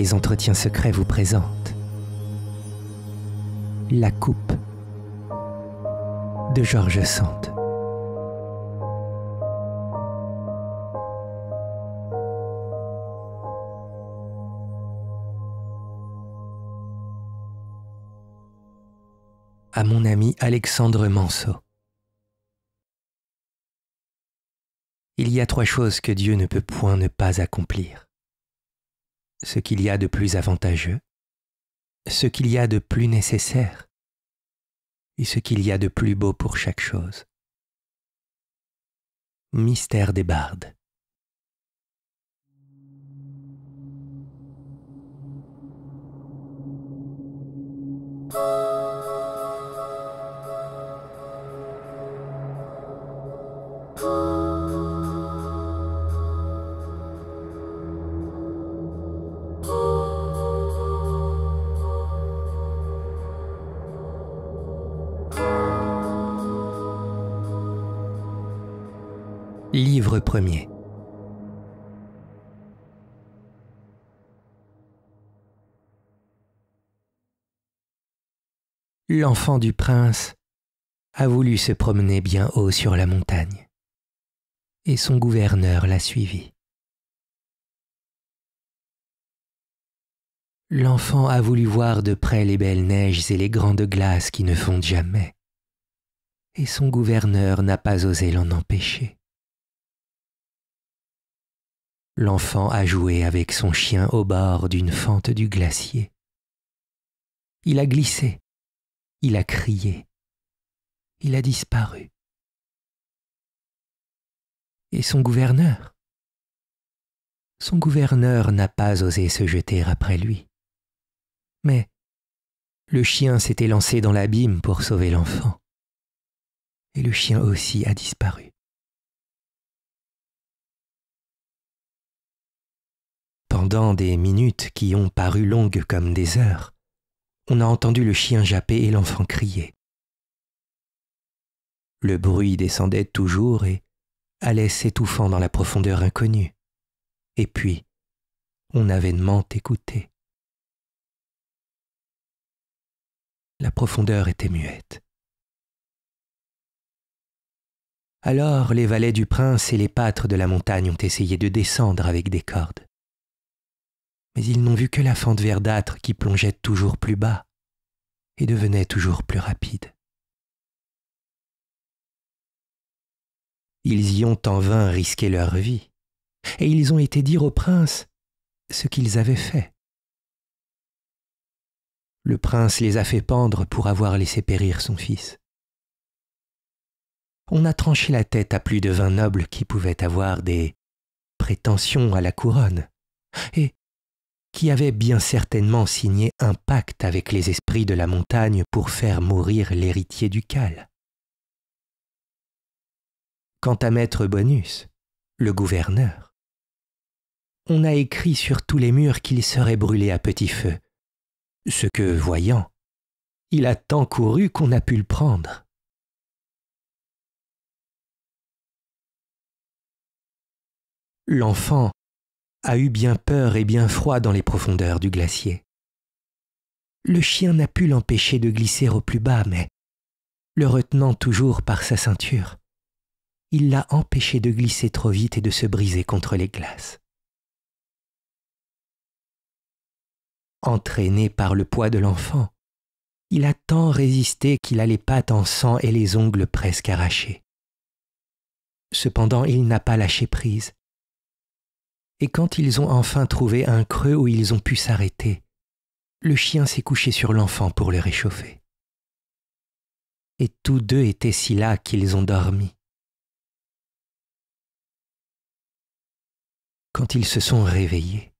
les entretiens secrets vous présentent La coupe de Georges Sand. à mon ami Alexandre Manceau. Il y a trois choses que Dieu ne peut point ne pas accomplir ce qu'il y a de plus avantageux, ce qu'il y a de plus nécessaire et ce qu'il y a de plus beau pour chaque chose. Mystère des bardes. Livre premier. L'enfant du prince a voulu se promener bien haut sur la montagne, et son gouverneur l'a suivi. L'enfant a voulu voir de près les belles neiges et les grandes glaces qui ne fondent jamais, et son gouverneur n'a pas osé l'en empêcher l'enfant a joué avec son chien au bord d'une fente du glacier. Il a glissé, il a crié, il a disparu. Et son gouverneur Son gouverneur n'a pas osé se jeter après lui. Mais le chien s'était lancé dans l'abîme pour sauver l'enfant. Et le chien aussi a disparu. pendant des minutes qui ont paru longues comme des heures, on a entendu le chien japper et l'enfant crier. Le bruit descendait toujours et allait s'étouffant dans la profondeur inconnue. Et puis, on ment écouté. La profondeur était muette. Alors les valets du prince et les pâtres de la montagne ont essayé de descendre avec des cordes ils n'ont vu que la fente verdâtre qui plongeait toujours plus bas et devenait toujours plus rapide. Ils y ont en vain risqué leur vie, et ils ont été dire au prince ce qu'ils avaient fait. Le prince les a fait pendre pour avoir laissé périr son fils. On a tranché la tête à plus de vingt nobles qui pouvaient avoir des prétentions à la couronne, et qui avait bien certainement signé un pacte avec les esprits de la montagne pour faire mourir l'héritier du cal. Quant à Maître Bonus, le gouverneur, on a écrit sur tous les murs qu'il serait brûlé à petit feu, ce que, voyant, il a tant couru qu'on a pu le prendre. L'enfant a eu bien peur et bien froid dans les profondeurs du glacier. Le chien n'a pu l'empêcher de glisser au plus bas, mais, le retenant toujours par sa ceinture, il l'a empêché de glisser trop vite et de se briser contre les glaces. Entraîné par le poids de l'enfant, il a tant résisté qu'il a les pattes en sang et les ongles presque arrachés. Cependant, il n'a pas lâché prise et quand ils ont enfin trouvé un creux où ils ont pu s'arrêter, le chien s'est couché sur l'enfant pour le réchauffer. Et tous deux étaient si là qu'ils ont dormi. Quand ils se sont réveillés,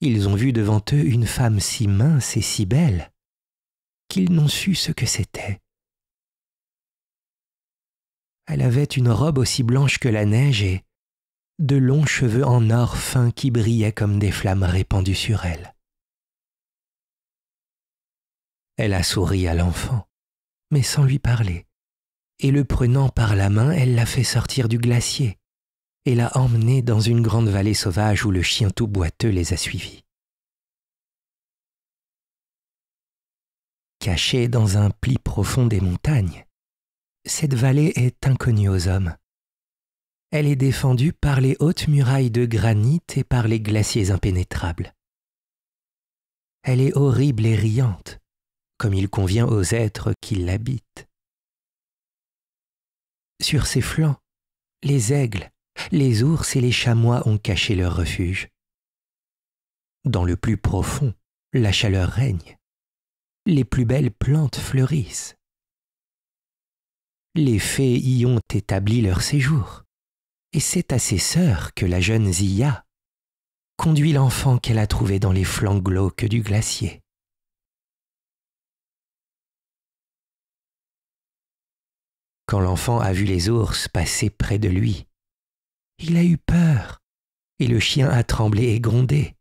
ils ont vu devant eux une femme si mince et si belle qu'ils n'ont su ce que c'était. Elle avait une robe aussi blanche que la neige et de longs cheveux en or fin qui brillaient comme des flammes répandues sur elle. Elle a souri à l'enfant, mais sans lui parler, et le prenant par la main, elle l'a fait sortir du glacier et l'a emmené dans une grande vallée sauvage où le chien tout boiteux les a suivis. Cachée dans un pli profond des montagnes, cette vallée est inconnue aux hommes, elle est défendue par les hautes murailles de granit et par les glaciers impénétrables. Elle est horrible et riante, comme il convient aux êtres qui l'habitent. Sur ses flancs, les aigles, les ours et les chamois ont caché leur refuge. Dans le plus profond, la chaleur règne. Les plus belles plantes fleurissent. Les fées y ont établi leur séjour et c'est à ses sœurs que la jeune Zia conduit l'enfant qu'elle a trouvé dans les flancs glauques du glacier. Quand l'enfant a vu les ours passer près de lui, il a eu peur et le chien a tremblé et grondé.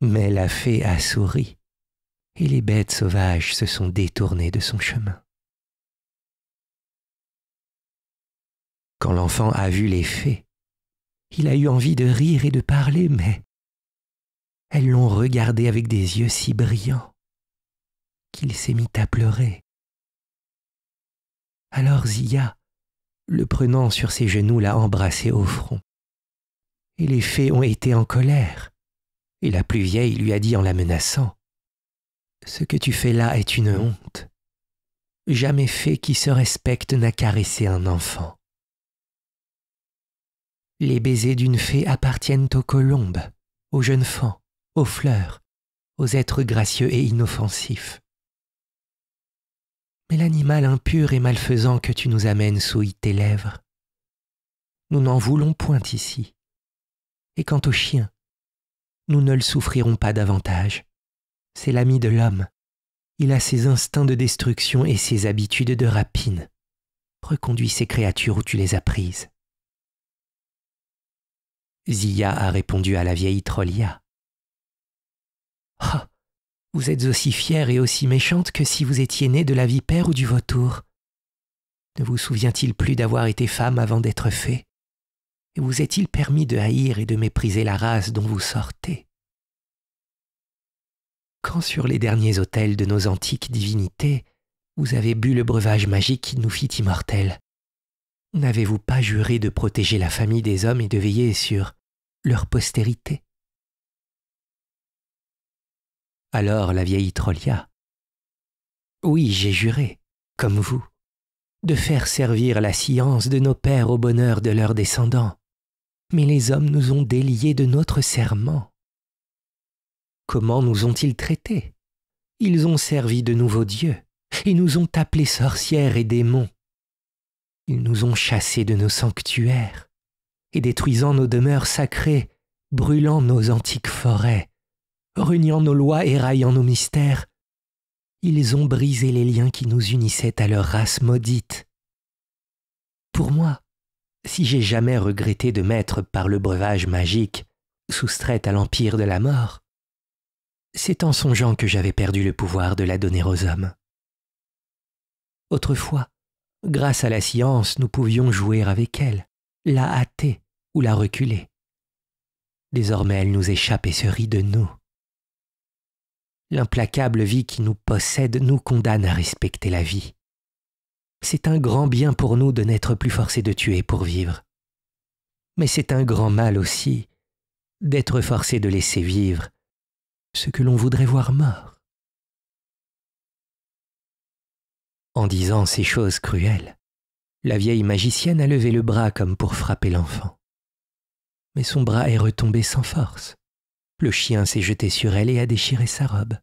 Mais la fée a souri et les bêtes sauvages se sont détournées de son chemin. Quand l'enfant a vu les fées, il a eu envie de rire et de parler, mais elles l'ont regardé avec des yeux si brillants qu'il s'est mis à pleurer. Alors Zia, le prenant sur ses genoux, l'a embrassé au front. Et les fées ont été en colère, et la plus vieille lui a dit en la menaçant Ce que tu fais là est une honte. Jamais fée qui se respecte n'a caressé un enfant. Les baisers d'une fée appartiennent aux colombes, aux jeunes fans, aux fleurs, aux êtres gracieux et inoffensifs. Mais l'animal impur et malfaisant que tu nous amènes souille tes lèvres. Nous n'en voulons point ici. Et quant au chien, nous ne le souffrirons pas davantage. C'est l'ami de l'homme. Il a ses instincts de destruction et ses habitudes de rapine. Reconduis ces créatures où tu les as prises. Zia a répondu à la vieille Trollia. oh, Vous êtes aussi fière et aussi méchante que si vous étiez née de la vipère ou du vautour. Ne vous souvient-il plus d'avoir été femme avant d'être fée Et vous est-il permis de haïr et de mépriser la race dont vous sortez Quand sur les derniers autels de nos antiques divinités, vous avez bu le breuvage magique qui nous fit immortels, N'avez-vous pas juré de protéger la famille des hommes et de veiller sur leur postérité Alors la vieille Trolia. Oui, j'ai juré, comme vous, de faire servir la science de nos pères au bonheur de leurs descendants. Mais les hommes nous ont déliés de notre serment. Comment nous ont-ils traités Ils ont servi de nouveaux dieux et nous ont appelés sorcières et démons. Ils nous ont chassés de nos sanctuaires, et détruisant nos demeures sacrées, brûlant nos antiques forêts, ruinant nos lois et raillant nos mystères, ils ont brisé les liens qui nous unissaient à leur race maudite. Pour moi, si j'ai jamais regretté de m'être, par le breuvage magique, soustraite à l'empire de la mort, c'est en songeant que j'avais perdu le pouvoir de la donner aux hommes. Autrefois, Grâce à la science, nous pouvions jouer avec elle, la hâter ou la reculer. Désormais, elle nous échappe et se rit de nous. L'implacable vie qui nous possède nous condamne à respecter la vie. C'est un grand bien pour nous de n'être plus forcés de tuer pour vivre. Mais c'est un grand mal aussi d'être forcés de laisser vivre ce que l'on voudrait voir mort. En disant ces choses cruelles, la vieille magicienne a levé le bras comme pour frapper l'enfant. Mais son bras est retombé sans force. Le chien s'est jeté sur elle et a déchiré sa robe,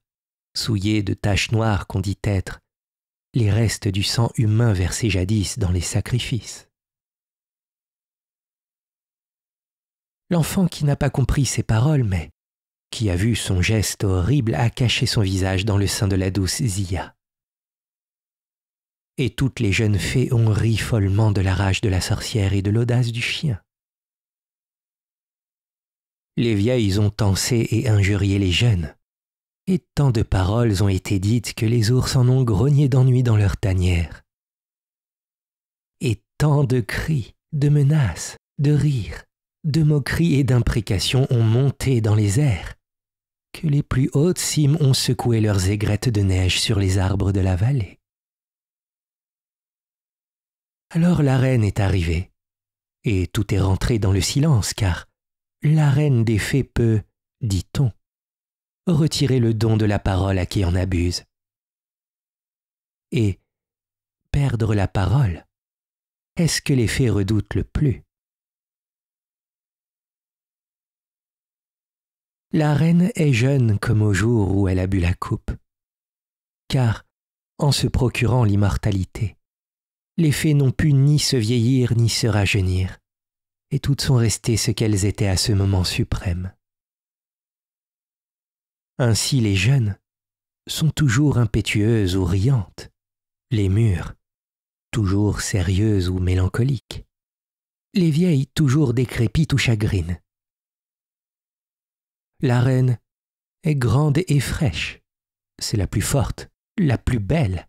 souillée de taches noires qu'on dit être les restes du sang humain versé jadis dans les sacrifices. L'enfant qui n'a pas compris ces paroles, mais qui a vu son geste horrible, a caché son visage dans le sein de la douce Zia et toutes les jeunes fées ont ri follement de la rage de la sorcière et de l'audace du chien. Les vieilles ont tancé et injurié les jeunes, et tant de paroles ont été dites que les ours en ont grogné d'ennui dans leur tanière. Et tant de cris, de menaces, de rires, de moqueries et d'imprécations ont monté dans les airs, que les plus hautes cimes ont secoué leurs aigrettes de neige sur les arbres de la vallée. Alors la reine est arrivée, et tout est rentré dans le silence, car la reine des fées peut, dit-on, retirer le don de la parole à qui en abuse. Et perdre la parole, est-ce que les fées redoutent le plus La reine est jeune comme au jour où elle a bu la coupe, car en se procurant l'immortalité, les fées n'ont pu ni se vieillir ni se rajeunir, et toutes sont restées ce qu'elles étaient à ce moment suprême. Ainsi les jeunes sont toujours impétueuses ou riantes, les mûres toujours sérieuses ou mélancoliques, les vieilles toujours décrépites ou chagrines. La reine est grande et fraîche, c'est la plus forte, la plus belle,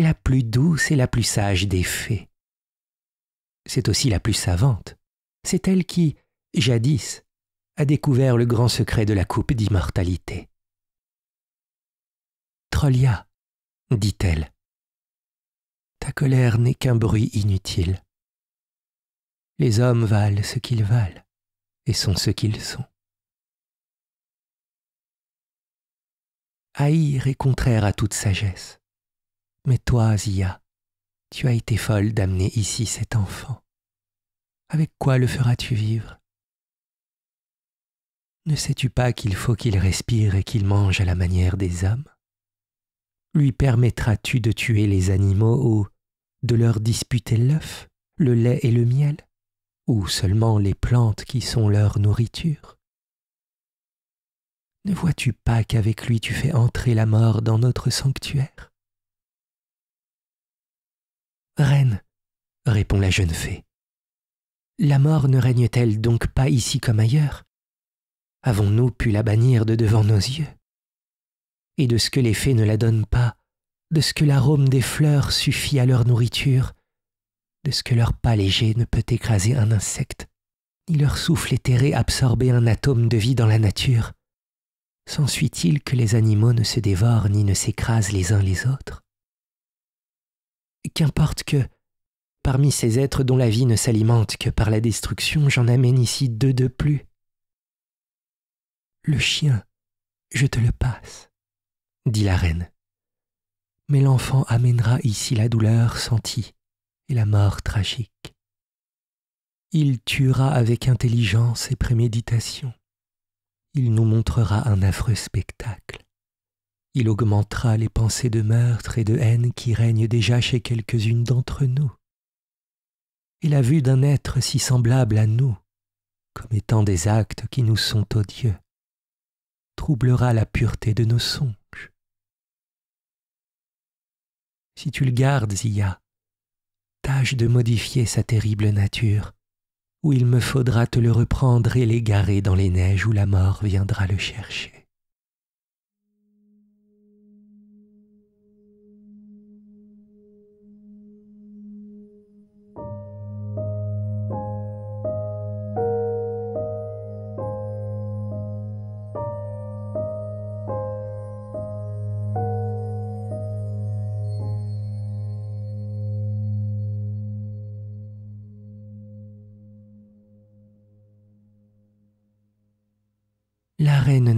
la plus douce et la plus sage des fées. C'est aussi la plus savante. C'est elle qui, jadis, a découvert le grand secret de la coupe d'immortalité. Trolia, dit-elle, ta colère n'est qu'un bruit inutile. Les hommes valent ce qu'ils valent et sont ce qu'ils sont. Haïr est contraire à toute sagesse. Mais toi, Zia, tu as été folle d'amener ici cet enfant. Avec quoi le feras-tu vivre Ne sais-tu pas qu'il faut qu'il respire et qu'il mange à la manière des hommes Lui permettras-tu de tuer les animaux ou de leur disputer l'œuf, le lait et le miel Ou seulement les plantes qui sont leur nourriture Ne vois-tu pas qu'avec lui tu fais entrer la mort dans notre sanctuaire Reine, répond la jeune fée. La mort ne règne-t-elle donc pas ici comme ailleurs Avons-nous pu la bannir de devant nos yeux Et de ce que les fées ne la donnent pas, de ce que l'arôme des fleurs suffit à leur nourriture, de ce que leur pas léger ne peut écraser un insecte, ni leur souffle éthéré absorber un atome de vie dans la nature, s'ensuit-il que les animaux ne se dévorent ni ne s'écrasent les uns les autres Qu'importe que, parmi ces êtres dont la vie ne s'alimente que par la destruction, j'en amène ici deux de plus. Le chien, je te le passe, dit la reine. Mais l'enfant amènera ici la douleur sentie et la mort tragique. Il tuera avec intelligence et préméditation. Il nous montrera un affreux spectacle. Il augmentera les pensées de meurtre et de haine qui règnent déjà chez quelques-unes d'entre nous. Et la vue d'un être si semblable à nous, commettant des actes qui nous sont odieux, troublera la pureté de nos songes. Si tu le gardes, Zia, tâche de modifier sa terrible nature, où il me faudra te le reprendre et l'égarer dans les neiges où la mort viendra le chercher.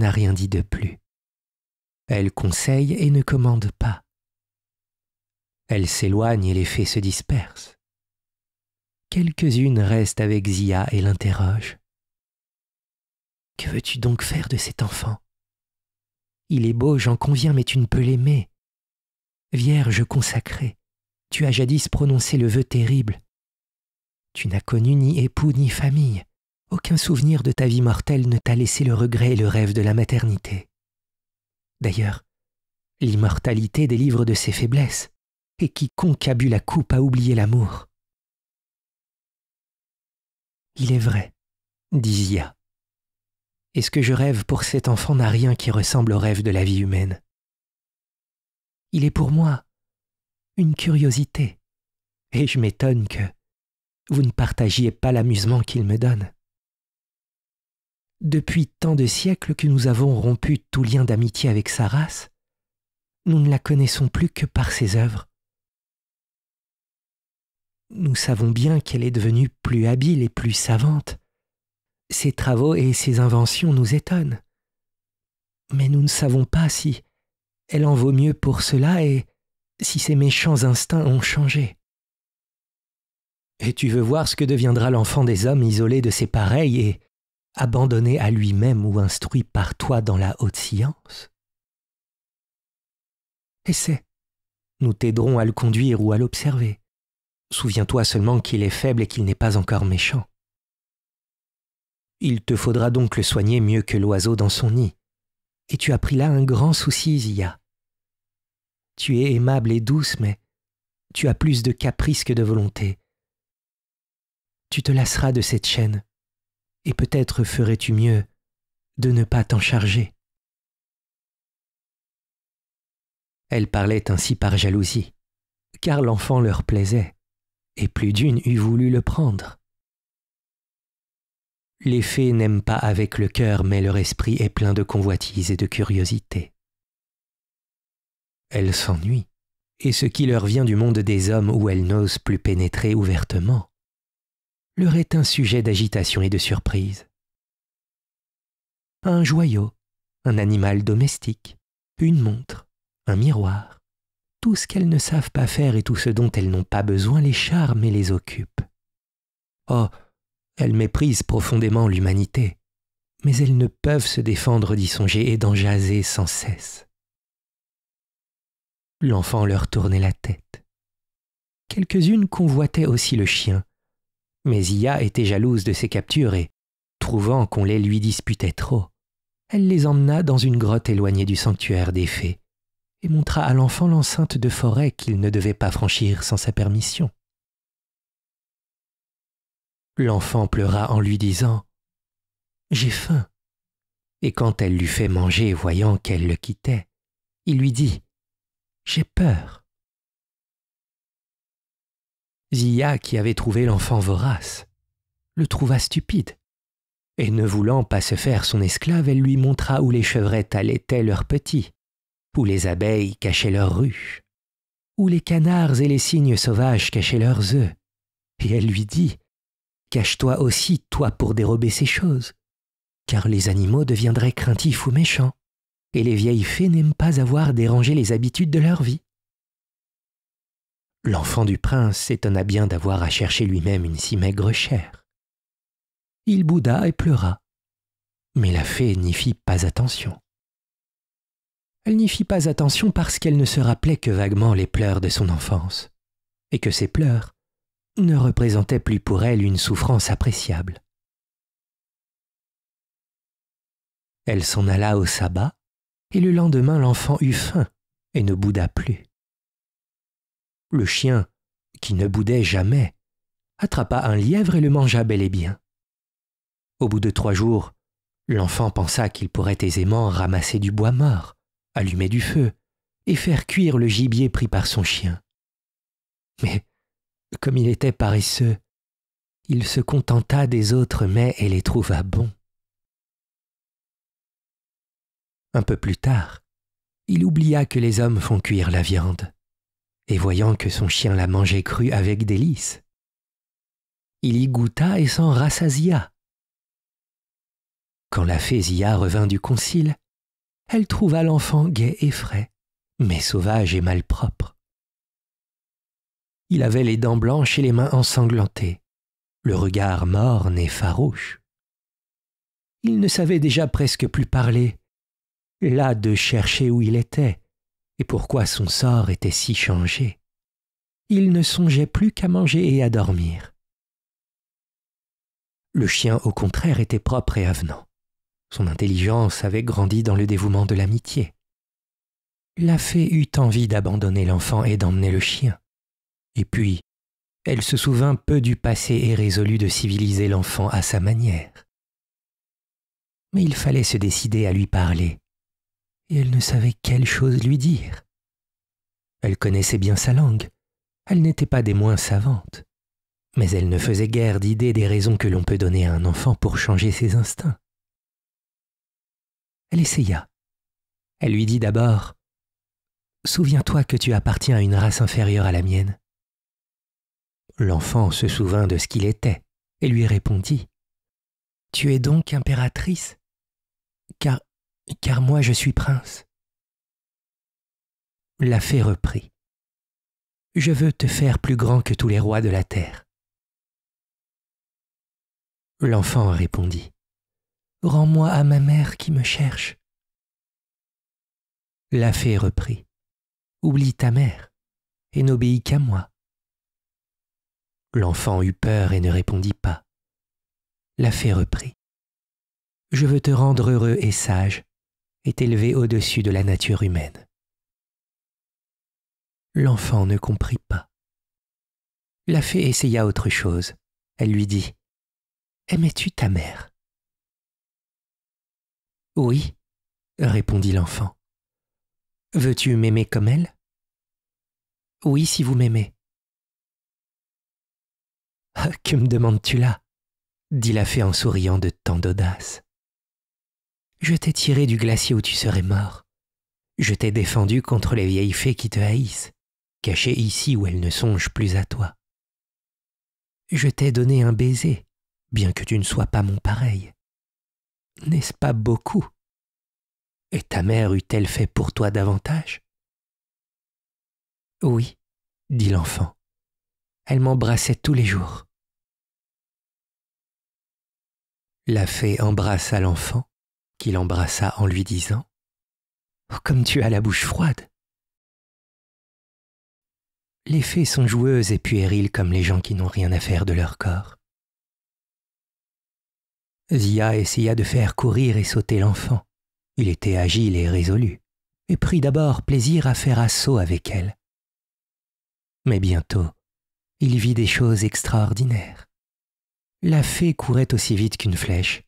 rien dit de plus. Elle conseille et ne commande pas. Elle s'éloigne et les fées se dispersent. Quelques-unes restent avec Zia et l'interrogent. Que veux-tu donc faire de cet enfant Il est beau, j'en conviens, mais tu ne peux l'aimer. Vierge consacrée, tu as jadis prononcé le vœu terrible. Tu n'as connu ni époux ni famille. Aucun souvenir de ta vie mortelle ne t'a laissé le regret et le rêve de la maternité. D'ailleurs, l'immortalité délivre de ses faiblesses, et quiconque a la coupe a oublié l'amour. Il est vrai, dit Zia. Et ce que je rêve pour cet enfant n'a rien qui ressemble au rêve de la vie humaine. Il est pour moi une curiosité, et je m'étonne que vous ne partagiez pas l'amusement qu'il me donne. Depuis tant de siècles que nous avons rompu tout lien d'amitié avec sa race, nous ne la connaissons plus que par ses œuvres. Nous savons bien qu'elle est devenue plus habile et plus savante. Ses travaux et ses inventions nous étonnent. Mais nous ne savons pas si elle en vaut mieux pour cela et si ses méchants instincts ont changé. Et tu veux voir ce que deviendra l'enfant des hommes isolés de ses pareils et abandonné à lui-même ou instruit par toi dans la haute science Essaie. Nous t'aiderons à le conduire ou à l'observer. Souviens-toi seulement qu'il est faible et qu'il n'est pas encore méchant. Il te faudra donc le soigner mieux que l'oiseau dans son nid. Et tu as pris là un grand souci, Zia. Tu es aimable et douce, mais tu as plus de caprice que de volonté. Tu te lasseras de cette chaîne, et peut-être ferais-tu mieux de ne pas t'en charger. Elle parlait ainsi par jalousie, car l'enfant leur plaisait, et plus d'une eût voulu le prendre. Les fées n'aiment pas avec le cœur, mais leur esprit est plein de convoitise et de curiosité. Elles s'ennuient, et ce qui leur vient du monde des hommes où elles n'osent plus pénétrer ouvertement leur est un sujet d'agitation et de surprise. Un joyau, un animal domestique, une montre, un miroir, tout ce qu'elles ne savent pas faire et tout ce dont elles n'ont pas besoin les charme et les occupe. Oh, elles méprisent profondément l'humanité, mais elles ne peuvent se défendre d'y songer et d'en jaser sans cesse. L'enfant leur tournait la tête. Quelques-unes convoitaient aussi le chien, mais Ia était jalouse de ses captures et, trouvant qu'on les lui disputait trop, elle les emmena dans une grotte éloignée du sanctuaire des fées et montra à l'enfant l'enceinte de forêt qu'il ne devait pas franchir sans sa permission. L'enfant pleura en lui disant ⁇ J'ai faim ⁇ et quand elle l'eut fait manger voyant qu'elle le quittait, il lui dit ⁇ J'ai peur ⁇ Zia, qui avait trouvé l'enfant vorace, le trouva stupide. Et ne voulant pas se faire son esclave, elle lui montra où les chevrettes allaitaient leurs petits, où les abeilles cachaient leurs ruches, où les canards et les cygnes sauvages cachaient leurs œufs. Et elle lui dit Cache-toi aussi, toi, pour dérober ces choses, car les animaux deviendraient craintifs ou méchants, et les vieilles fées n'aiment pas avoir dérangé les habitudes de leur vie. L'enfant du prince s'étonna bien d'avoir à chercher lui-même une si maigre chair. Il bouda et pleura, mais la fée n'y fit pas attention. Elle n'y fit pas attention parce qu'elle ne se rappelait que vaguement les pleurs de son enfance, et que ces pleurs ne représentaient plus pour elle une souffrance appréciable. Elle s'en alla au sabbat, et le lendemain l'enfant eut faim et ne bouda plus. Le chien, qui ne boudait jamais, attrapa un lièvre et le mangea bel et bien. Au bout de trois jours, l'enfant pensa qu'il pourrait aisément ramasser du bois mort, allumer du feu, et faire cuire le gibier pris par son chien. Mais, comme il était paresseux, il se contenta des autres mets et les trouva bons. Un peu plus tard, il oublia que les hommes font cuire la viande et voyant que son chien la mangeait crue avec délice, Il y goûta et s'en rassasia. Quand la fésia revint du concile, elle trouva l'enfant gai et frais, mais sauvage et malpropre. Il avait les dents blanches et les mains ensanglantées, le regard morne et farouche. Il ne savait déjà presque plus parler, Là de chercher où il était, et pourquoi son sort était si changé. Il ne songeait plus qu'à manger et à dormir. Le chien, au contraire, était propre et avenant. Son intelligence avait grandi dans le dévouement de l'amitié. La fée eut envie d'abandonner l'enfant et d'emmener le chien. Et puis, elle se souvint peu du passé et résolut de civiliser l'enfant à sa manière. Mais il fallait se décider à lui parler et elle ne savait quelle chose lui dire. Elle connaissait bien sa langue, elle n'était pas des moins savantes, mais elle ne faisait guère d'idée des raisons que l'on peut donner à un enfant pour changer ses instincts. Elle essaya. Elle lui dit d'abord Souviens-toi que tu appartiens à une race inférieure à la mienne. L'enfant se souvint de ce qu'il était et lui répondit Tu es donc impératrice Car car moi je suis prince. La fée reprit. Je veux te faire plus grand que tous les rois de la terre. L'enfant répondit. Rends-moi à ma mère qui me cherche. La fée reprit. Oublie ta mère et n'obéis qu'à moi. L'enfant eut peur et ne répondit pas. La fée reprit. Je veux te rendre heureux et sage, est élevé au-dessus de la nature humaine. L'enfant ne comprit pas. La fée essaya autre chose. Elle lui dit Aimais-tu ta mère Oui, répondit l'enfant. Veux-tu m'aimer comme elle Oui, si vous m'aimez. Ah, que me demandes-tu là dit la fée en souriant de tant d'audace. Je t'ai tiré du glacier où tu serais mort. Je t'ai défendu contre les vieilles fées qui te haïssent, cachées ici où elles ne songent plus à toi. Je t'ai donné un baiser, bien que tu ne sois pas mon pareil. N'est-ce pas beaucoup Et ta mère eût-elle fait pour toi davantage Oui, dit l'enfant. Elle m'embrassait tous les jours. La fée embrassa l'enfant qu'il l'embrassa en lui disant oh, Comme tu as la bouche froide Les fées sont joueuses et puériles comme les gens qui n'ont rien à faire de leur corps. Zia essaya de faire courir et sauter l'enfant. Il était agile et résolu, et prit d'abord plaisir à faire assaut avec elle. Mais bientôt, il vit des choses extraordinaires. La fée courait aussi vite qu'une flèche,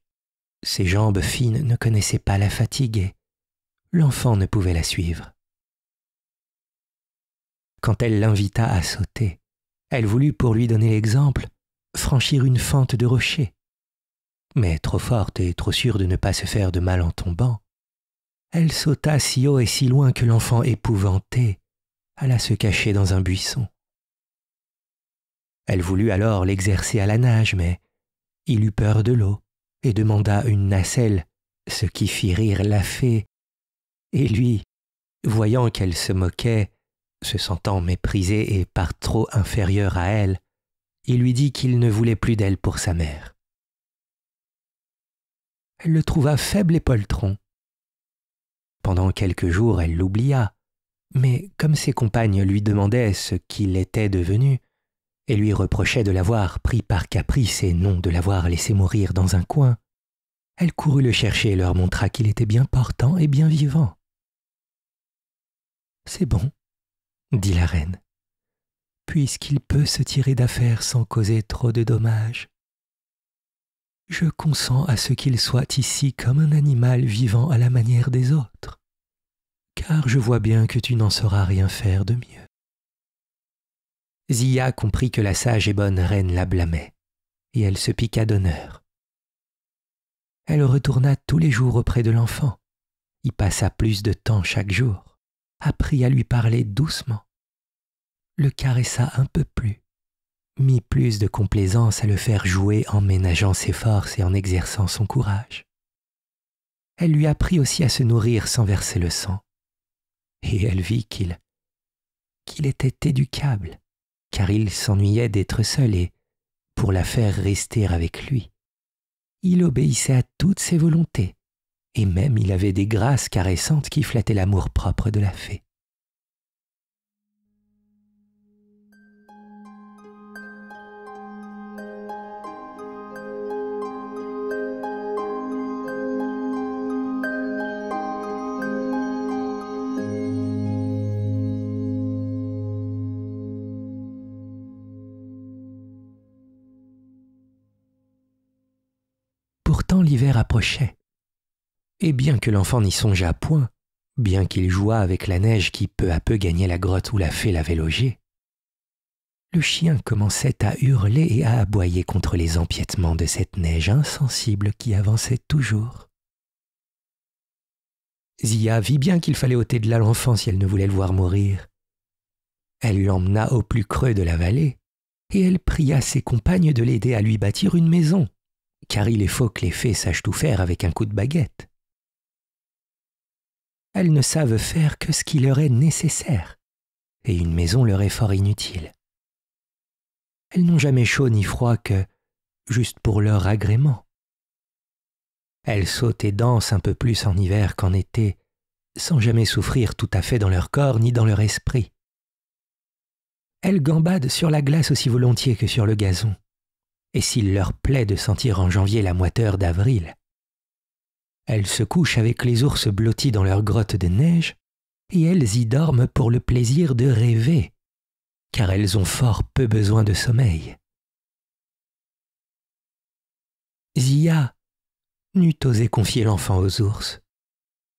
ses jambes fines ne connaissaient pas la fatigue l'enfant ne pouvait la suivre. Quand elle l'invita à sauter, elle voulut, pour lui donner l'exemple, franchir une fente de rocher. Mais trop forte et trop sûre de ne pas se faire de mal en tombant, elle sauta si haut et si loin que l'enfant épouvanté alla se cacher dans un buisson. Elle voulut alors l'exercer à la nage, mais il eut peur de l'eau et demanda une nacelle, ce qui fit rire la fée. Et lui, voyant qu'elle se moquait, se sentant méprisé et par trop inférieur à elle, il lui dit qu'il ne voulait plus d'elle pour sa mère. Elle le trouva faible et poltron. Pendant quelques jours, elle l'oublia, mais comme ses compagnes lui demandaient ce qu'il était devenu, et lui reprochait de l'avoir pris par caprice et non de l'avoir laissé mourir dans un coin, elle courut le chercher et leur montra qu'il était bien portant et bien vivant. C'est bon, dit la reine, puisqu'il peut se tirer d'affaire sans causer trop de dommages. Je consens à ce qu'il soit ici comme un animal vivant à la manière des autres, car je vois bien que tu n'en sauras rien faire de mieux. Zia comprit que la sage et bonne reine la blâmait, et elle se piqua d'honneur. Elle retourna tous les jours auprès de l'enfant, y passa plus de temps chaque jour, apprit à lui parler doucement, le caressa un peu plus, mit plus de complaisance à le faire jouer en ménageant ses forces et en exerçant son courage. Elle lui apprit aussi à se nourrir sans verser le sang, et elle vit qu'il qu'il était éducable car il s'ennuyait d'être seul et, pour la faire rester avec lui, il obéissait à toutes ses volontés, et même il avait des grâces caressantes qui flattaient l'amour-propre de la fée. l'hiver approchait. Et bien que l'enfant n'y songeât point, bien qu'il jouât avec la neige qui peu à peu gagnait la grotte où la fée l'avait logé, le chien commençait à hurler et à aboyer contre les empiétements de cette neige insensible qui avançait toujours. Zia vit bien qu'il fallait ôter de là l'enfant si elle ne voulait le voir mourir. Elle l'emmena au plus creux de la vallée, et elle pria ses compagnes de l'aider à lui bâtir une maison, car il est faux que les fées sachent tout faire avec un coup de baguette. Elles ne savent faire que ce qui leur est nécessaire, et une maison leur est fort inutile. Elles n'ont jamais chaud ni froid que juste pour leur agrément. Elles sautent et dansent un peu plus en hiver qu'en été, sans jamais souffrir tout à fait dans leur corps ni dans leur esprit. Elles gambadent sur la glace aussi volontiers que sur le gazon et s'il leur plaît de sentir en janvier la moiteur d'avril. Elles se couchent avec les ours blottis dans leur grotte de neige, et elles y dorment pour le plaisir de rêver, car elles ont fort peu besoin de sommeil. Zia n'eût osé confier l'enfant aux ours.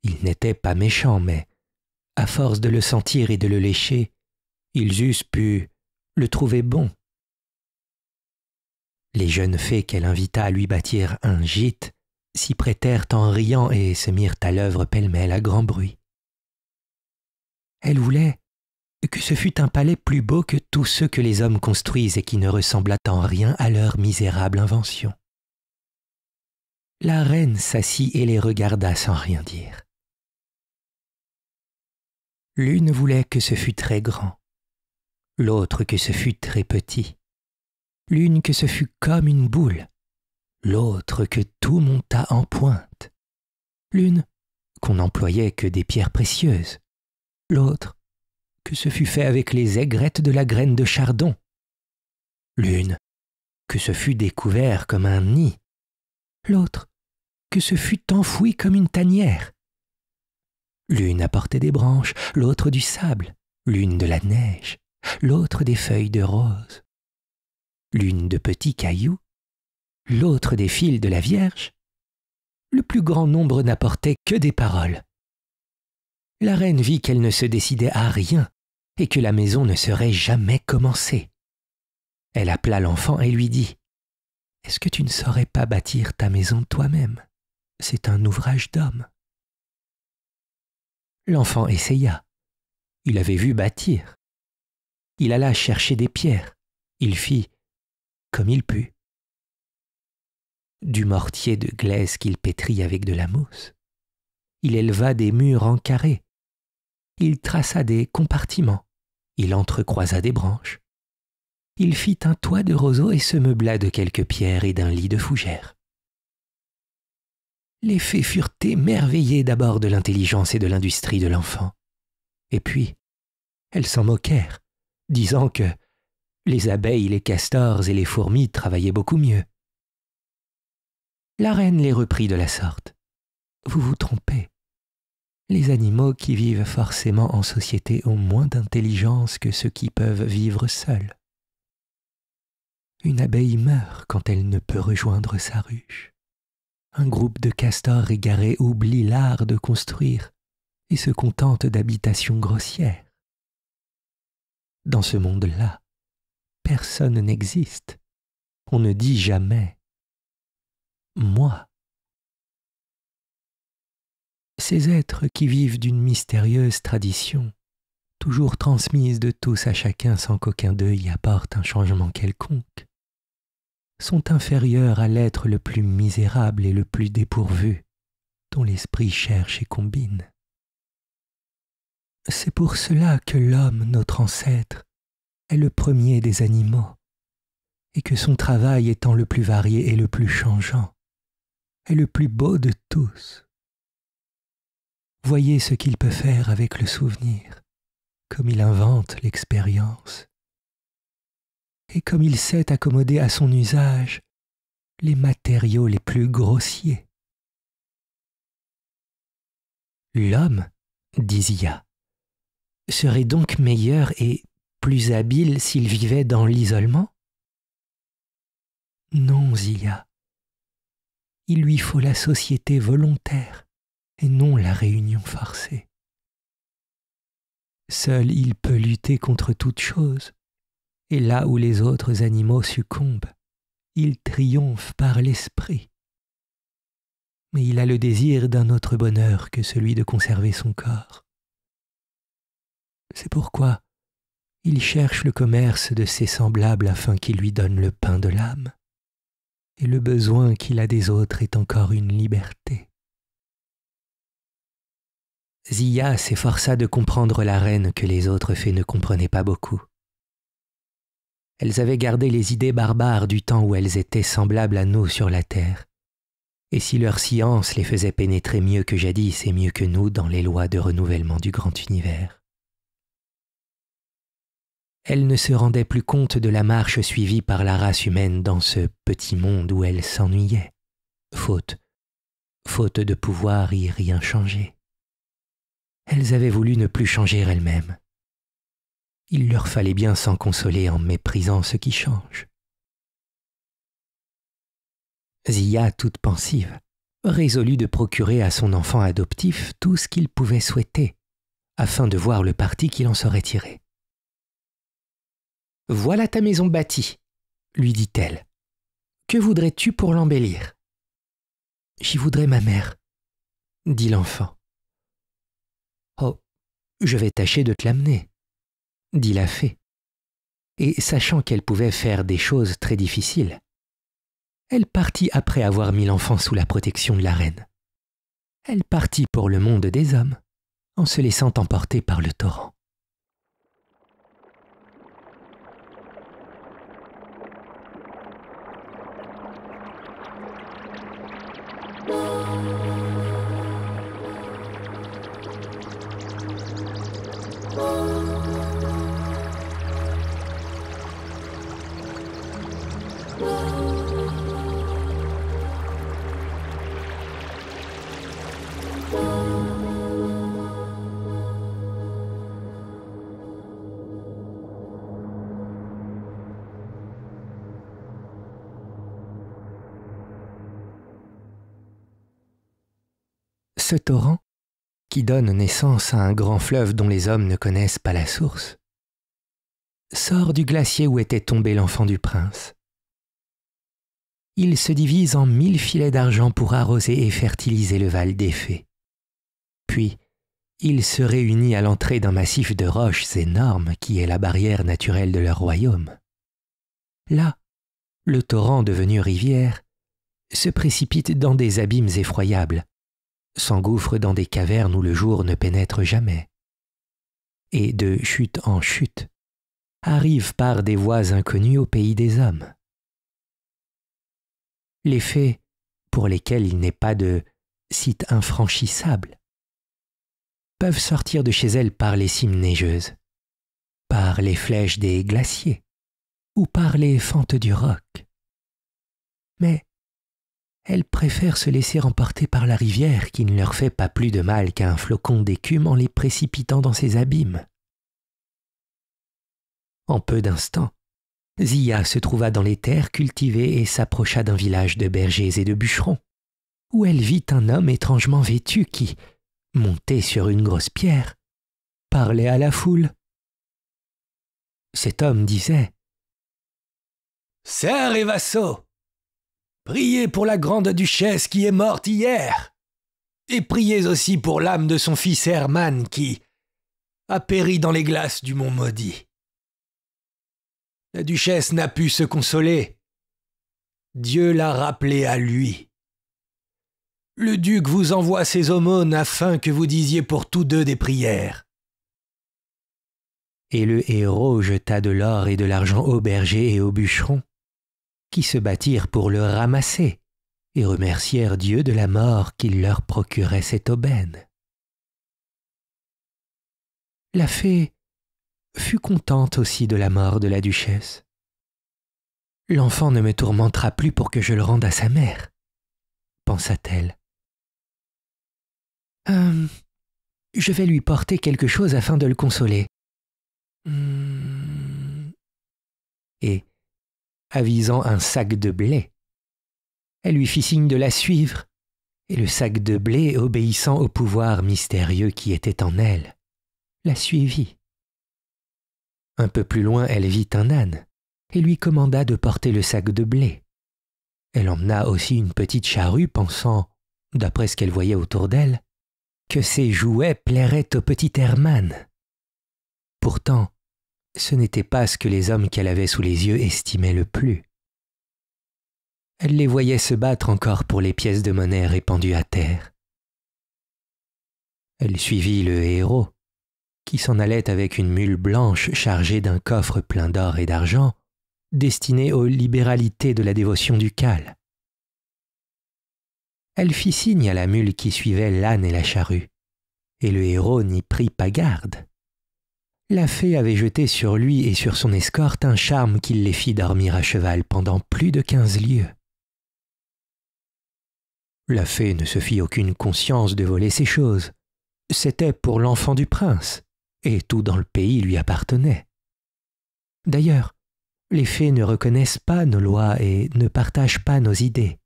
Ils n'étaient pas méchants, mais, à force de le sentir et de le lécher, ils eussent pu le trouver bon les jeunes fées qu'elle invita à lui bâtir un gîte s'y prêtèrent en riant et se mirent à l'œuvre pêle-mêle à grand bruit. Elle voulait que ce fût un palais plus beau que tous ceux que les hommes construisent et qui ne ressemblât en rien à leur misérable invention. La reine s'assit et les regarda sans rien dire. L'une voulait que ce fût très grand, l'autre que ce fût très petit l'une que ce fut comme une boule, l'autre que tout monta en pointe, l'une qu'on n'employait que des pierres précieuses, l'autre que ce fut fait avec les aigrettes de la graine de chardon, l'une que ce fut découvert comme un nid, l'autre que ce fut enfoui comme une tanière. L'une apportait des branches, l'autre du sable, l'une de la neige, l'autre des feuilles de rose l'une de petits cailloux, l'autre des fils de la Vierge, le plus grand nombre n'apportait que des paroles. La reine vit qu'elle ne se décidait à rien et que la maison ne serait jamais commencée. Elle appela l'enfant et lui dit Est-ce que tu ne saurais pas bâtir ta maison toi-même C'est un ouvrage d'homme. L'enfant essaya. Il avait vu bâtir. Il alla chercher des pierres. Il fit comme il put. Du mortier de glaise qu'il pétrit avec de la mousse, il éleva des murs en carré, il traça des compartiments, il entrecroisa des branches, il fit un toit de roseaux et se meubla de quelques pierres et d'un lit de fougères. Les fées furent émerveillées d'abord de l'intelligence et de l'industrie de l'enfant, et puis elles s'en moquèrent, disant que les abeilles, les castors et les fourmis travaillaient beaucoup mieux. La reine les reprit de la sorte. Vous vous trompez. Les animaux qui vivent forcément en société ont moins d'intelligence que ceux qui peuvent vivre seuls. Une abeille meurt quand elle ne peut rejoindre sa ruche. Un groupe de castors égarés oublie l'art de construire et se contente d'habitations grossières. Dans ce monde-là, personne n'existe. On ne dit jamais moi. Ces êtres qui vivent d'une mystérieuse tradition, toujours transmise de tous à chacun sans qu'aucun d'eux y apporte un changement quelconque, sont inférieurs à l'être le plus misérable et le plus dépourvu dont l'esprit cherche et combine. C'est pour cela que l'homme, notre ancêtre, est le premier des animaux, et que son travail étant le plus varié et le plus changeant, est le plus beau de tous. Voyez ce qu'il peut faire avec le souvenir, comme il invente l'expérience, et comme il sait accommoder à son usage les matériaux les plus grossiers. L'homme, dit serait donc meilleur et plus habile s'il vivait dans l'isolement Non, Zia. Il lui faut la société volontaire et non la réunion forcée. Seul il peut lutter contre toute chose, et là où les autres animaux succombent, il triomphe par l'esprit. Mais il a le désir d'un autre bonheur que celui de conserver son corps. C'est pourquoi il cherche le commerce de ses semblables afin qu'il lui donne le pain de l'âme, et le besoin qu'il a des autres est encore une liberté. Zia s'efforça de comprendre la reine que les autres fées ne comprenaient pas beaucoup. Elles avaient gardé les idées barbares du temps où elles étaient semblables à nous sur la terre, et si leur science les faisait pénétrer mieux que jadis et mieux que nous dans les lois de renouvellement du grand univers. Elle ne se rendait plus compte de la marche suivie par la race humaine dans ce petit monde où elle s'ennuyait. Faute. Faute de pouvoir y rien changer. Elles avaient voulu ne plus changer elles-mêmes. Il leur fallait bien s'en consoler en méprisant ce qui change. Zia, toute pensive, résolut de procurer à son enfant adoptif tout ce qu'il pouvait souhaiter, afin de voir le parti qu'il en serait tiré. Voilà ta maison bâtie, lui dit-elle. Que voudrais-tu pour l'embellir J'y voudrais ma mère, dit l'enfant. Oh, je vais tâcher de te l'amener, dit la fée. Et sachant qu'elle pouvait faire des choses très difficiles, elle partit après avoir mis l'enfant sous la protection de la reine. Elle partit pour le monde des hommes, en se laissant emporter par le torrent. Ce torrent qui donne naissance à un grand fleuve dont les hommes ne connaissent pas la source, sort du glacier où était tombé l'enfant du prince. Il se divise en mille filets d'argent pour arroser et fertiliser le val des fées. Puis, il se réunit à l'entrée d'un massif de roches énormes qui est la barrière naturelle de leur royaume. Là, le torrent devenu rivière se précipite dans des abîmes effroyables, s'engouffrent dans des cavernes où le jour ne pénètre jamais, et de chute en chute, arrivent par des voies inconnues au pays des hommes. Les faits pour lesquels il n'est pas de site infranchissable peuvent sortir de chez elles par les cimes neigeuses, par les flèches des glaciers ou par les fentes du roc. Mais elles préfèrent se laisser emporter par la rivière qui ne leur fait pas plus de mal qu'un flocon d'écume en les précipitant dans ses abîmes. En peu d'instants, Zia se trouva dans les terres cultivées et s'approcha d'un village de bergers et de bûcherons, où elle vit un homme étrangement vêtu qui, monté sur une grosse pierre, parlait à la foule. Cet homme disait C'est et vassaux, Priez pour la grande duchesse qui est morte hier. Et priez aussi pour l'âme de son fils Hermann qui a péri dans les glaces du mont maudit. La duchesse n'a pu se consoler. Dieu l'a rappelé à lui. Le duc vous envoie ses aumônes afin que vous disiez pour tous deux des prières. Et le héros jeta de l'or et de l'argent au berger et au bûcheron, qui se battirent pour le ramasser et remercièrent Dieu de la mort qu'il leur procurait cette aubaine. La fée fut contente aussi de la mort de la duchesse. L'enfant ne me tourmentera plus pour que je le rende à sa mère, pensa-t-elle. Euh, je vais lui porter quelque chose afin de le consoler. Hmm. Et avisant un sac de blé. Elle lui fit signe de la suivre, et le sac de blé, obéissant au pouvoir mystérieux qui était en elle, la suivit. Un peu plus loin, elle vit un âne, et lui commanda de porter le sac de blé. Elle emmena aussi une petite charrue, pensant, d'après ce qu'elle voyait autour d'elle, que ses jouets plairaient au petit Herman. Pourtant, ce n'était pas ce que les hommes qu'elle avait sous les yeux estimaient le plus. Elle les voyait se battre encore pour les pièces de monnaie répandues à terre. Elle suivit le héros, qui s'en allait avec une mule blanche chargée d'un coffre plein d'or et d'argent, destiné aux libéralités de la dévotion ducale. Elle fit signe à la mule qui suivait l'âne et la charrue, et le héros n'y prit pas garde. La fée avait jeté sur lui et sur son escorte un charme qui les fit dormir à cheval pendant plus de quinze lieues. La fée ne se fit aucune conscience de voler ces choses. C'était pour l'enfant du prince, et tout dans le pays lui appartenait. D'ailleurs, les fées ne reconnaissent pas nos lois et ne partagent pas nos idées.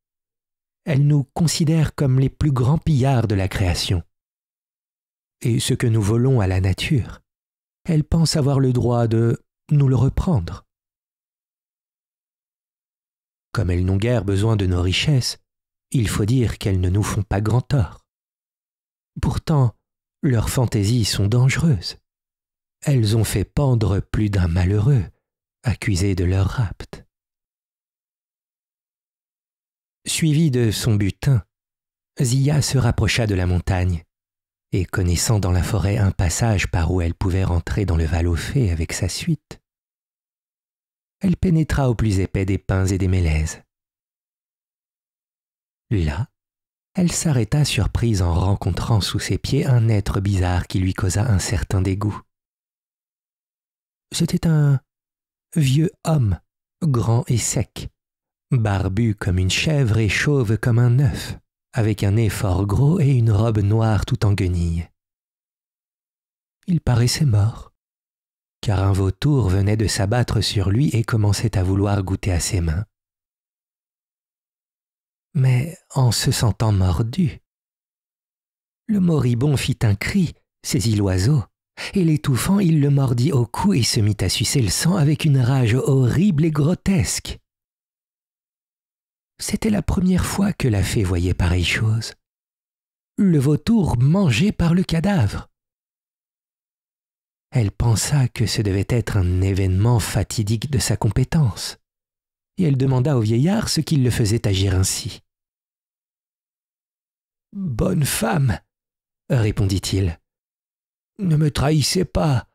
Elles nous considèrent comme les plus grands pillards de la création. Et ce que nous volons à la nature, elles pensent avoir le droit de nous le reprendre. Comme elles n'ont guère besoin de nos richesses, il faut dire qu'elles ne nous font pas grand tort. Pourtant, leurs fantaisies sont dangereuses. Elles ont fait pendre plus d'un malheureux, accusé de leur rapt. Suivi de son butin, Zia se rapprocha de la montagne et connaissant dans la forêt un passage par où elle pouvait rentrer dans le val aux fées avec sa suite, elle pénétra au plus épais des pins et des mélèzes. Là, elle s'arrêta surprise en rencontrant sous ses pieds un être bizarre qui lui causa un certain dégoût. C'était un vieux homme, grand et sec, barbu comme une chèvre et chauve comme un œuf avec un nez fort gros et une robe noire tout en guenilles. Il paraissait mort, car un vautour venait de s'abattre sur lui et commençait à vouloir goûter à ses mains. Mais en se sentant mordu, le moribond fit un cri, saisit l'oiseau, et l'étouffant, il le mordit au cou et se mit à sucer le sang avec une rage horrible et grotesque. C'était la première fois que la fée voyait pareille chose. Le vautour mangé par le cadavre. Elle pensa que ce devait être un événement fatidique de sa compétence, et elle demanda au vieillard ce qui le faisait agir ainsi. Bonne femme, répondit-il, ne me trahissez pas.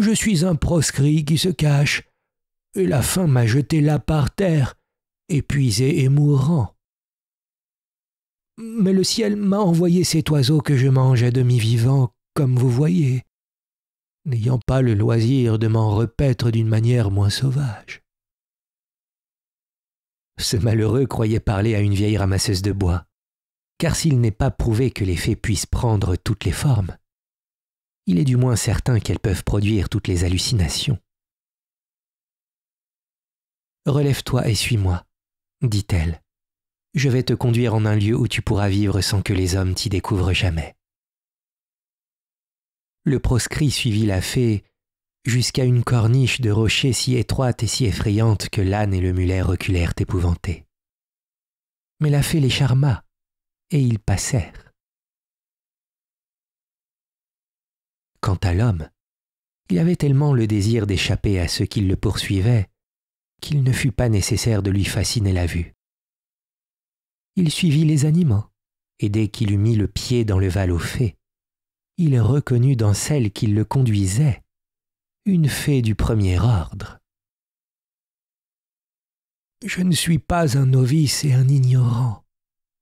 Je suis un proscrit qui se cache, et la faim m'a jeté là par terre épuisé et mourant. Mais le ciel m'a envoyé cet oiseau que je mange à demi vivant, comme vous voyez, n'ayant pas le loisir de m'en repaître d'une manière moins sauvage. Ce malheureux croyait parler à une vieille ramasseuse de bois, car s'il n'est pas prouvé que les fées puissent prendre toutes les formes, il est du moins certain qu'elles peuvent produire toutes les hallucinations. Relève-toi et suis-moi dit-elle. Je vais te conduire en un lieu où tu pourras vivre sans que les hommes t'y découvrent jamais. Le proscrit suivit la fée jusqu'à une corniche de rochers si étroite et si effrayante que l'âne et le mulet reculèrent épouvantés. Mais la fée les charma, et ils passèrent. Quant à l'homme, il avait tellement le désir d'échapper à ceux qui le poursuivaient qu'il ne fut pas nécessaire de lui fasciner la vue. Il suivit les animaux, et dès qu'il eut mis le pied dans le val aux fées, il reconnut dans celle qui le conduisait une fée du premier ordre. Je ne suis pas un novice et un ignorant,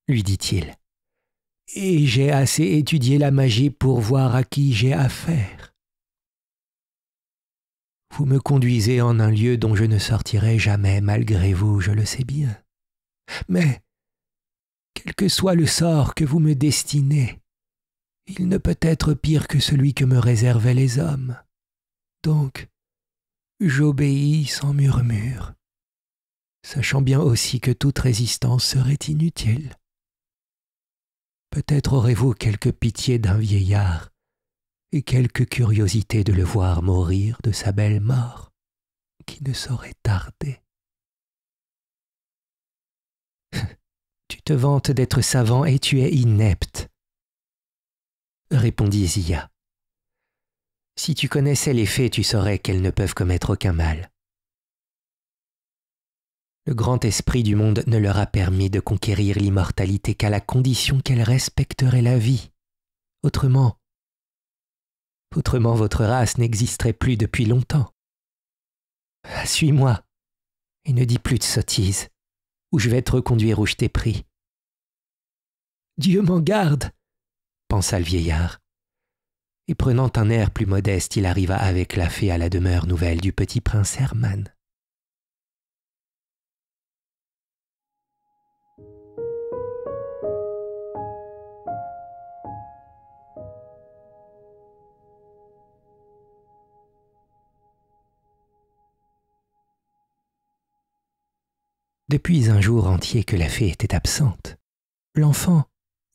lui dit-il, et j'ai assez étudié la magie pour voir à qui j'ai affaire. Vous me conduisez en un lieu dont je ne sortirai jamais malgré vous, je le sais bien. Mais, quel que soit le sort que vous me destinez, il ne peut être pire que celui que me réservaient les hommes. Donc, j'obéis sans murmure, sachant bien aussi que toute résistance serait inutile. Peut-être aurez-vous quelque pitié d'un vieillard et quelque curiosité de le voir mourir de sa belle mort, qui ne saurait tarder. tu te vantes d'être savant et tu es inepte, répondit Zia. Si tu connaissais les faits, tu saurais qu'elles ne peuvent commettre aucun mal. Le grand esprit du monde ne leur a permis de conquérir l'immortalité qu'à la condition qu'elles respecteraient la vie. Autrement, Autrement votre race n'existerait plus depuis longtemps. Suis-moi, et ne dis plus de sottises, ou je vais te reconduire où je t'ai pris. Dieu m'en garde, pensa le vieillard. Et prenant un air plus modeste, il arriva avec la fée à la demeure nouvelle du petit prince Herman. Depuis un jour entier que la fée était absente, l'enfant,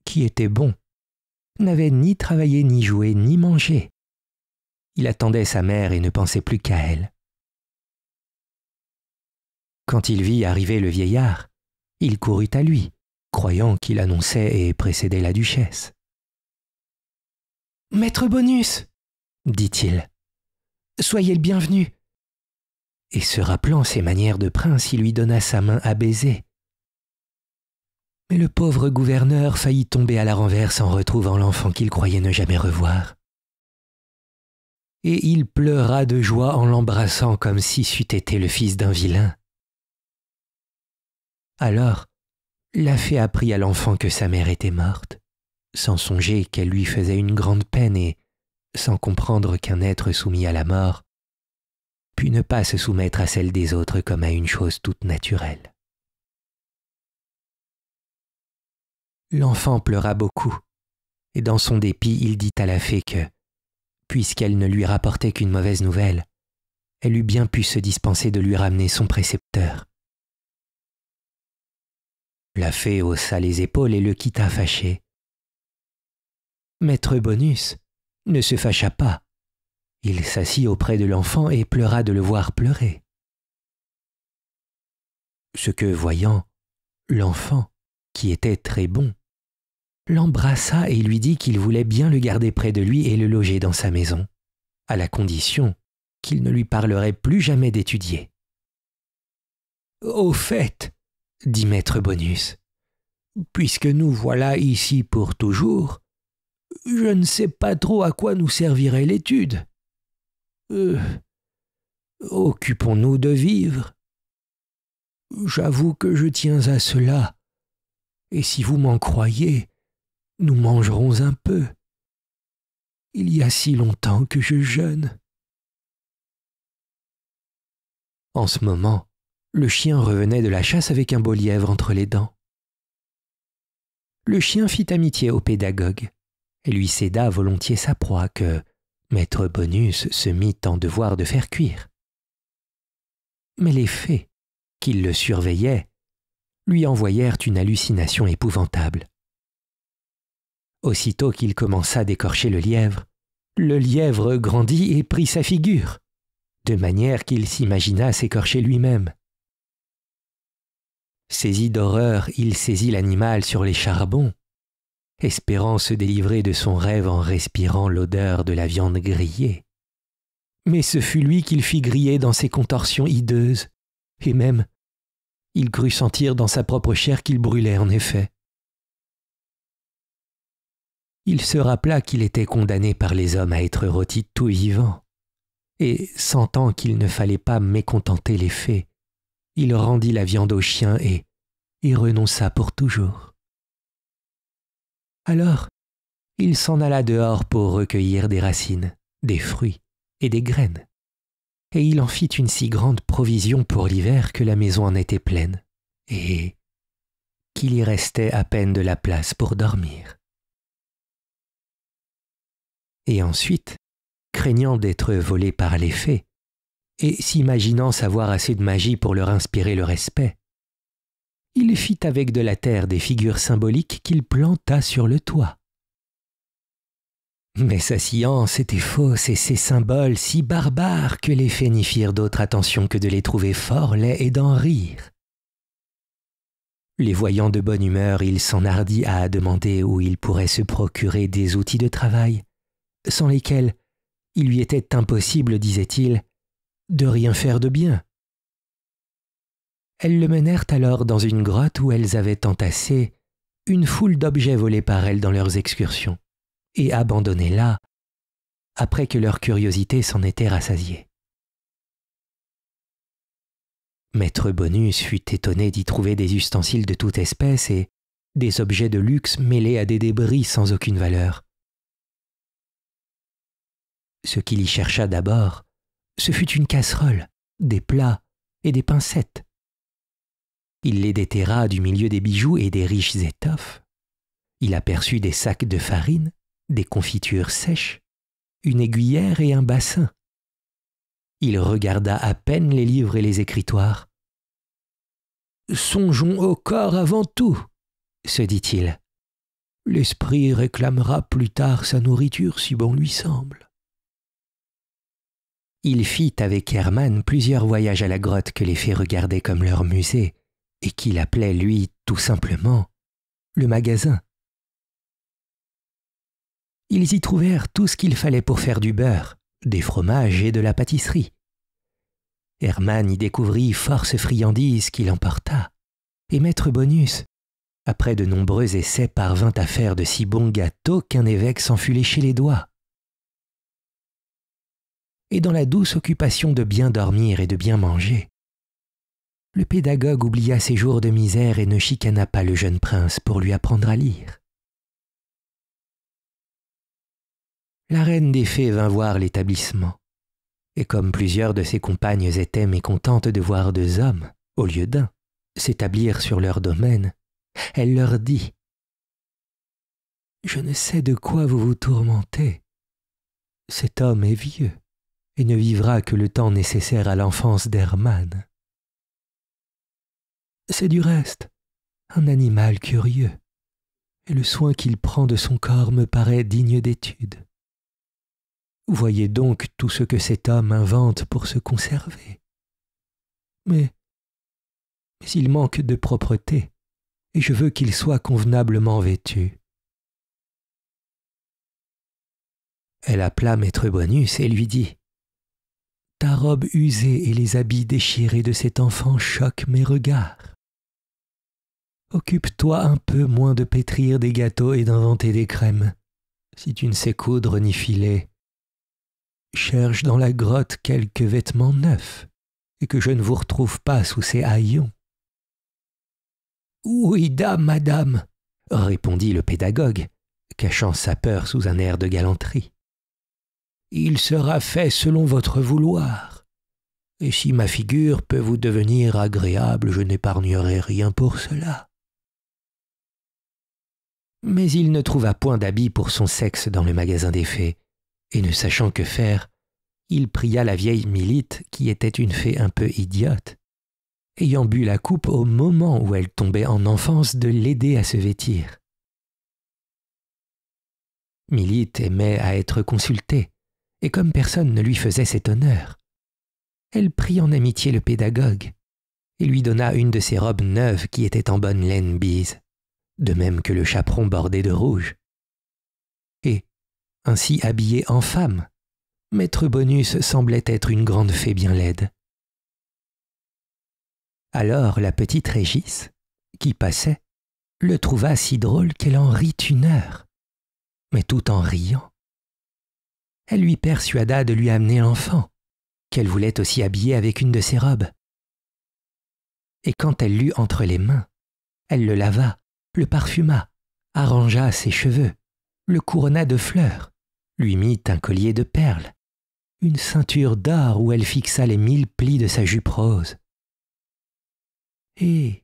qui était bon, n'avait ni travaillé, ni joué, ni mangé. Il attendait sa mère et ne pensait plus qu'à elle. Quand il vit arriver le vieillard, il courut à lui, croyant qu'il annonçait et précédait la duchesse. Maître Bonus, dit-il, soyez le bienvenu et se rappelant ses manières de prince, il lui donna sa main à baiser. Mais le pauvre gouverneur faillit tomber à la renverse en retrouvant l'enfant qu'il croyait ne jamais revoir. Et il pleura de joie en l'embrassant comme si c'eût été le fils d'un vilain. Alors, la fée apprit à l'enfant que sa mère était morte, sans songer qu'elle lui faisait une grande peine et sans comprendre qu'un être soumis à la mort puis ne pas se soumettre à celle des autres comme à une chose toute naturelle. L'enfant pleura beaucoup, et dans son dépit il dit à la fée que, puisqu'elle ne lui rapportait qu'une mauvaise nouvelle, elle eût bien pu se dispenser de lui ramener son précepteur. La fée haussa les épaules et le quitta fâché. Maître Bonus ne se fâcha pas il s'assit auprès de l'enfant et pleura de le voir pleurer. Ce que, voyant, l'enfant, qui était très bon, l'embrassa et lui dit qu'il voulait bien le garder près de lui et le loger dans sa maison, à la condition qu'il ne lui parlerait plus jamais d'étudier. Au fait, dit maître Bonus, puisque nous voilà ici pour toujours, je ne sais pas trop à quoi nous servirait l'étude. Euh, occupons-nous de vivre. J'avoue que je tiens à cela, et si vous m'en croyez, nous mangerons un peu. Il y a si longtemps que je jeûne. En ce moment, le chien revenait de la chasse avec un beau lièvre entre les dents. Le chien fit amitié au pédagogue et lui céda volontiers sa proie que, Maître Bonus se mit en devoir de faire cuire. Mais les fées, qui le surveillaient, lui envoyèrent une hallucination épouvantable. Aussitôt qu'il commença d'écorcher le lièvre, le lièvre grandit et prit sa figure, de manière qu'il s'imagina s'écorcher lui-même. Saisi d'horreur, il saisit l'animal sur les charbons espérant se délivrer de son rêve en respirant l'odeur de la viande grillée. Mais ce fut lui qu'il fit griller dans ses contorsions hideuses, et même il crut sentir dans sa propre chair qu'il brûlait en effet. Il se rappela qu'il était condamné par les hommes à être rôti tout vivant, et sentant qu'il ne fallait pas mécontenter les fées, il rendit la viande au chien et y renonça pour toujours. Alors, il s'en alla dehors pour recueillir des racines, des fruits et des graines. Et il en fit une si grande provision pour l'hiver que la maison en était pleine, et qu'il y restait à peine de la place pour dormir. Et ensuite, craignant d'être volé par les fées, et s'imaginant savoir assez de magie pour leur inspirer le respect, il fit avec de la terre des figures symboliques qu'il planta sur le toit. Mais sa science était fausse et ses symboles si barbares que les faits n'y firent d'autre attention que de les trouver fort laids et d'en rire. Les voyant de bonne humeur, il s'enhardit à demander où il pourrait se procurer des outils de travail, sans lesquels il lui était impossible, disait-il, de rien faire de bien. Elles le menèrent alors dans une grotte où elles avaient entassé une foule d'objets volés par elles dans leurs excursions, et abandonnés là, après que leur curiosité s'en était rassasiée. Maître Bonus fut étonné d'y trouver des ustensiles de toute espèce et des objets de luxe mêlés à des débris sans aucune valeur. Ce qu'il y chercha d'abord, ce fut une casserole, des plats et des pincettes il les déterra du milieu des bijoux et des riches étoffes. Il aperçut des sacs de farine, des confitures sèches, une aiguillère et un bassin. Il regarda à peine les livres et les écritoires. Songeons au corps avant tout, se dit-il. L'esprit réclamera plus tard sa nourriture si bon lui semble. Il fit avec Hermann plusieurs voyages à la grotte que les fées regardaient comme leur musée, et qu'il appelait lui tout simplement le magasin. Ils y trouvèrent tout ce qu'il fallait pour faire du beurre, des fromages et de la pâtisserie. Hermann y découvrit force friandises qu'il emporta, et Maître Bonus, après de nombreux essais, parvint à faire de si bons gâteaux qu'un évêque s'en fut léché les doigts. Et dans la douce occupation de bien dormir et de bien manger, le pédagogue oublia ses jours de misère et ne chicana pas le jeune prince pour lui apprendre à lire. La reine des fées vint voir l'établissement, et comme plusieurs de ses compagnes étaient mécontentes de voir deux hommes, au lieu d'un, s'établir sur leur domaine, elle leur dit Je ne sais de quoi vous vous tourmentez. Cet homme est vieux et ne vivra que le temps nécessaire à l'enfance d'Hermann c'est du reste un animal curieux, et le soin qu'il prend de son corps me paraît digne d'étude. Voyez donc tout ce que cet homme invente pour se conserver. Mais, mais il manque de propreté, et je veux qu'il soit convenablement vêtu. Elle appela maître Bonus et lui dit ta robe usée et les habits déchirés de cet enfant choquent mes regards. Occupe-toi un peu moins de pétrir des gâteaux et d'inventer des crèmes, si tu ne sais coudre ni filer. Cherche dans la grotte quelques vêtements neufs, et que je ne vous retrouve pas sous ces haillons. Oui, dame, madame, répondit le pédagogue, cachant sa peur sous un air de galanterie. Il sera fait selon votre vouloir. Et si ma figure peut vous devenir agréable, je n'épargnerai rien pour cela. Mais il ne trouva point d'habit pour son sexe dans le magasin des fées, et ne sachant que faire, il pria la vieille Milite, qui était une fée un peu idiote, ayant bu la coupe au moment où elle tombait en enfance, de l'aider à se vêtir. Milite aimait à être consultée, et comme personne ne lui faisait cet honneur, elle prit en amitié le pédagogue et lui donna une de ses robes neuves qui étaient en bonne laine bise de même que le chaperon bordé de rouge. Et, ainsi habillé en femme, Maître Bonus semblait être une grande fée bien laide. Alors la petite Régis, qui passait, le trouva si drôle qu'elle en rit une heure, mais tout en riant. Elle lui persuada de lui amener l'enfant, qu'elle voulait aussi habiller avec une de ses robes. Et quand elle l'eut entre les mains, elle le lava le parfuma, arrangea ses cheveux, le couronna de fleurs, lui mit un collier de perles, une ceinture d'or où elle fixa les mille plis de sa jupe rose. Et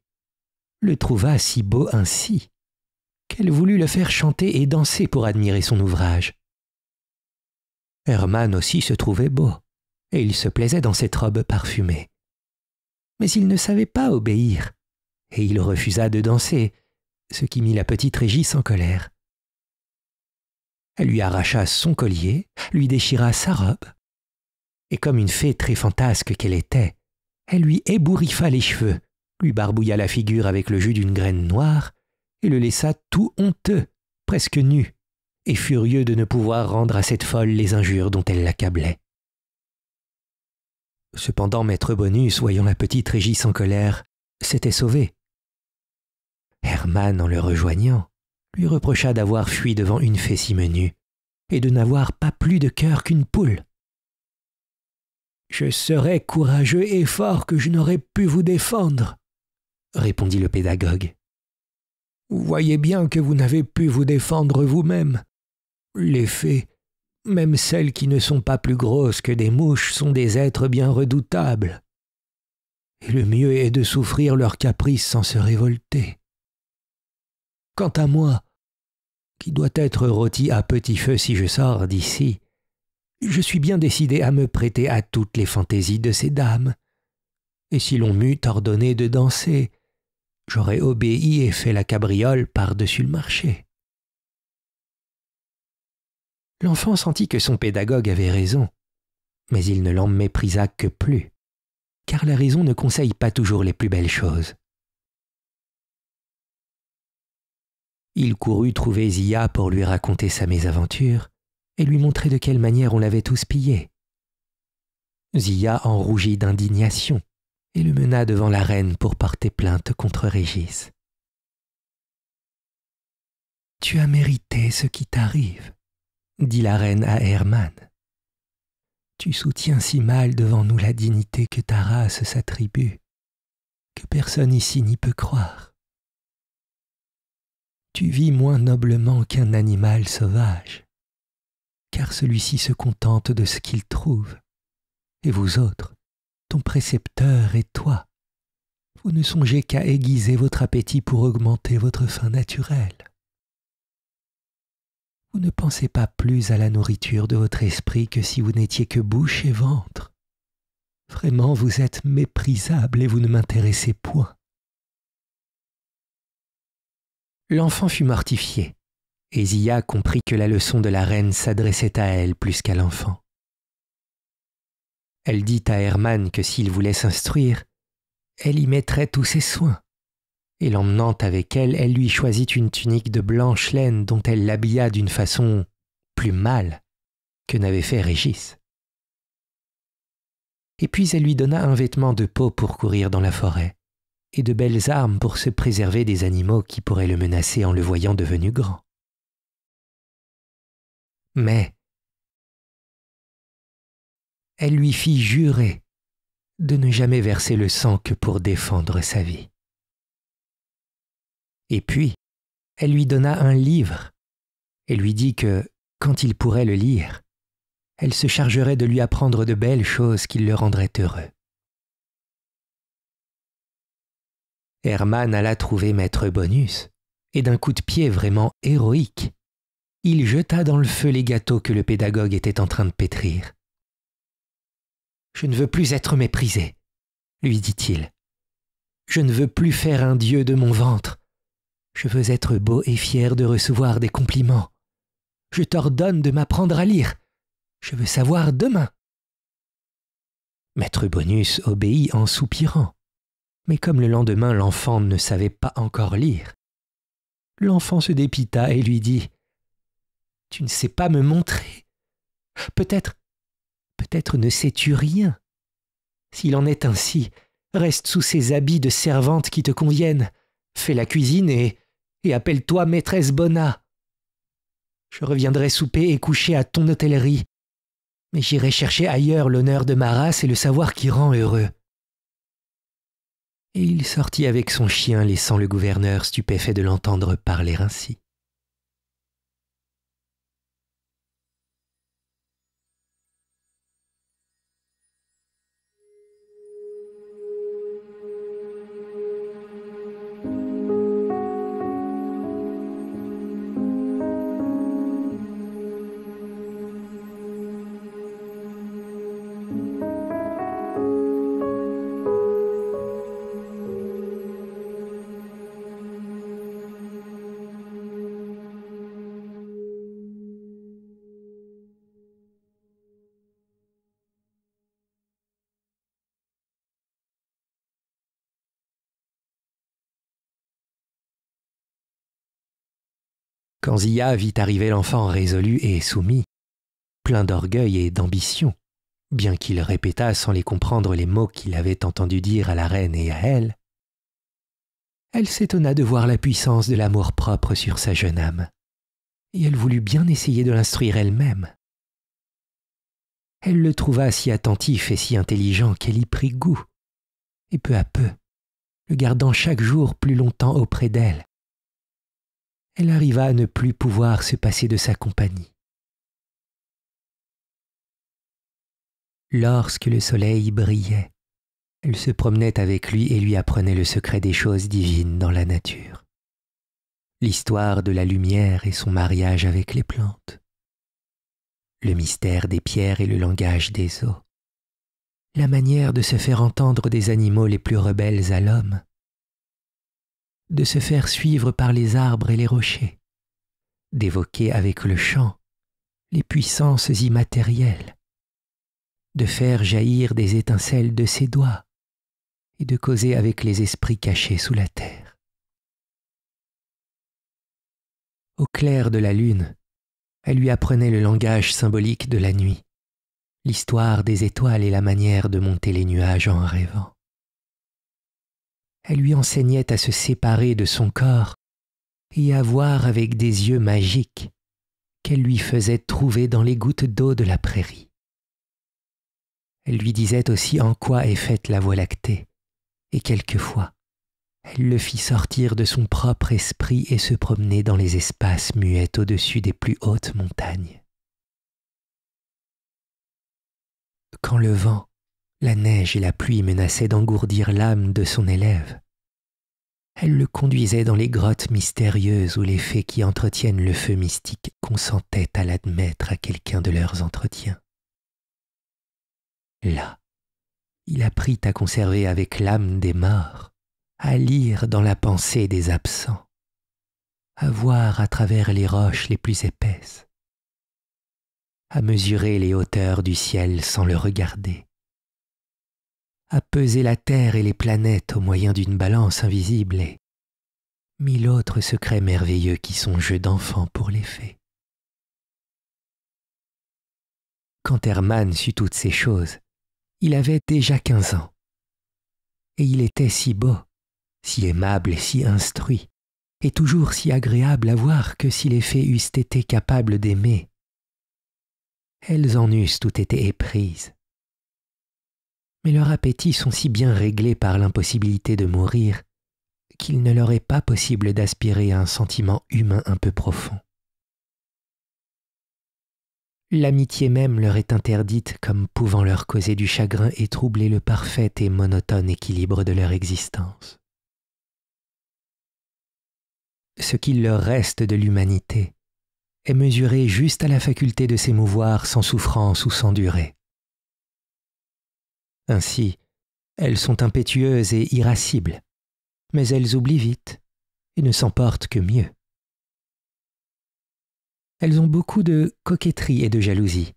le trouva si beau ainsi qu'elle voulut le faire chanter et danser pour admirer son ouvrage. Hermann aussi se trouvait beau, et il se plaisait dans cette robe parfumée. Mais il ne savait pas obéir, et il refusa de danser, ce qui mit la petite Régis en colère. Elle lui arracha son collier, lui déchira sa robe, et comme une fée très fantasque qu'elle était, elle lui ébouriffa les cheveux, lui barbouilla la figure avec le jus d'une graine noire, et le laissa tout honteux, presque nu, et furieux de ne pouvoir rendre à cette folle les injures dont elle l'accablait. Cependant, maître Bonus, voyant la petite Régis en colère, s'était sauvé, Hermann, en le rejoignant, lui reprocha d'avoir fui devant une fée si menue, et de n'avoir pas plus de cœur qu'une poule. Je serais courageux et fort que je n'aurais pu vous défendre, répondit le pédagogue. Vous voyez bien que vous n'avez pu vous défendre vous-même. Les fées, même celles qui ne sont pas plus grosses que des mouches, sont des êtres bien redoutables. Et le mieux est de souffrir leurs caprices sans se révolter. Quant à moi, qui doit être rôti à petit feu si je sors d'ici, je suis bien décidé à me prêter à toutes les fantaisies de ces dames. Et si l'on m'eût ordonné de danser, j'aurais obéi et fait la cabriole par-dessus le marché. L'enfant sentit que son pédagogue avait raison, mais il ne l'en méprisa que plus, car la raison ne conseille pas toujours les plus belles choses. Il courut trouver Zia pour lui raconter sa mésaventure et lui montrer de quelle manière on l'avait tous pillé. Zia en rougit d'indignation et le mena devant la reine pour porter plainte contre Régis. Tu as mérité ce qui t'arrive, dit la reine à Herman. Tu soutiens si mal devant nous la dignité que ta race s'attribue, que personne ici n'y peut croire tu vis moins noblement qu'un animal sauvage, car celui-ci se contente de ce qu'il trouve, et vous autres, ton précepteur et toi, vous ne songez qu'à aiguiser votre appétit pour augmenter votre faim naturelle. Vous ne pensez pas plus à la nourriture de votre esprit que si vous n'étiez que bouche et ventre. Vraiment, vous êtes méprisable et vous ne m'intéressez point l'enfant fut mortifié, et Zia comprit que la leçon de la reine s'adressait à elle plus qu'à l'enfant. Elle dit à Hermann que s'il voulait s'instruire, elle y mettrait tous ses soins. Et l'emmenant avec elle, elle lui choisit une tunique de blanche laine dont elle l'habilla d'une façon plus mal que n'avait fait Régis. Et puis elle lui donna un vêtement de peau pour courir dans la forêt et de belles armes pour se préserver des animaux qui pourraient le menacer en le voyant devenu grand. Mais elle lui fit jurer de ne jamais verser le sang que pour défendre sa vie. Et puis, elle lui donna un livre et lui dit que, quand il pourrait le lire, elle se chargerait de lui apprendre de belles choses qui le rendraient heureux. Herman alla trouver maître Bonus, et d'un coup de pied vraiment héroïque, il jeta dans le feu les gâteaux que le pédagogue était en train de pétrir. Je ne veux plus être méprisé, lui dit-il. Je ne veux plus faire un dieu de mon ventre. Je veux être beau et fier de recevoir des compliments. Je t'ordonne de m'apprendre à lire. Je veux savoir demain. Maître Bonus obéit en soupirant. Mais comme le lendemain l'enfant ne savait pas encore lire, l'enfant se dépita et lui dit Tu ne sais pas me montrer. Peut-être, peut-être ne sais-tu rien. S'il en est ainsi, reste sous ces habits de servante qui te conviennent, fais la cuisine et, appelle-toi maîtresse Bona. Je reviendrai souper et coucher à ton hôtellerie, mais j'irai chercher ailleurs l'honneur de ma race et le savoir qui rend heureux et il sortit avec son chien, laissant le gouverneur stupéfait de l'entendre parler ainsi. Quand Zia vit arriver l'enfant résolu et soumis, plein d'orgueil et d'ambition, bien qu'il répétât sans les comprendre les mots qu'il avait entendu dire à la reine et à elle, elle s'étonna de voir la puissance de l'amour-propre sur sa jeune âme, et elle voulut bien essayer de l'instruire elle-même. Elle le trouva si attentif et si intelligent qu'elle y prit goût, et peu à peu, le gardant chaque jour plus longtemps auprès d'elle, elle arriva à ne plus pouvoir se passer de sa compagnie. Lorsque le soleil brillait, elle se promenait avec lui et lui apprenait le secret des choses divines dans la nature, l'histoire de la lumière et son mariage avec les plantes, le mystère des pierres et le langage des eaux, la manière de se faire entendre des animaux les plus rebelles à l'homme, de se faire suivre par les arbres et les rochers, d'évoquer avec le chant les puissances immatérielles, de faire jaillir des étincelles de ses doigts et de causer avec les esprits cachés sous la terre. Au clair de la lune, elle lui apprenait le langage symbolique de la nuit, l'histoire des étoiles et la manière de monter les nuages en rêvant elle lui enseignait à se séparer de son corps et à voir avec des yeux magiques qu'elle lui faisait trouver dans les gouttes d'eau de la prairie. Elle lui disait aussi en quoi est faite la voie lactée, et quelquefois, elle le fit sortir de son propre esprit et se promener dans les espaces muets au-dessus des plus hautes montagnes. Quand le vent la neige et la pluie menaçaient d'engourdir l'âme de son élève. Elle le conduisait dans les grottes mystérieuses où les fées qui entretiennent le feu mystique consentaient à l'admettre à quelqu'un de leurs entretiens. Là, il apprit à conserver avec l'âme des morts, à lire dans la pensée des absents, à voir à travers les roches les plus épaisses, à mesurer les hauteurs du ciel sans le regarder, à peser la Terre et les planètes au moyen d'une balance invisible et mille autres secrets merveilleux qui sont jeux d'enfants pour les fées. Quand Hermann sut toutes ces choses, il avait déjà quinze ans. Et il était si beau, si aimable et si instruit, et toujours si agréable à voir que si les fées eussent été capables d'aimer, elles en eussent toutes été éprises mais leurs appétits sont si bien réglés par l'impossibilité de mourir qu'il ne leur est pas possible d'aspirer à un sentiment humain un peu profond. L'amitié même leur est interdite comme pouvant leur causer du chagrin et troubler le parfait et monotone équilibre de leur existence. Ce qu'il leur reste de l'humanité est mesuré juste à la faculté de s'émouvoir sans souffrance ou sans durée. Ainsi, elles sont impétueuses et irascibles, mais elles oublient vite et ne s'emportent que mieux. Elles ont beaucoup de coquetterie et de jalousie,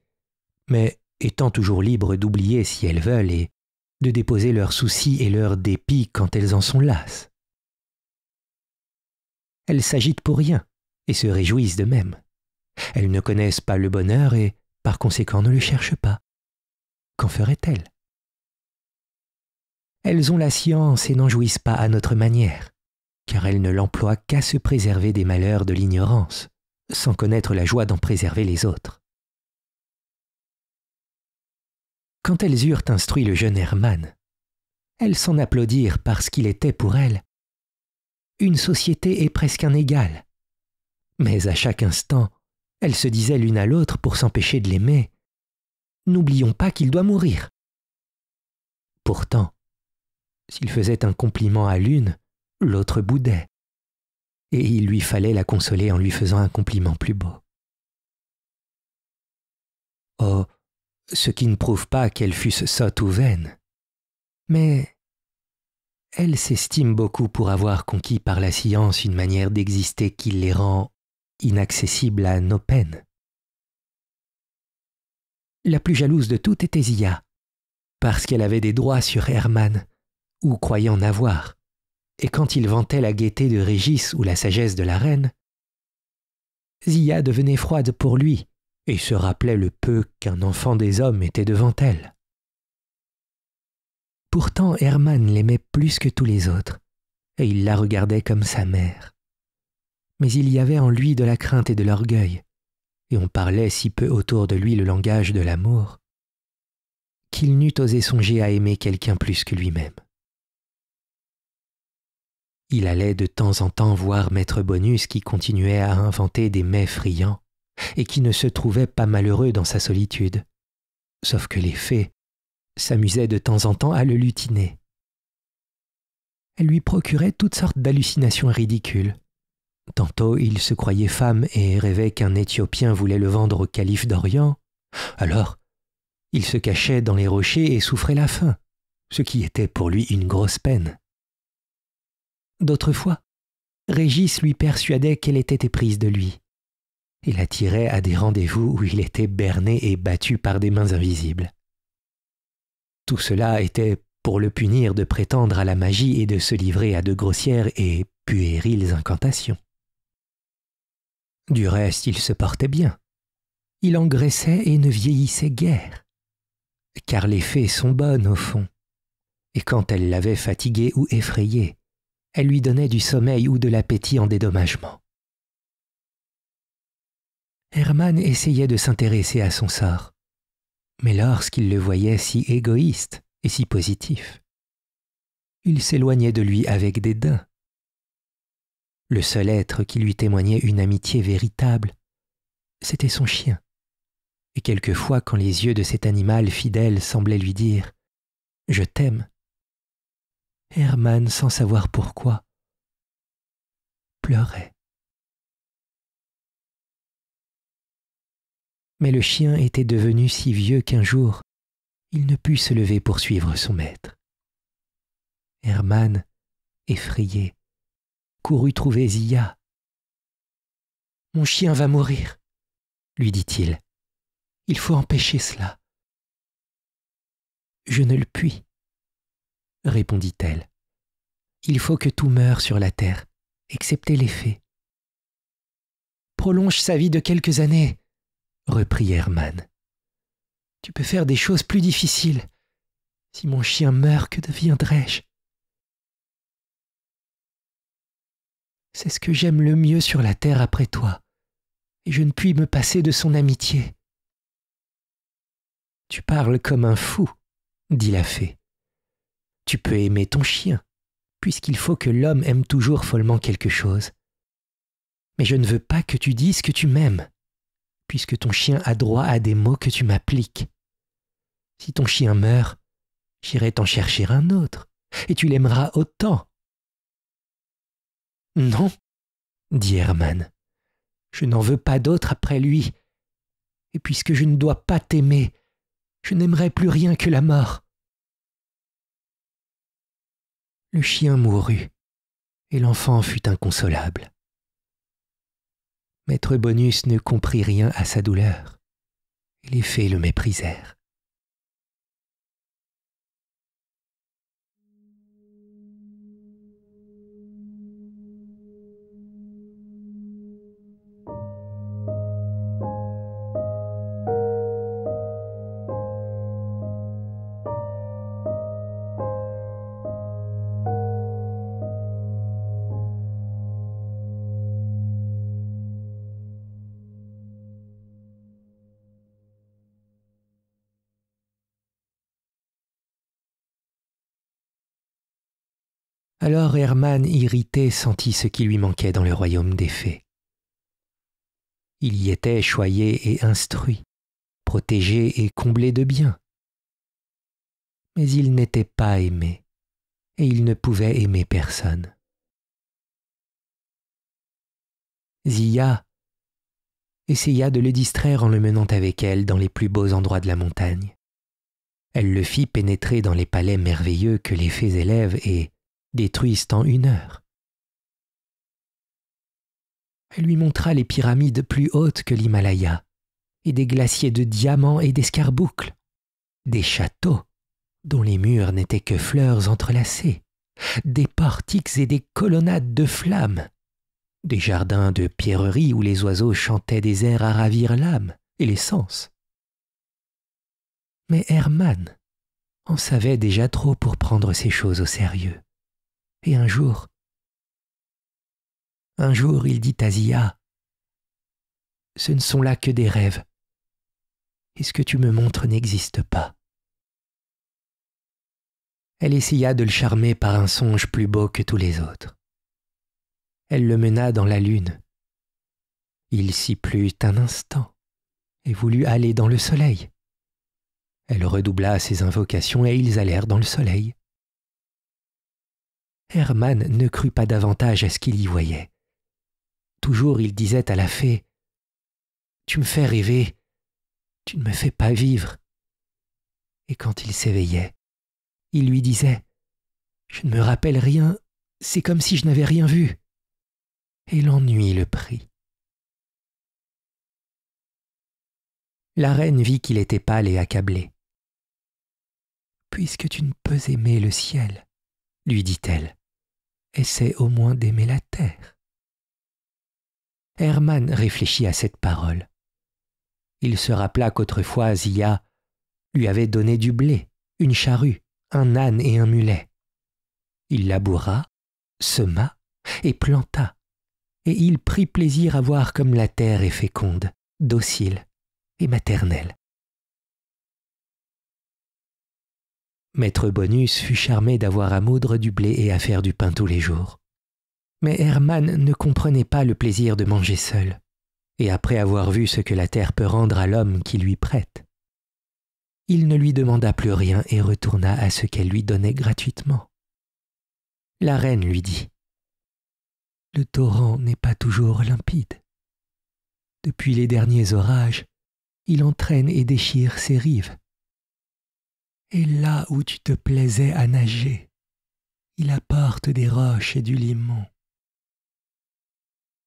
mais étant toujours libres d'oublier si elles veulent et de déposer leurs soucis et leurs dépits quand elles en sont lasses. Elles s'agitent pour rien et se réjouissent de même. Elles ne connaissent pas le bonheur et par conséquent ne le cherchent pas. Qu'en feraient-elles elles ont la science et n'en jouissent pas à notre manière, car elles ne l'emploient qu'à se préserver des malheurs de l'ignorance, sans connaître la joie d'en préserver les autres. Quand elles eurent instruit le jeune Hermann, elles s'en applaudirent parce qu'il était pour elles une société est presque un égal. Mais à chaque instant, elles se disaient l'une à l'autre pour s'empêcher de l'aimer. N'oublions pas qu'il doit mourir. Pourtant, s'il faisait un compliment à l'une, l'autre boudait. Et il lui fallait la consoler en lui faisant un compliment plus beau. Oh, ce qui ne prouve pas qu'elles fussent sottes ou vaines. Mais elle s'estime beaucoup pour avoir conquis par la science une manière d'exister qui les rend inaccessibles à nos peines. La plus jalouse de toutes était Zia, parce qu'elle avait des droits sur Hermann, ou croyant avoir, et quand il vantait la gaieté de Régis ou la sagesse de la reine, Zia devenait froide pour lui et se rappelait le peu qu'un enfant des hommes était devant elle. Pourtant Hermann l'aimait plus que tous les autres, et il la regardait comme sa mère. Mais il y avait en lui de la crainte et de l'orgueil, et on parlait si peu autour de lui le langage de l'amour, qu'il n'eût osé songer à aimer quelqu'un plus que lui-même. Il allait de temps en temps voir Maître Bonus qui continuait à inventer des mets friands et qui ne se trouvait pas malheureux dans sa solitude. Sauf que les fées s'amusaient de temps en temps à le lutiner. Elles lui procuraient toutes sortes d'hallucinations ridicules. Tantôt il se croyait femme et rêvait qu'un Éthiopien voulait le vendre au calife d'Orient. Alors, il se cachait dans les rochers et souffrait la faim, ce qui était pour lui une grosse peine. D'autres fois, Régis lui persuadait qu'elle était éprise de lui. Il la tirait à des rendez-vous où il était berné et battu par des mains invisibles. Tout cela était pour le punir de prétendre à la magie et de se livrer à de grossières et puériles incantations. Du reste, il se portait bien. Il engraissait et ne vieillissait guère. Car les fées sont bonnes au fond. Et quand elles l'avaient fatigué ou effrayé, elle lui donnait du sommeil ou de l'appétit en dédommagement. Hermann essayait de s'intéresser à son sort, mais lorsqu'il le voyait si égoïste et si positif, il s'éloignait de lui avec dédain. Le seul être qui lui témoignait une amitié véritable, c'était son chien. Et quelquefois, quand les yeux de cet animal fidèle semblaient lui dire ⁇ Je t'aime ⁇ Herman, sans savoir pourquoi, pleurait. Mais le chien était devenu si vieux qu'un jour, il ne put se lever pour suivre son maître. Herman, effrayé, courut trouver Zia. Mon chien va mourir, lui dit-il. Il faut empêcher cela. Je ne le puis, répondit-elle. Il faut que tout meure sur la terre, excepté les fées. Prolonge sa vie de quelques années, reprit Hermann. Tu peux faire des choses plus difficiles. Si mon chien meurt, que deviendrai-je C'est ce que j'aime le mieux sur la terre après toi, et je ne puis me passer de son amitié. Tu parles comme un fou, dit la fée. Tu peux aimer ton chien, puisqu'il faut que l'homme aime toujours follement quelque chose. Mais je ne veux pas que tu dises que tu m'aimes, puisque ton chien a droit à des mots que tu m'appliques. Si ton chien meurt, j'irai t'en chercher un autre, et tu l'aimeras autant. Non, dit Hermann, je n'en veux pas d'autre après lui, et puisque je ne dois pas t'aimer, je n'aimerai plus rien que la mort le chien mourut, et l'enfant fut inconsolable. Maître Bonus ne comprit rien à sa douleur, et les fées le méprisèrent. Alors Hermann, irrité, sentit ce qui lui manquait dans le royaume des fées. Il y était choyé et instruit, protégé et comblé de biens. Mais il n'était pas aimé, et il ne pouvait aimer personne. Zia essaya de le distraire en le menant avec elle dans les plus beaux endroits de la montagne. Elle le fit pénétrer dans les palais merveilleux que les fées élèvent et, détruisent en une heure. Elle lui montra les pyramides plus hautes que l'Himalaya, et des glaciers de diamants et d'escarboucles, des châteaux dont les murs n'étaient que fleurs entrelacées, des portiques et des colonnades de flammes, des jardins de pierreries où les oiseaux chantaient des airs à ravir l'âme et les sens. Mais Hermann en savait déjà trop pour prendre ces choses au sérieux un jour, un jour, il dit à Zia, Ce ne sont là que des rêves, et ce que tu me montres n'existe pas. Elle essaya de le charmer par un songe plus beau que tous les autres. Elle le mena dans la lune. Il s'y plut un instant et voulut aller dans le soleil. Elle redoubla ses invocations et ils allèrent dans le soleil. Hermann ne crut pas davantage à ce qu'il y voyait. Toujours il disait à la fée Tu me fais rêver, tu ne me fais pas vivre. Et quand il s'éveillait, il lui disait Je ne me rappelle rien, c'est comme si je n'avais rien vu. Et l'ennui le prit. La reine vit qu'il était pâle et accablé. Puisque tu ne peux aimer le ciel, lui dit-elle, essaie au moins d'aimer la terre. Hermann réfléchit à cette parole. Il se rappela qu'autrefois Zia lui avait donné du blé, une charrue, un âne et un mulet. Il laboura, sema et planta, et il prit plaisir à voir comme la terre est féconde, docile et maternelle. Maître Bonus fut charmé d'avoir à moudre du blé et à faire du pain tous les jours. Mais Hermann ne comprenait pas le plaisir de manger seul, et après avoir vu ce que la terre peut rendre à l'homme qui lui prête, il ne lui demanda plus rien et retourna à ce qu'elle lui donnait gratuitement. La reine lui dit Le torrent n'est pas toujours limpide. Depuis les derniers orages, il entraîne et déchire ses rives et là où tu te plaisais à nager, il apporte des roches et du limon.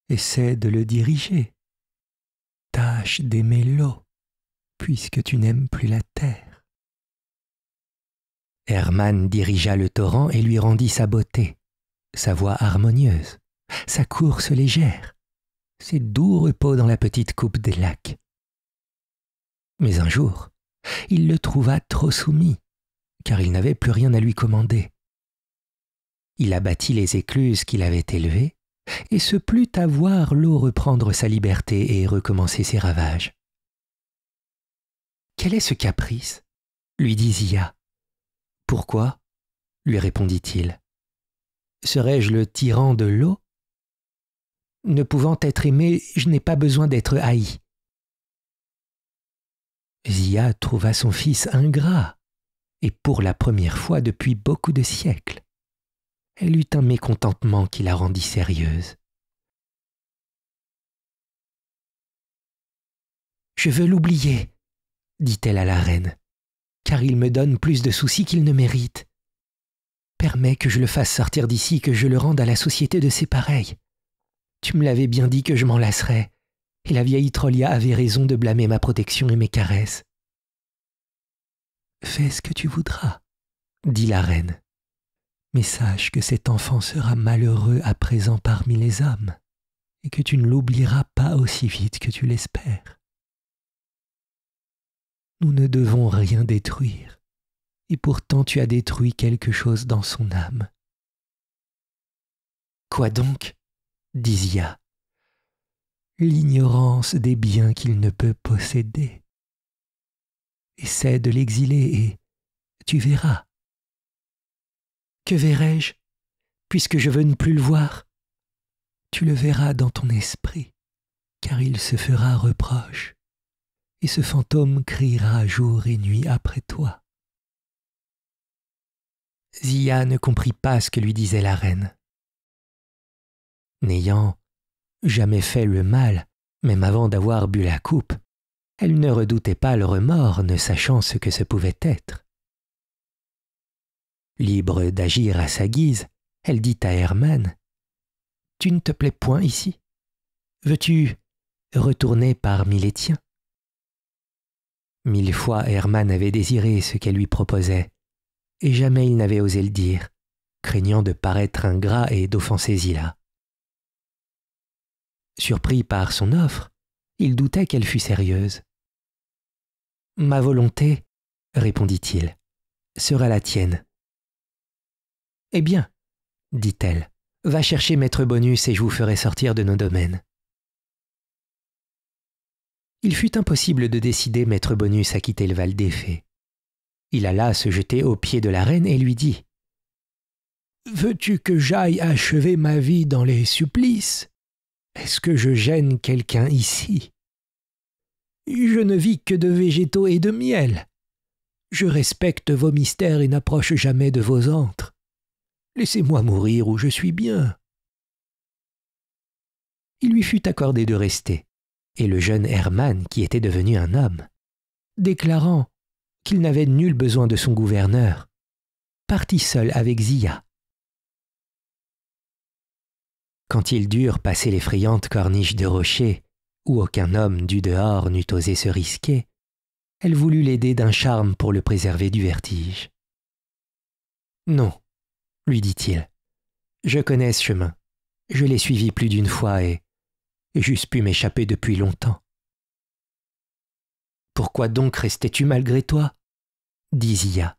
Essaie de le diriger. Tâche d'aimer l'eau, puisque tu n'aimes plus la terre. Hermann dirigea le torrent et lui rendit sa beauté, sa voix harmonieuse, sa course légère, ses doux repos dans la petite coupe des lacs. Mais un jour, il le trouva trop soumis, car il n'avait plus rien à lui commander. Il abattit les écluses qu'il avait élevées, et se plut à voir l'eau reprendre sa liberté et recommencer ses ravages. Quel est ce caprice lui dit Zia. Pourquoi lui répondit-il. Serais-je le tyran de l'eau Ne pouvant être aimé, je n'ai pas besoin d'être haï. Zia trouva son fils ingrat, et pour la première fois depuis beaucoup de siècles. Elle eut un mécontentement qui la rendit sérieuse. Je veux l'oublier, dit-elle à la reine, car il me donne plus de soucis qu'il ne mérite. Permets que je le fasse sortir d'ici, que je le rende à la société de ses pareils. Tu me l'avais bien dit que je m'en lasserais et la vieille Trolia avait raison de blâmer ma protection et mes caresses. Fais ce que tu voudras, dit la reine, mais sache que cet enfant sera malheureux à présent parmi les âmes, et que tu ne l'oublieras pas aussi vite que tu l'espères. Nous ne devons rien détruire, et pourtant tu as détruit quelque chose dans son âme. Quoi donc dit Zia l'ignorance des biens qu'il ne peut posséder. Essaie de l'exiler et tu verras. Que verrai-je, puisque je veux ne plus le voir Tu le verras dans ton esprit, car il se fera reproche, et ce fantôme criera jour et nuit après toi. Zia ne comprit pas ce que lui disait la reine. N'ayant jamais fait le mal, même avant d'avoir bu la coupe, elle ne redoutait pas le remords, ne sachant ce que ce pouvait être. Libre d'agir à sa guise, elle dit à Hermann Tu ne te plais point ici Veux-tu retourner parmi les tiens Mille fois Hermann avait désiré ce qu'elle lui proposait, et jamais il n'avait osé le dire, craignant de paraître ingrat et d'offenser Zilla. Surpris par son offre, il doutait qu'elle fût sérieuse. Ma volonté, répondit-il, sera la tienne. Eh bien, dit-elle, va chercher Maître Bonus et je vous ferai sortir de nos domaines. Il fut impossible de décider Maître Bonus à quitter le Val des Fées. Il alla se jeter aux pieds de la reine et lui dit Veux-tu que j'aille achever ma vie dans les supplices est-ce que je gêne quelqu'un ici Je ne vis que de végétaux et de miel. Je respecte vos mystères et n'approche jamais de vos antres. Laissez-moi mourir où je suis bien. Il lui fut accordé de rester, et le jeune Hermann, qui était devenu un homme, déclarant qu'il n'avait nul besoin de son gouverneur, partit seul avec Zia quand ils durent passer l'effrayante corniche de rochers, où aucun homme du dehors n'eût osé se risquer, elle voulut l'aider d'un charme pour le préserver du vertige. Non, lui dit-il, je connais ce chemin, je l'ai suivi plus d'une fois et j'eusse pu m'échapper depuis longtemps. Pourquoi donc restais-tu malgré toi dit Zia.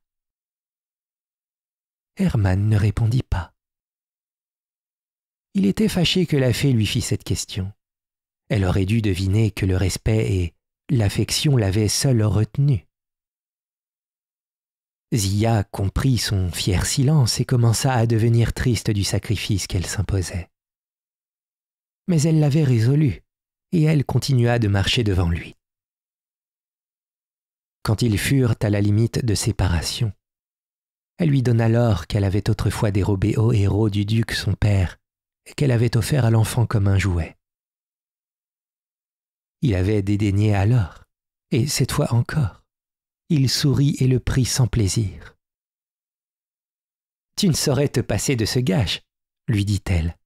Hermann ne répondit pas. Il était fâché que la fée lui fît cette question. Elle aurait dû deviner que le respect et l'affection l'avaient seule retenu. Zia comprit son fier silence et commença à devenir triste du sacrifice qu'elle s'imposait. Mais elle l'avait résolu, et elle continua de marcher devant lui. Quand ils furent à la limite de séparation, elle lui donna l'or qu'elle avait autrefois dérobé au héros du duc son père qu'elle avait offert à l'enfant comme un jouet. Il avait dédaigné alors, et cette fois encore. Il sourit et le prit sans plaisir. Tu ne saurais te passer de ce gage, lui dit-elle.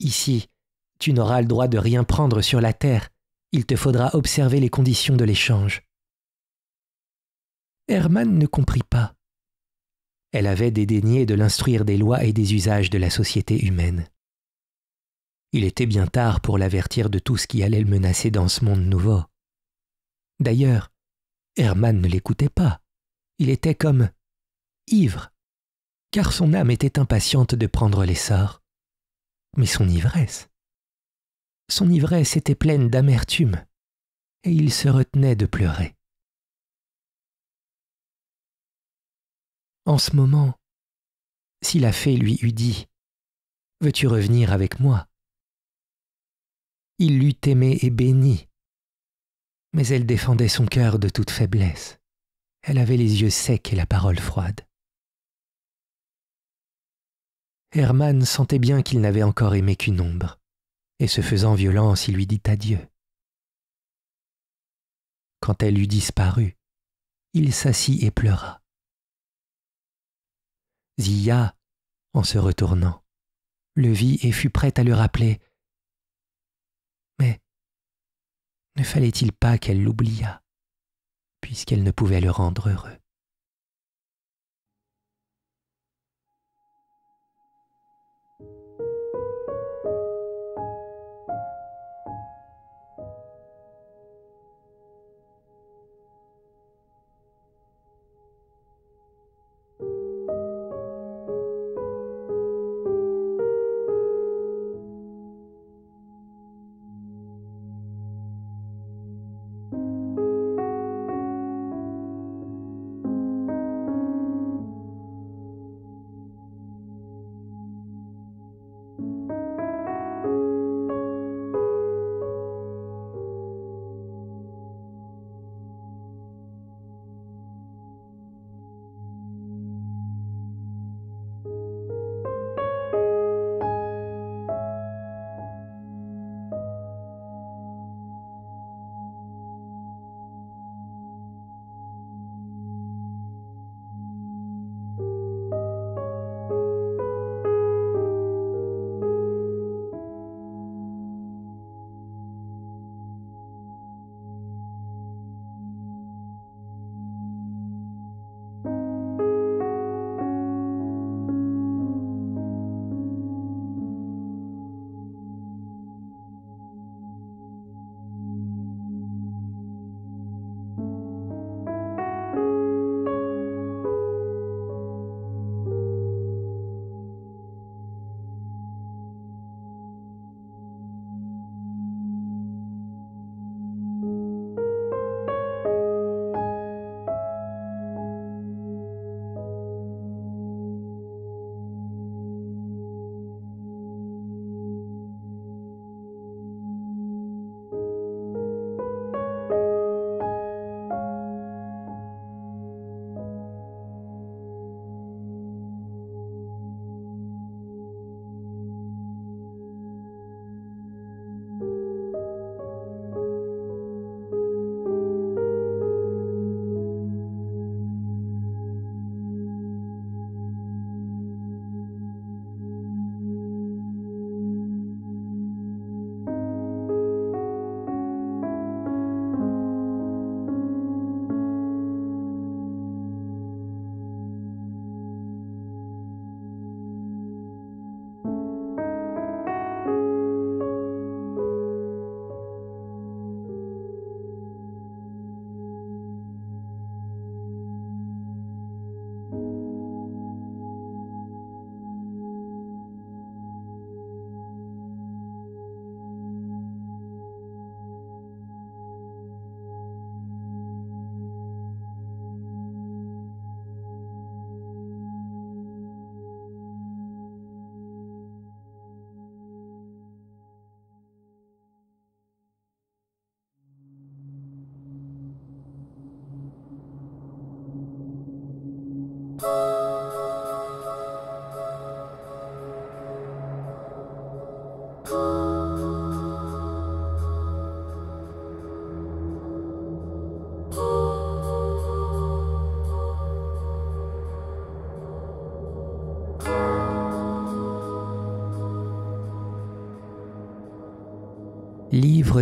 Ici, tu n'auras le droit de rien prendre sur la terre, il te faudra observer les conditions de l'échange. Hermann ne comprit pas. Elle avait dédaigné de l'instruire des lois et des usages de la société humaine. Il était bien tard pour l'avertir de tout ce qui allait le menacer dans ce monde nouveau. D'ailleurs, Hermann ne l'écoutait pas. Il était comme ivre, car son âme était impatiente de prendre l'essor. Mais son ivresse. Son ivresse était pleine d'amertume, et il se retenait de pleurer. en ce moment, si la fée lui eût dit Veux-tu revenir avec moi Il l'eût aimée et bénie, mais elle défendait son cœur de toute faiblesse. Elle avait les yeux secs et la parole froide. Hermann sentait bien qu'il n'avait encore aimé qu'une ombre, et se faisant violence, il lui dit adieu. Quand elle eut disparu, il s'assit et pleura. Zia, en se retournant, le vit et fut prête à le rappeler. Mais ne fallait-il pas qu'elle l'oubliât, puisqu'elle ne pouvait le rendre heureux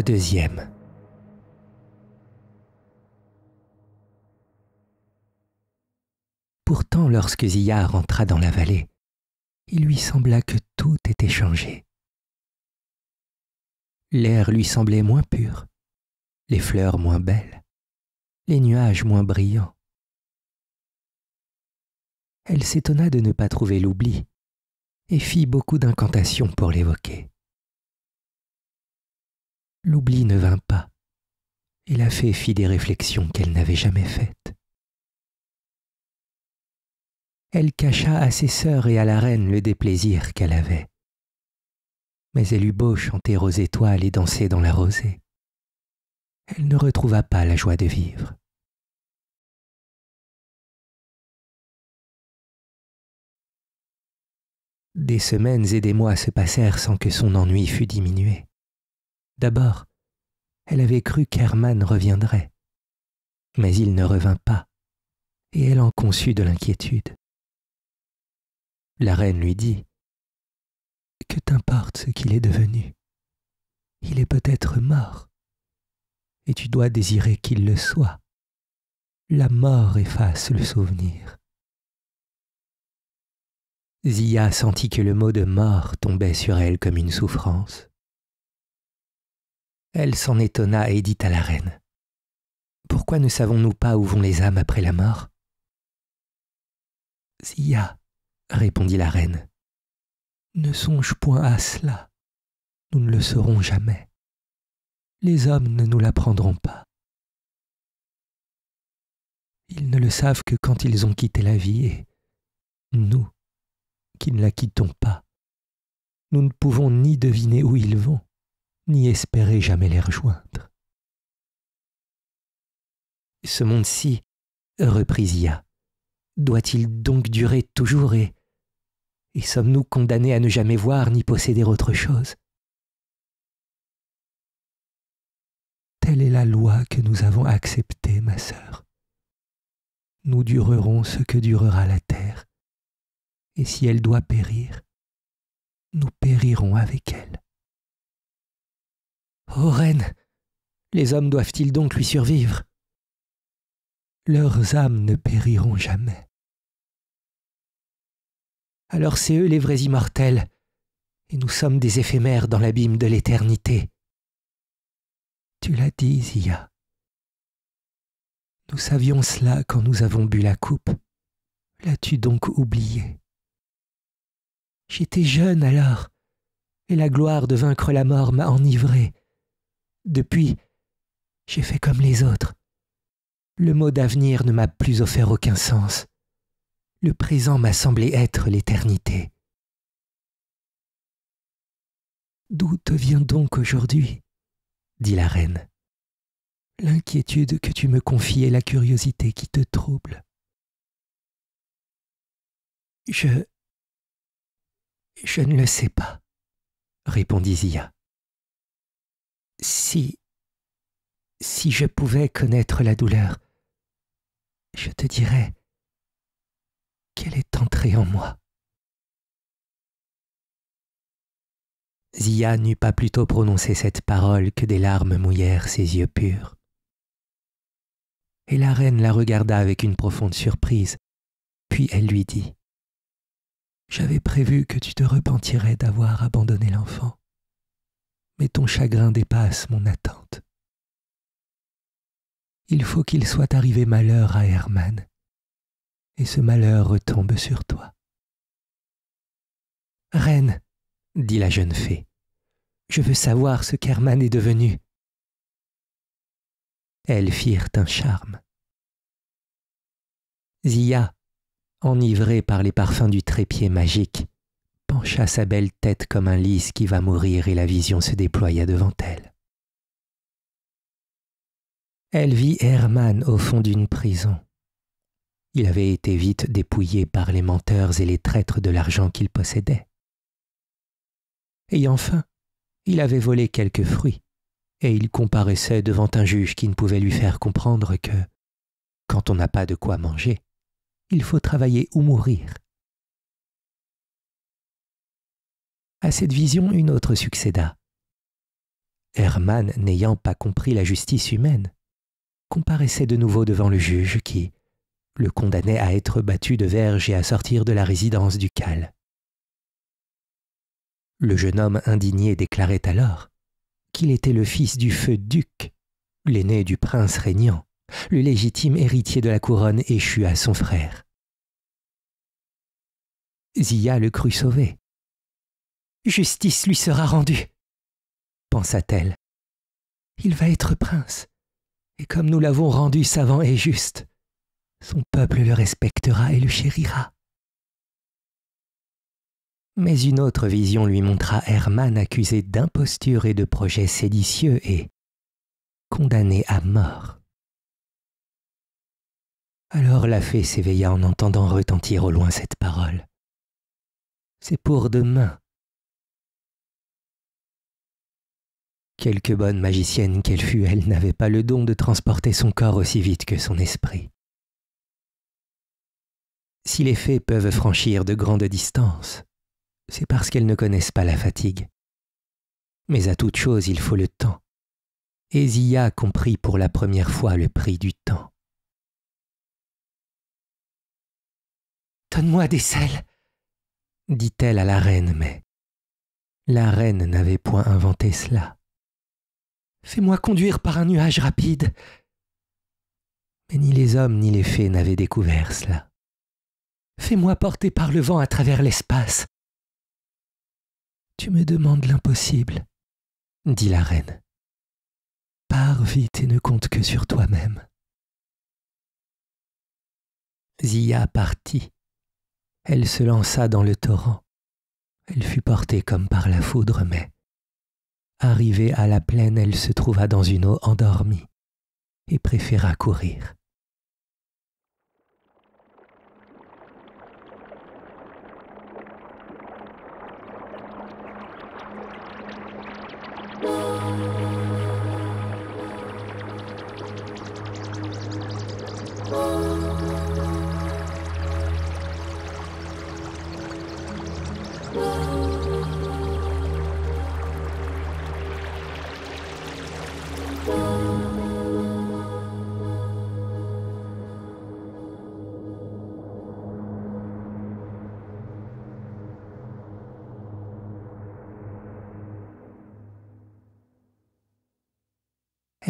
deuxième. Pourtant, lorsque Zillard entra dans la vallée, il lui sembla que tout était changé. L'air lui semblait moins pur, les fleurs moins belles, les nuages moins brillants. Elle s'étonna de ne pas trouver l'oubli et fit beaucoup d'incantations pour l'évoquer. L'oubli ne vint pas, et la fée fit des réflexions qu'elle n'avait jamais faites. Elle cacha à ses sœurs et à la reine le déplaisir qu'elle avait. Mais elle eut beau chanter aux étoiles et danser dans la rosée. Elle ne retrouva pas la joie de vivre. Des semaines et des mois se passèrent sans que son ennui fût diminué. D'abord, elle avait cru qu'Hermann reviendrait. Mais il ne revint pas, et elle en conçut de l'inquiétude. La reine lui dit Que t'importe ce qu'il est devenu Il est peut-être mort, et tu dois désirer qu'il le soit. La mort efface le souvenir. Zia sentit que le mot de mort tombait sur elle comme une souffrance. Elle s'en étonna et dit à la reine Pourquoi ne savons-nous pas où vont les âmes après la mort Zia, répondit la reine, ne songe point à cela. Nous ne le saurons jamais. Les hommes ne nous l'apprendront pas. Ils ne le savent que quand ils ont quitté la vie et nous, qui ne la quittons pas, nous ne pouvons ni deviner où ils vont, ni espérer jamais les rejoindre. Ce monde-ci, reprit Zia, doit-il donc durer toujours et, et sommes-nous condamnés à ne jamais voir ni posséder autre chose Telle est la loi que nous avons acceptée, ma sœur. Nous durerons ce que durera la terre, et si elle doit périr, nous périrons avec elle. Ô reine, les hommes doivent-ils donc lui survivre Leurs âmes ne périront jamais. Alors c'est eux les vrais immortels, et nous sommes des éphémères dans l'abîme de l'éternité. Tu l'as dit, Zia. Nous savions cela quand nous avons bu la coupe. L'as-tu donc oublié J'étais jeune alors, et la gloire de vaincre la mort m'a enivré. Depuis, j'ai fait comme les autres. Le mot d'avenir ne m'a plus offert aucun sens. Le présent m'a semblé être l'éternité. D'où te vient donc aujourd'hui dit la reine. L'inquiétude que tu me confies et la curiosité qui te trouble. Je. Je ne le sais pas, répondit Zia. Si. si je pouvais connaître la douleur, je te dirais qu'elle est entrée en moi. Zia n'eut pas plutôt prononcé cette parole que des larmes mouillèrent ses yeux purs. Et la reine la regarda avec une profonde surprise, puis elle lui dit J'avais prévu que tu te repentirais d'avoir abandonné l'enfant mais ton chagrin dépasse mon attente. Il faut qu'il soit arrivé malheur à Herman, et ce malheur retombe sur toi. Reine, dit la jeune fée, je veux savoir ce qu'Herman est devenu. Elles firent un charme. Zia, enivrée par les parfums du trépied magique, sa belle tête comme un lys qui va mourir et la vision se déploya devant elle. Elle vit Hermann au fond d'une prison. Il avait été vite dépouillé par les menteurs et les traîtres de l'argent qu'il possédait. Et enfin, il avait volé quelques fruits, et il comparaissait devant un juge qui ne pouvait lui faire comprendre que, quand on n'a pas de quoi manger, il faut travailler ou mourir, À cette vision, une autre succéda. Hermann, n'ayant pas compris la justice humaine, comparaissait de nouveau devant le juge qui le condamnait à être battu de verge et à sortir de la résidence ducale. Le jeune homme indigné déclarait alors qu'il était le fils du feu duc, l'aîné du prince régnant, le légitime héritier de la couronne échue à son frère. Zia le crut sauvé, Justice lui sera rendue, pensa-t-elle. Il va être prince, et comme nous l'avons rendu savant et juste, son peuple le respectera et le chérira. Mais une autre vision lui montra Hermann accusé d'imposture et de projets séditieux et condamné à mort. Alors la fée s'éveilla en entendant retentir au loin cette parole. C'est pour demain Quelque bonne magicienne qu'elle fût, elle n'avait pas le don de transporter son corps aussi vite que son esprit. Si les fées peuvent franchir de grandes distances, c'est parce qu'elles ne connaissent pas la fatigue. Mais à toute chose, il faut le temps. Et Zia comprit pour la première fois le prix du temps. Donne-moi des selles dit-elle à la reine, mais la reine n'avait point inventé cela. Fais-moi conduire par un nuage rapide. Mais ni les hommes ni les fées n'avaient découvert cela. Fais-moi porter par le vent à travers l'espace. Tu me demandes l'impossible, dit la reine. Pars vite et ne compte que sur toi-même. Zia partit. Elle se lança dans le torrent. Elle fut portée comme par la foudre, mais Arrivée à la plaine, elle se trouva dans une eau endormie et préféra courir.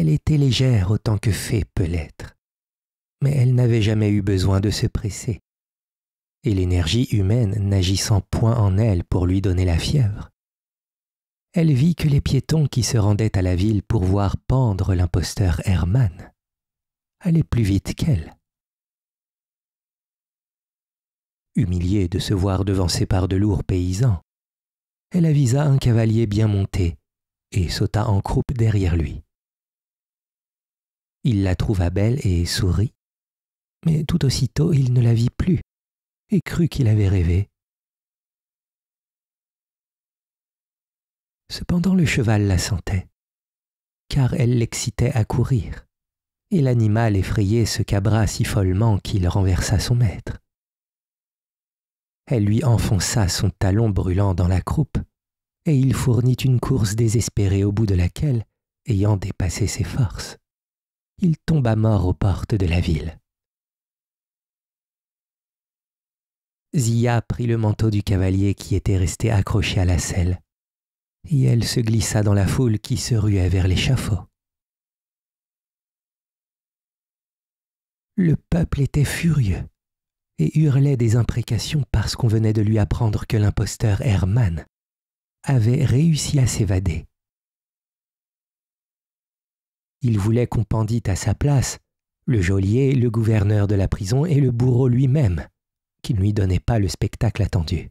Elle était légère autant que fée peut l'être, mais elle n'avait jamais eu besoin de se presser, et l'énergie humaine n'agissant point en elle pour lui donner la fièvre. Elle vit que les piétons qui se rendaient à la ville pour voir pendre l'imposteur Hermann allaient plus vite qu'elle. Humiliée de se voir devancée par de lourds paysans, elle avisa un cavalier bien monté et sauta en croupe derrière lui. Il la trouva belle et sourit. Mais tout aussitôt il ne la vit plus et crut qu'il avait rêvé. Cependant le cheval la sentait, car elle l'excitait à courir, et l'animal effrayé se cabra si follement qu'il renversa son maître. Elle lui enfonça son talon brûlant dans la croupe, et il fournit une course désespérée au bout de laquelle, ayant dépassé ses forces, il tomba mort aux portes de la ville. Zia prit le manteau du cavalier qui était resté accroché à la selle, et elle se glissa dans la foule qui se ruait vers l'échafaud. Le peuple était furieux et hurlait des imprécations parce qu'on venait de lui apprendre que l'imposteur Herman avait réussi à s'évader il voulait qu'on pendît à sa place le geôlier, le gouverneur de la prison et le bourreau lui-même, qui ne lui donnait pas le spectacle attendu.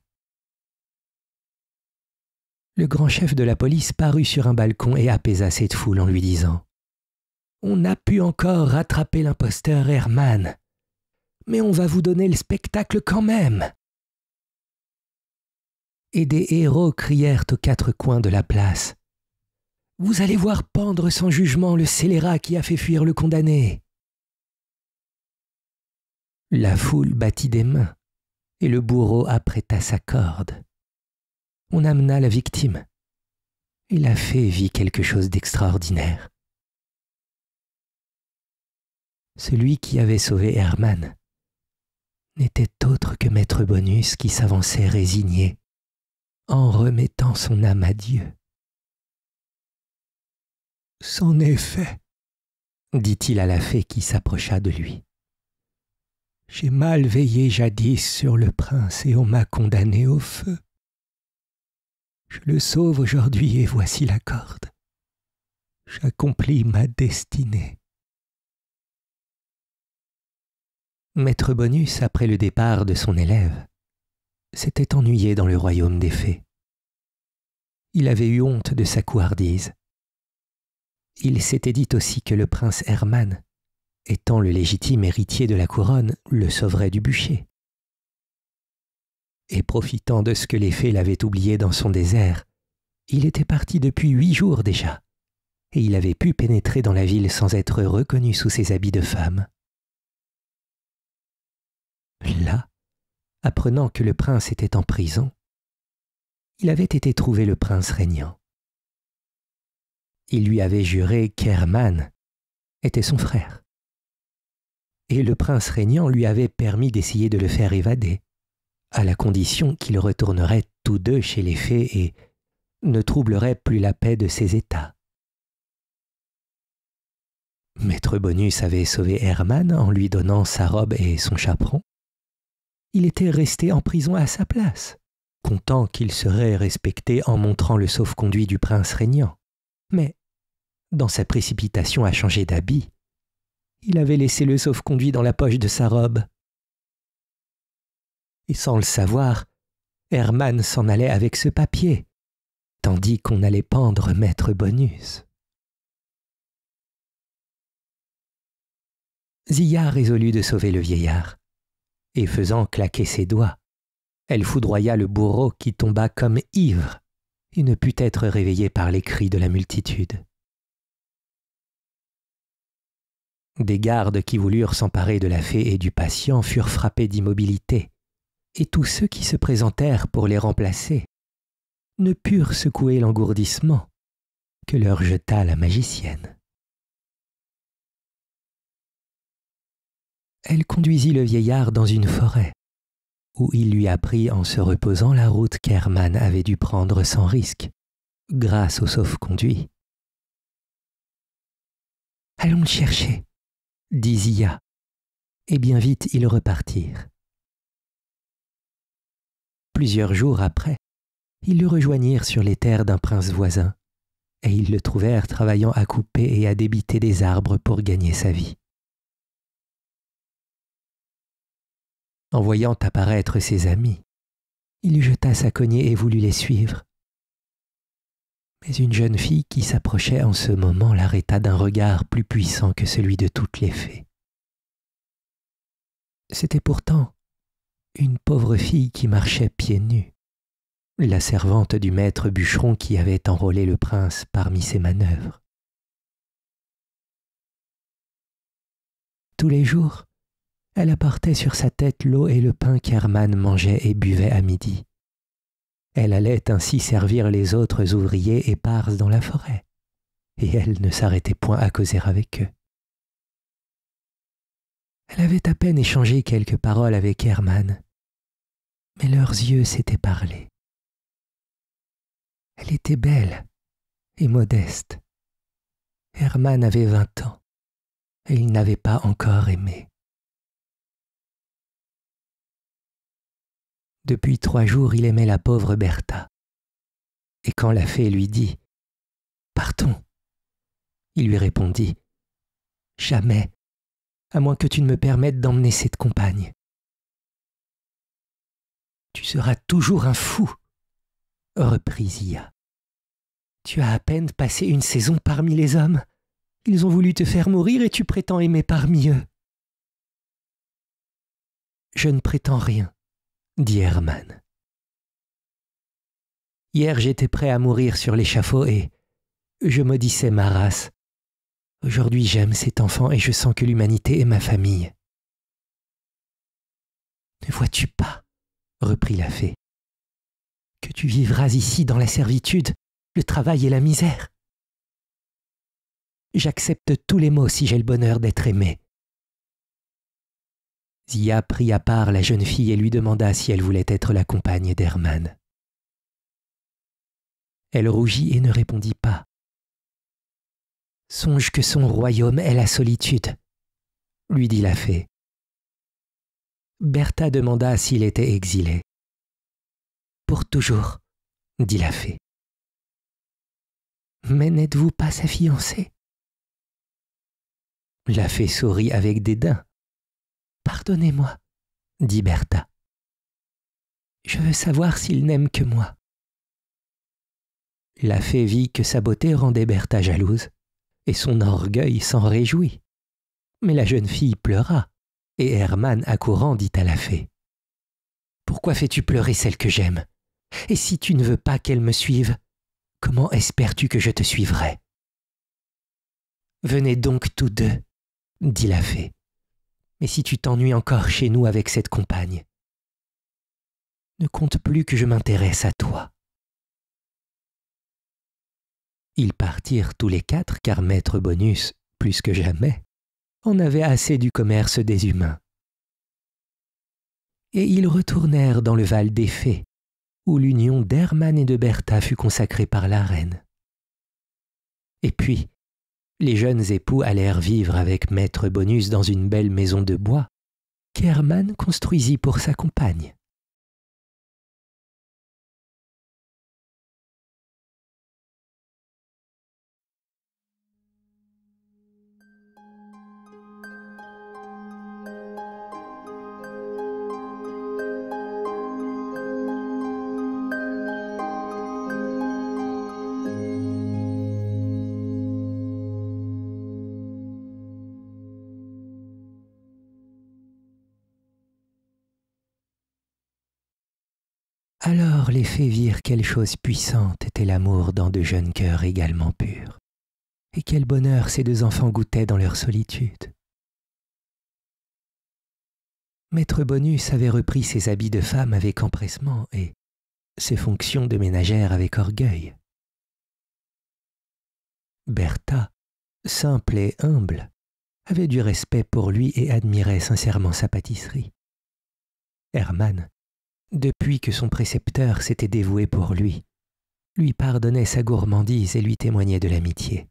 Le grand chef de la police parut sur un balcon et apaisa cette foule en lui disant On a pu encore rattraper l'imposteur Hermann, mais on va vous donner le spectacle quand même. Et des héros crièrent aux quatre coins de la place vous allez voir pendre sans jugement le scélérat qui a fait fuir le condamné. La foule battit des mains, et le bourreau apprêta sa corde. On amena la victime, et la fée vit quelque chose d'extraordinaire. Celui qui avait sauvé Hermann n'était autre que Maître Bonus qui s'avançait résigné, en remettant son âme à Dieu. C'en est fait, dit-il à la fée qui s'approcha de lui. J'ai mal veillé jadis sur le prince et on m'a condamné au feu. Je le sauve aujourd'hui et voici la corde. J'accomplis ma destinée. Maître Bonus, après le départ de son élève, s'était ennuyé dans le royaume des fées. Il avait eu honte de sa couardise. Il s'était dit aussi que le prince Herman, étant le légitime héritier de la couronne, le sauverait du bûcher. Et profitant de ce que les fées l'avaient oublié dans son désert, il était parti depuis huit jours déjà, et il avait pu pénétrer dans la ville sans être reconnu sous ses habits de femme. Là, apprenant que le prince était en prison, il avait été trouvé le prince régnant il lui avait juré qu'Herman était son frère. Et le prince régnant lui avait permis d'essayer de le faire évader, à la condition qu'ils retourneraient tous deux chez les fées et ne troubleraient plus la paix de ses états. Maître Bonus avait sauvé Hermann en lui donnant sa robe et son chaperon. Il était resté en prison à sa place, content qu'il serait respecté en montrant le sauf-conduit du prince régnant. Mais dans sa précipitation à changer d'habit, il avait laissé le sauf-conduit dans la poche de sa robe. Et sans le savoir, Hermann s'en allait avec ce papier, tandis qu'on allait pendre Maître Bonus. Zia résolut de sauver le vieillard, et faisant claquer ses doigts, elle foudroya le bourreau qui tomba comme ivre et ne put être réveillé par les cris de la multitude. Des gardes qui voulurent s'emparer de la fée et du patient furent frappés d'immobilité, et tous ceux qui se présentèrent pour les remplacer ne purent secouer l'engourdissement que leur jeta la magicienne. Elle conduisit le vieillard dans une forêt, où il lui apprit en se reposant la route qu'Hermann avait dû prendre sans risque, grâce au sauf-conduit. Allons le chercher, dit Et bien vite ils repartirent. Plusieurs jours après, ils le rejoignirent sur les terres d'un prince voisin, et ils le trouvèrent travaillant à couper et à débiter des arbres pour gagner sa vie. En voyant apparaître ses amis, il jeta sa cognée et voulut les suivre. Mais une jeune fille qui s'approchait en ce moment l'arrêta d'un regard plus puissant que celui de toutes les fées. C'était pourtant une pauvre fille qui marchait pieds nus, la servante du maître bûcheron qui avait enrôlé le prince parmi ses manœuvres. Tous les jours, elle apportait sur sa tête l'eau et le pain qu'Herman mangeait et buvait à midi. Elle allait ainsi servir les autres ouvriers épars dans la forêt, et elle ne s'arrêtait point à causer avec eux. Elle avait à peine échangé quelques paroles avec Hermann, mais leurs yeux s'étaient parlés. Elle était belle et modeste. Hermann avait vingt ans, et il n'avait pas encore aimé. Depuis trois jours, il aimait la pauvre Bertha. Et quand la fée lui dit Partons, il lui répondit Jamais, à moins que tu ne me permettes d'emmener cette compagne. Tu seras toujours un fou, reprit Zia. Tu as à peine passé une saison parmi les hommes. Ils ont voulu te faire mourir et tu prétends aimer parmi eux. Je ne prétends rien, dit Herman. Hier j'étais prêt à mourir sur l'échafaud et je maudissais ma race. Aujourd'hui j'aime cet enfant et je sens que l'humanité est ma famille. Ne vois-tu pas, reprit la fée, que tu vivras ici dans la servitude, le travail et la misère J'accepte tous les maux si j'ai le bonheur d'être aimé. Zia prit à part la jeune fille et lui demanda si elle voulait être la compagne d'Hermann. Elle rougit et ne répondit pas. Songe que son royaume est la solitude, lui dit la fée. Bertha demanda s'il était exilé. Pour toujours, dit la fée. Mais n'êtes-vous pas sa fiancée La fée sourit avec dédain. Pardonnez-moi, dit Bertha. Je veux savoir s'il n'aime que moi. La fée vit que sa beauté rendait Bertha jalouse, et son orgueil s'en réjouit. Mais la jeune fille pleura, et Hermann accourant dit à la fée Pourquoi fais-tu pleurer celle que j'aime Et si tu ne veux pas qu'elle me suive, comment espères-tu que je te suivrai Venez donc tous deux, dit la fée et si tu t'ennuies encore chez nous avec cette compagne, ne compte plus que je m'intéresse à toi. Ils partirent tous les quatre car Maître Bonus, plus que jamais, en avait assez du commerce des humains. Et ils retournèrent dans le Val des Fées, où l'union d'Hermann et de Bertha fut consacrée par la reine. Et puis, les jeunes époux allèrent vivre avec Maître Bonus dans une belle maison de bois, qu'Hermann construisit pour sa compagne. fait vivre quelle chose puissante était l'amour dans de jeunes cœurs également purs, et quel bonheur ces deux enfants goûtaient dans leur solitude. Maître Bonus avait repris ses habits de femme avec empressement et ses fonctions de ménagère avec orgueil. Bertha, simple et humble, avait du respect pour lui et admirait sincèrement sa pâtisserie. Hermann depuis que son précepteur s'était dévoué pour lui, lui pardonnait sa gourmandise et lui témoignait de l'amitié.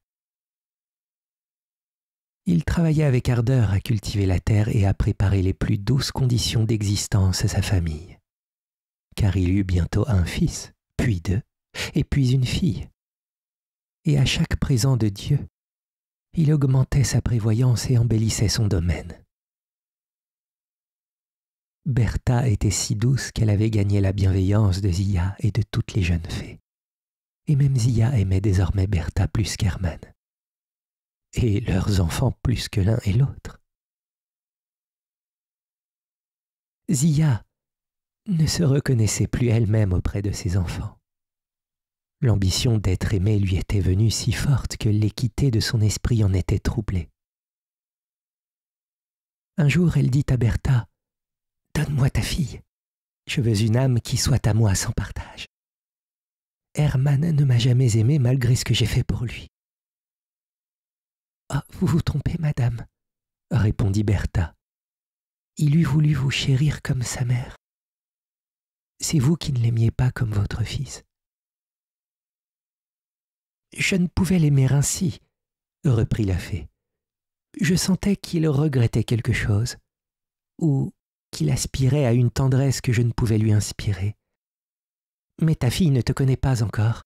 Il travaillait avec ardeur à cultiver la terre et à préparer les plus douces conditions d'existence à sa famille, car il eut bientôt un fils, puis deux, et puis une fille. Et à chaque présent de Dieu, il augmentait sa prévoyance et embellissait son domaine. Bertha était si douce qu'elle avait gagné la bienveillance de Zia et de toutes les jeunes fées. Et même Zia aimait désormais Bertha plus qu'Herman. Et leurs enfants plus que l'un et l'autre. Zia ne se reconnaissait plus elle-même auprès de ses enfants. L'ambition d'être aimée lui était venue si forte que l'équité de son esprit en était troublée. Un jour, elle dit à Bertha Donne-moi ta fille. Je veux une âme qui soit à moi sans partage. Herman ne m'a jamais aimé malgré ce que j'ai fait pour lui. Ah, vous vous trompez, madame, répondit Bertha. Il eût voulu vous chérir comme sa mère. C'est vous qui ne l'aimiez pas comme votre fils. Je ne pouvais l'aimer ainsi, reprit la fée. Je sentais qu'il regrettait quelque chose, ou qu'il aspirait à une tendresse que je ne pouvais lui inspirer. Mais ta fille ne te connaît pas encore.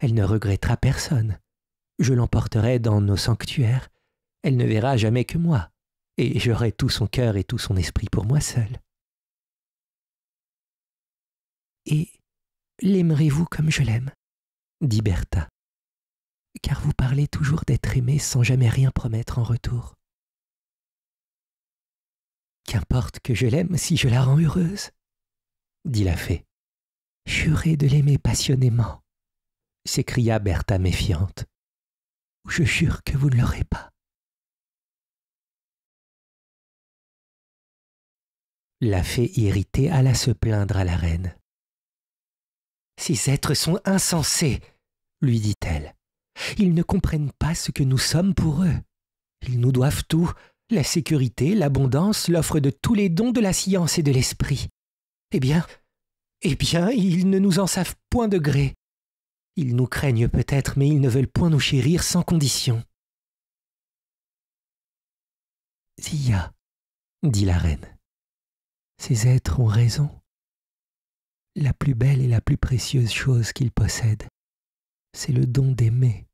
Elle ne regrettera personne. Je l'emporterai dans nos sanctuaires. Elle ne verra jamais que moi, et j'aurai tout son cœur et tout son esprit pour moi seul. Et l'aimerez-vous comme je l'aime dit Bertha, car vous parlez toujours d'être aimé sans jamais rien promettre en retour. Qu'importe que je l'aime si je la rends heureuse, dit la fée. Jurez de l'aimer passionnément, s'écria Bertha méfiante. Je jure que vous ne l'aurez pas. La fée irritée alla se plaindre à la reine. Ces êtres sont insensés, lui dit-elle. Ils ne comprennent pas ce que nous sommes pour eux. Ils nous doivent tout, la sécurité, l'abondance, l'offre de tous les dons de la science et de l'esprit. Eh bien, eh bien, ils ne nous en savent point de gré. Ils nous craignent peut-être, mais ils ne veulent point nous chérir sans condition. Zia, dit la reine, ces êtres ont raison. La plus belle et la plus précieuse chose qu'ils possèdent, c'est le don d'aimer.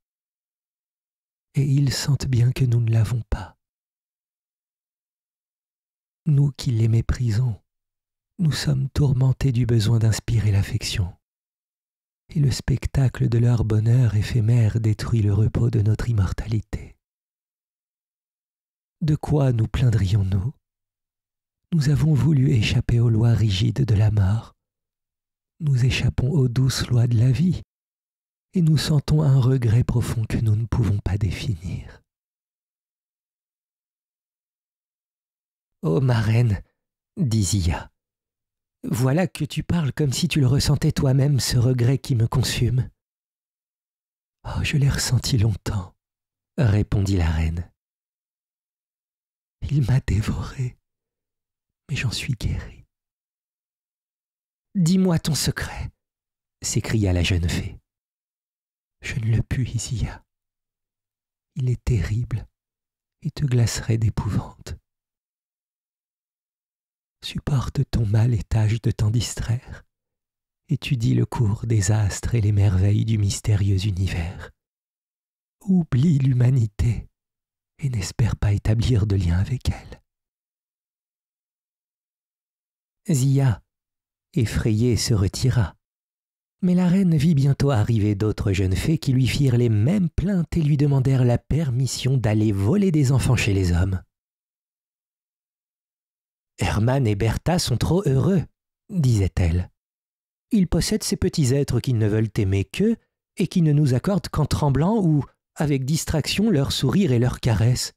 Et ils sentent bien que nous ne l'avons pas. Nous qui les méprisons, nous sommes tourmentés du besoin d'inspirer l'affection. Et le spectacle de leur bonheur éphémère détruit le repos de notre immortalité. De quoi nous plaindrions-nous Nous avons voulu échapper aux lois rigides de la mort. Nous échappons aux douces lois de la vie, et nous sentons un regret profond que nous ne pouvons pas définir. Ô oh, ma reine, dit Zia, voilà que tu parles comme si tu le ressentais toi-même, ce regret qui me consume. Oh, je l'ai ressenti longtemps, répondit la reine. Il m'a dévoré, mais j'en suis guérie. Dis-moi ton secret, s'écria la jeune fée. Je ne le puis, Zia. Il est terrible et te glacerait d'épouvante supporte ton mal et tâche de t'en distraire. Étudie le cours des astres et les merveilles du mystérieux univers. Oublie l'humanité et n'espère pas établir de lien avec elle. Zia, effrayée, se retira. Mais la reine vit bientôt arriver d'autres jeunes fées qui lui firent les mêmes plaintes et lui demandèrent la permission d'aller voler des enfants chez les hommes. Herman et Bertha sont trop heureux, disait-elle. Ils possèdent ces petits êtres qui ne veulent aimer qu'eux et qui ne nous accordent qu'en tremblant ou avec distraction leurs sourires et leurs caresses.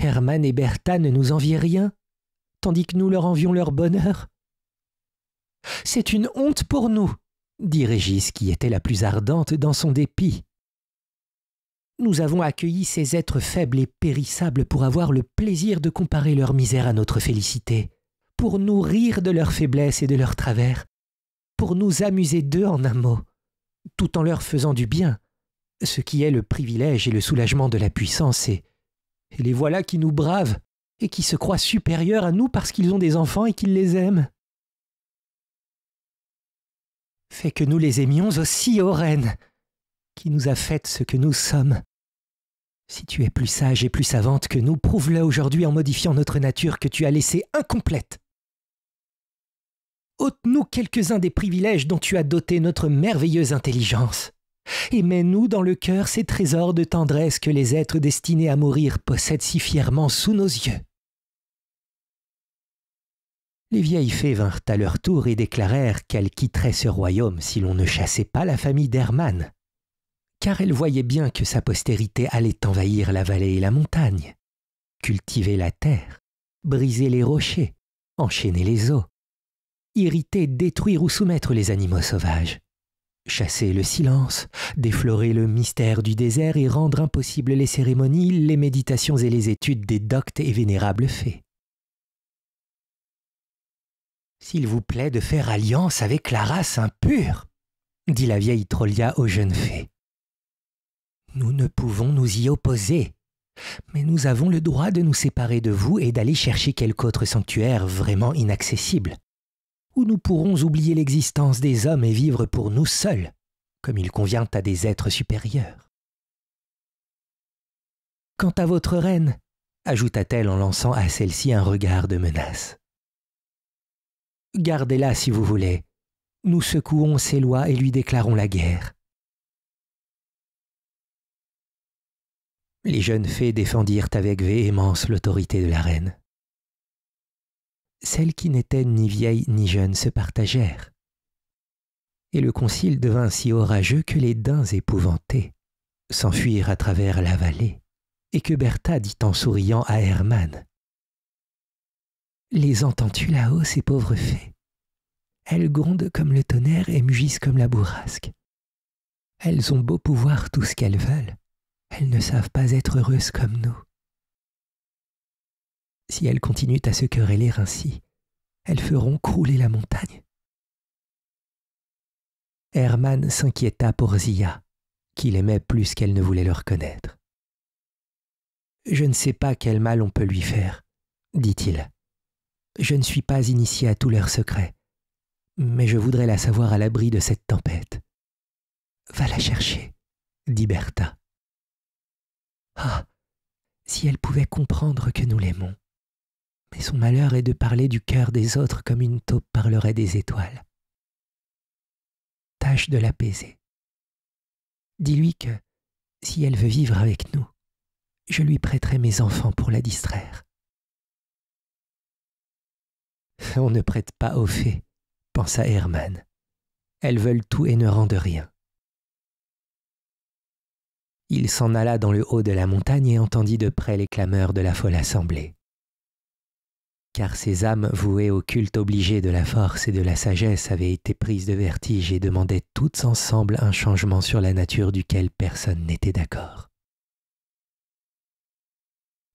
Herman et Bertha ne nous enviaient rien, tandis que nous leur envions leur bonheur. C'est une honte pour nous, dit Régis, qui était la plus ardente dans son dépit. Nous avons accueilli ces êtres faibles et périssables pour avoir le plaisir de comparer leur misère à notre félicité, pour nous rire de leur faiblesse et de leur travers, pour nous amuser d'eux en un mot, tout en leur faisant du bien, ce qui est le privilège et le soulagement de la puissance, et, les voilà qui nous bravent et qui se croient supérieurs à nous parce qu'ils ont des enfants et qu'ils les aiment. Fait que nous les aimions aussi, ô reine, qui nous a fait ce que nous sommes, si tu es plus sage et plus savante que nous, prouve-le aujourd'hui en modifiant notre nature que tu as laissée incomplète. Ôte-nous quelques-uns des privilèges dont tu as doté notre merveilleuse intelligence, et mets-nous dans le cœur ces trésors de tendresse que les êtres destinés à mourir possèdent si fièrement sous nos yeux. Les vieilles fées vinrent à leur tour et déclarèrent qu'elles quitteraient ce royaume si l'on ne chassait pas la famille d'Hermann, car elle voyait bien que sa postérité allait envahir la vallée et la montagne, cultiver la terre, briser les rochers, enchaîner les eaux, irriter, détruire ou soumettre les animaux sauvages, chasser le silence, déflorer le mystère du désert et rendre impossibles les cérémonies, les méditations et les études des doctes et vénérables fées. S'il vous plaît de faire alliance avec la race impure, dit la vieille Trolia aux jeunes fées. Nous ne pouvons nous y opposer. Mais nous avons le droit de nous séparer de vous et d'aller chercher quelque autre sanctuaire vraiment inaccessible, où nous pourrons oublier l'existence des hommes et vivre pour nous seuls, comme il convient à des êtres supérieurs. Quant à votre reine, ajouta-t-elle en lançant à celle-ci un regard de menace. Gardez-la si vous voulez. Nous secouons ses lois et lui déclarons la guerre. Les jeunes fées défendirent avec véhémence l'autorité de la reine. Celles qui n'étaient ni vieilles ni jeunes se partagèrent. Et le concile devint si orageux que les daims épouvantés s'enfuirent à travers la vallée, et que Bertha dit en souriant à Hermann Les entends-tu là-haut, ces pauvres fées Elles grondent comme le tonnerre et mugissent comme la bourrasque. Elles ont beau pouvoir tout ce qu'elles veulent, elles ne savent pas être heureuses comme nous. Si elles continuent à se quereller ainsi, elles feront crouler la montagne. Herman s'inquiéta pour Zia, qu'il aimait plus qu'elle ne voulait le reconnaître. Je ne sais pas quel mal on peut lui faire, dit-il. Je ne suis pas initié à tous leurs secrets, mais je voudrais la savoir à l'abri de cette tempête. Va la chercher, dit Bertha. Ah si elle pouvait comprendre que nous l'aimons. Mais son malheur est de parler du cœur des autres comme une taupe parlerait des étoiles. Tâche de l'apaiser. Dis-lui que, si elle veut vivre avec nous, je lui prêterai mes enfants pour la distraire. On ne prête pas aux fées, pensa Hermann. Elles veulent tout et ne rendent rien. Il s'en alla dans le haut de la montagne et entendit de près les clameurs de la folle assemblée. Car ces âmes vouées au culte obligé de la force et de la sagesse avaient été prises de vertige et demandaient toutes ensemble un changement sur la nature duquel personne n'était d'accord.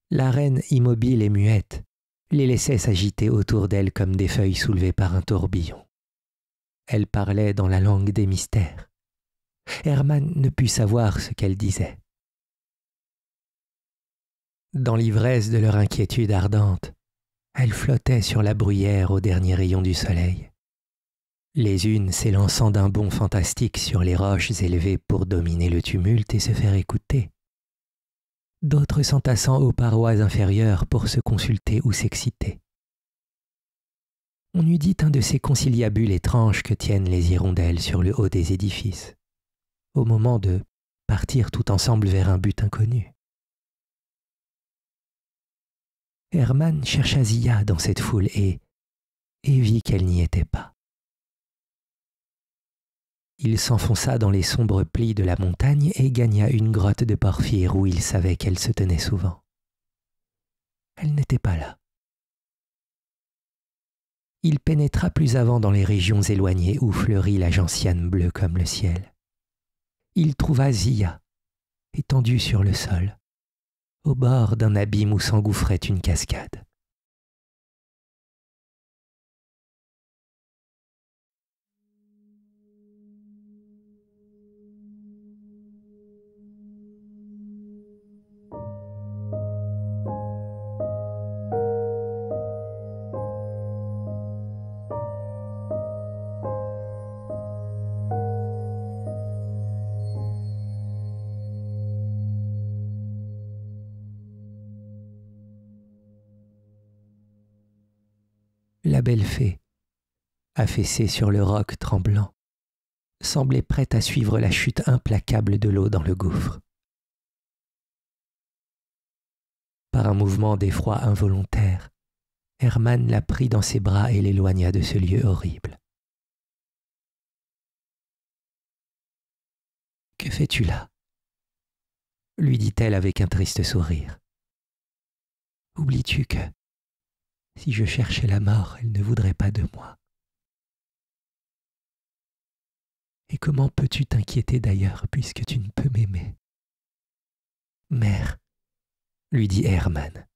La reine, immobile et muette, les laissait s'agiter autour d'elle comme des feuilles soulevées par un tourbillon. Elle parlait dans la langue des mystères Hermann ne put savoir ce qu'elle disait. Dans l'ivresse de leur inquiétude ardente, elles flottaient sur la bruyère aux derniers rayons du soleil, les unes s'élançant d'un bond fantastique sur les roches élevées pour dominer le tumulte et se faire écouter, d'autres s'entassant aux parois inférieures pour se consulter ou s'exciter. On eût dit un de ces conciliabules étranges que tiennent les hirondelles sur le haut des édifices au moment de partir tout ensemble vers un but inconnu. Herman chercha Zia dans cette foule et, et vit qu'elle n'y était pas. Il s'enfonça dans les sombres plis de la montagne et gagna une grotte de porphyre où il savait qu'elle se tenait souvent. Elle n'était pas là. Il pénétra plus avant dans les régions éloignées où fleurit la gentiane bleue comme le ciel il trouva Zia, étendue sur le sol, au bord d'un abîme où s'engouffrait une cascade. belle fée, affaissée sur le roc tremblant, semblait prête à suivre la chute implacable de l'eau dans le gouffre. Par un mouvement d'effroi involontaire, Hermann la prit dans ses bras et l'éloigna de ce lieu horrible. Que fais-tu là lui dit-elle avec un triste sourire. Oublies-tu que si je cherchais la mort, elle ne voudrait pas de moi. Et comment peux-tu t'inquiéter d'ailleurs puisque tu ne peux m'aimer Mère, lui dit Herman. »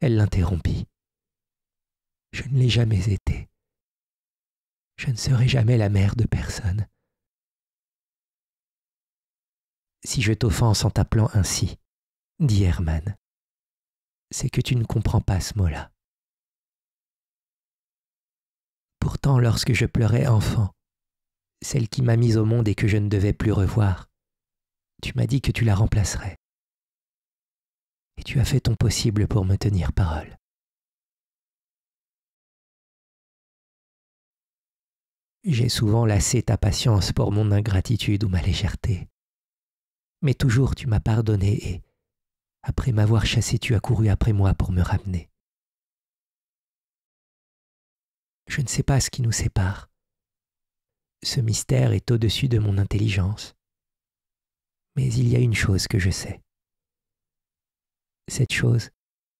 Elle l'interrompit. Je ne l'ai jamais été. Je ne serai jamais la mère de personne. Si je t'offense en t'appelant ainsi, dit Herman, c'est que tu ne comprends pas ce mot-là. pourtant lorsque je pleurais enfant, celle qui m'a mise au monde et que je ne devais plus revoir. Tu m'as dit que tu la remplacerais. Et tu as fait ton possible pour me tenir parole. J'ai souvent lassé ta patience pour mon ingratitude ou ma légèreté. Mais toujours tu m'as pardonné et, après m'avoir chassé, tu as couru après moi pour me ramener. Je ne sais pas ce qui nous sépare. Ce mystère est au-dessus de mon intelligence. Mais il y a une chose que je sais. Cette chose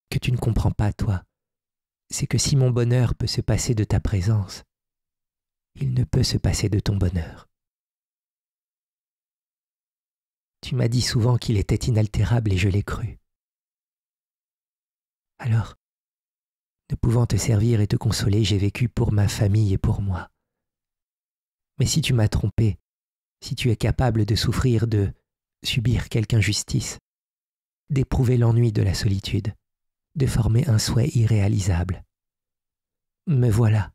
que tu ne comprends pas, toi, c'est que si mon bonheur peut se passer de ta présence, il ne peut se passer de ton bonheur. Tu m'as dit souvent qu'il était inaltérable et je l'ai cru. Alors, ne pouvant te servir et te consoler, j'ai vécu pour ma famille et pour moi. Mais si tu m'as trompé, si tu es capable de souffrir, de subir quelque injustice, d'éprouver l'ennui de la solitude, de former un souhait irréalisable, me voilà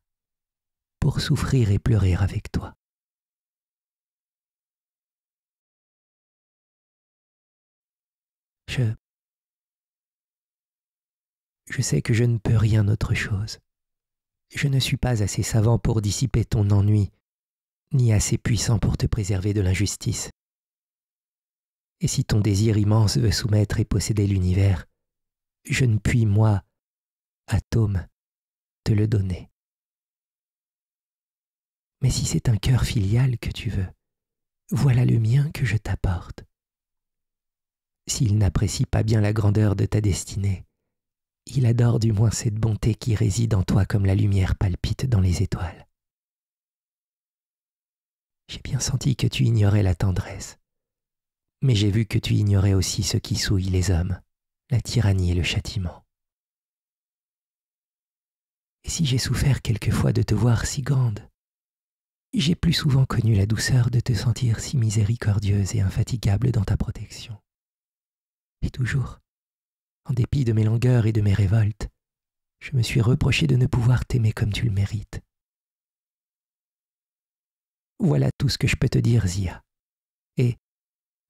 pour souffrir et pleurer avec toi. Je je sais que je ne peux rien autre chose. Je ne suis pas assez savant pour dissiper ton ennui, ni assez puissant pour te préserver de l'injustice. Et si ton désir immense veut soumettre et posséder l'univers, je ne puis, moi, atome, te le donner. Mais si c'est un cœur filial que tu veux, voilà le mien que je t'apporte. S'il n'apprécie pas bien la grandeur de ta destinée, il adore du moins cette bonté qui réside en toi comme la lumière palpite dans les étoiles. J'ai bien senti que tu ignorais la tendresse, mais j'ai vu que tu ignorais aussi ce qui souille les hommes, la tyrannie et le châtiment. Et si j'ai souffert quelquefois de te voir si grande, j'ai plus souvent connu la douceur de te sentir si miséricordieuse et infatigable dans ta protection. Et toujours, en dépit de mes langueurs et de mes révoltes, je me suis reproché de ne pouvoir t'aimer comme tu le mérites. Voilà tout ce que je peux te dire, Zia. Et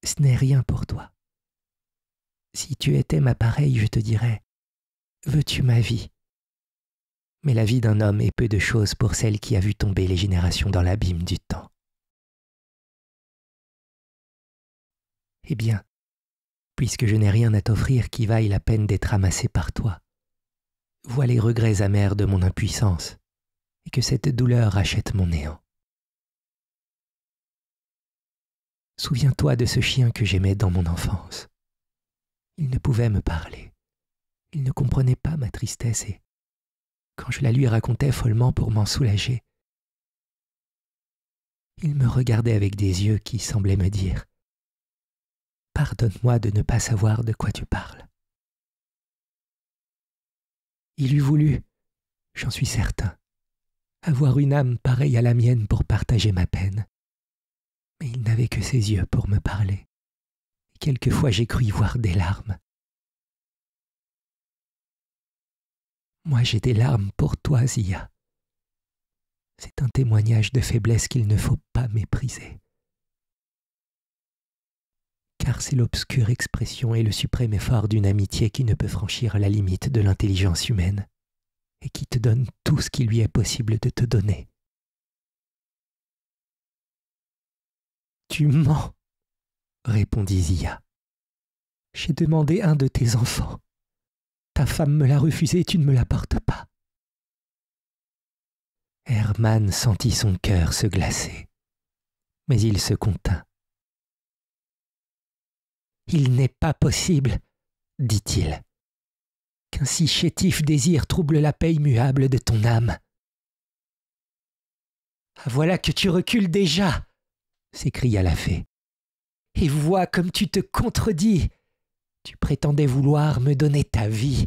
ce n'est rien pour toi. Si tu étais ma pareille, je te dirais Veux-tu ma vie Mais la vie d'un homme est peu de chose pour celle qui a vu tomber les générations dans l'abîme du temps. Eh bien, puisque je n'ai rien à t'offrir qui vaille la peine d'être ramassé par toi. Vois les regrets amers de mon impuissance, et que cette douleur rachète mon néant. Souviens-toi de ce chien que j'aimais dans mon enfance. Il ne pouvait me parler. Il ne comprenait pas ma tristesse et, quand je la lui racontais follement pour m'en soulager, il me regardait avec des yeux qui semblaient me dire Pardonne-moi de ne pas savoir de quoi tu parles. Il eût voulu, j'en suis certain, avoir une âme pareille à la mienne pour partager ma peine. Mais il n'avait que ses yeux pour me parler. Et quelquefois j'ai cru voir des larmes. Moi j'ai des larmes pour toi, Zia. C'est un témoignage de faiblesse qu'il ne faut pas mépriser car c'est l'obscure expression et le suprême effort d'une amitié qui ne peut franchir la limite de l'intelligence humaine, et qui te donne tout ce qui lui est possible de te donner. Tu mens, répondit Zia. J'ai demandé un de tes enfants. Ta femme me l'a refusé et tu ne me l'apportes pas. Herman sentit son cœur se glacer, mais il se contint il n'est pas possible, dit-il, qu'un si chétif désir trouble la paix immuable de ton âme. Ah, voilà que tu recules déjà, s'écria la fée. Et vois comme tu te contredis. Tu prétendais vouloir me donner ta vie.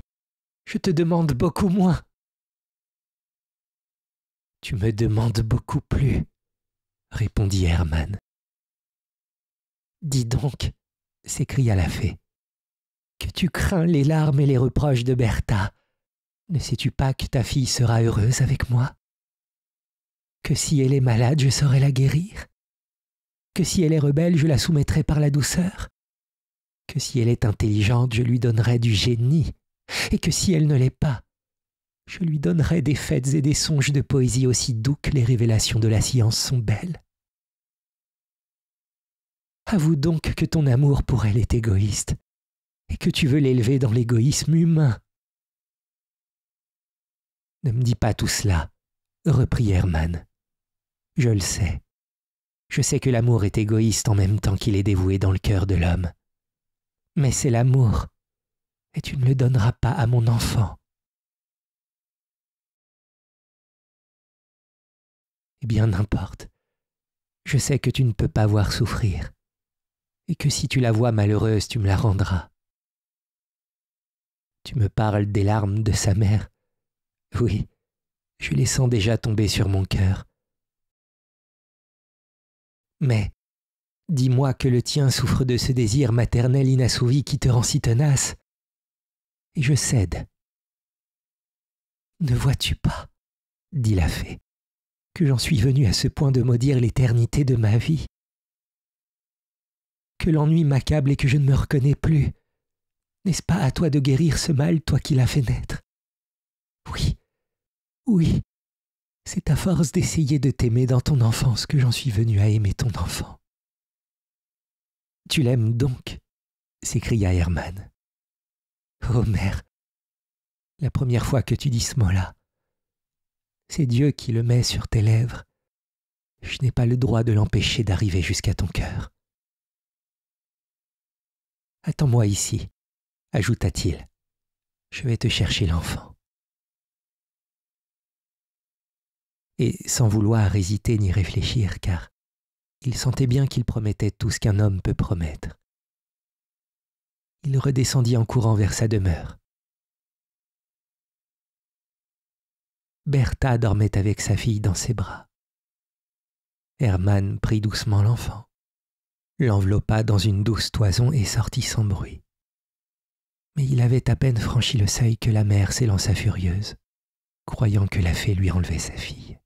Je te demande beaucoup moins. Tu me demandes beaucoup plus, répondit Herman. Dis donc, s'écria la fée. Que tu crains les larmes et les reproches de Bertha. Ne sais-tu pas que ta fille sera heureuse avec moi Que si elle est malade, je saurai la guérir Que si elle est rebelle, je la soumettrai par la douceur Que si elle est intelligente, je lui donnerai du génie Et que si elle ne l'est pas, je lui donnerai des fêtes et des songes de poésie aussi doux que les révélations de la science sont belles Avoue donc que ton amour pour elle est égoïste, et que tu veux l'élever dans l'égoïsme humain. Ne me dis pas tout cela, reprit Hermann. Je le sais. Je sais que l'amour est égoïste en même temps qu'il est dévoué dans le cœur de l'homme. Mais c'est l'amour, et tu ne le donneras pas à mon enfant. Eh bien, n'importe. Je sais que tu ne peux pas voir souffrir et que si tu la vois malheureuse, tu me la rendras. Tu me parles des larmes de sa mère. Oui, je les sens déjà tomber sur mon cœur. Mais dis-moi que le tien souffre de ce désir maternel inassouvi qui te rend si tenace. Et je cède. Ne vois-tu pas, dit la fée, que j'en suis venu à ce point de maudire l'éternité de ma vie que l'ennui m'accable et que je ne me reconnais plus. N'est-ce pas à toi de guérir ce mal, toi qui l'as fait naître Oui, oui, c'est à force d'essayer de t'aimer dans ton enfance que j'en suis venu à aimer ton enfant. Tu l'aimes donc s'écria Hermann. Oh mère, la première fois que tu dis ce mot-là, c'est Dieu qui le met sur tes lèvres. Je n'ai pas le droit de l'empêcher d'arriver jusqu'à ton cœur. Attends-moi ici, ajouta-t-il. Je vais te chercher l'enfant. Et sans vouloir hésiter ni réfléchir, car il sentait bien qu'il promettait tout ce qu'un homme peut promettre. Il redescendit en courant vers sa demeure. Bertha dormait avec sa fille dans ses bras. Hermann prit doucement l'enfant l'enveloppa dans une douce toison et sortit sans bruit. Mais il avait à peine franchi le seuil que la mère s'élança furieuse, croyant que la fée lui enlevait sa fille.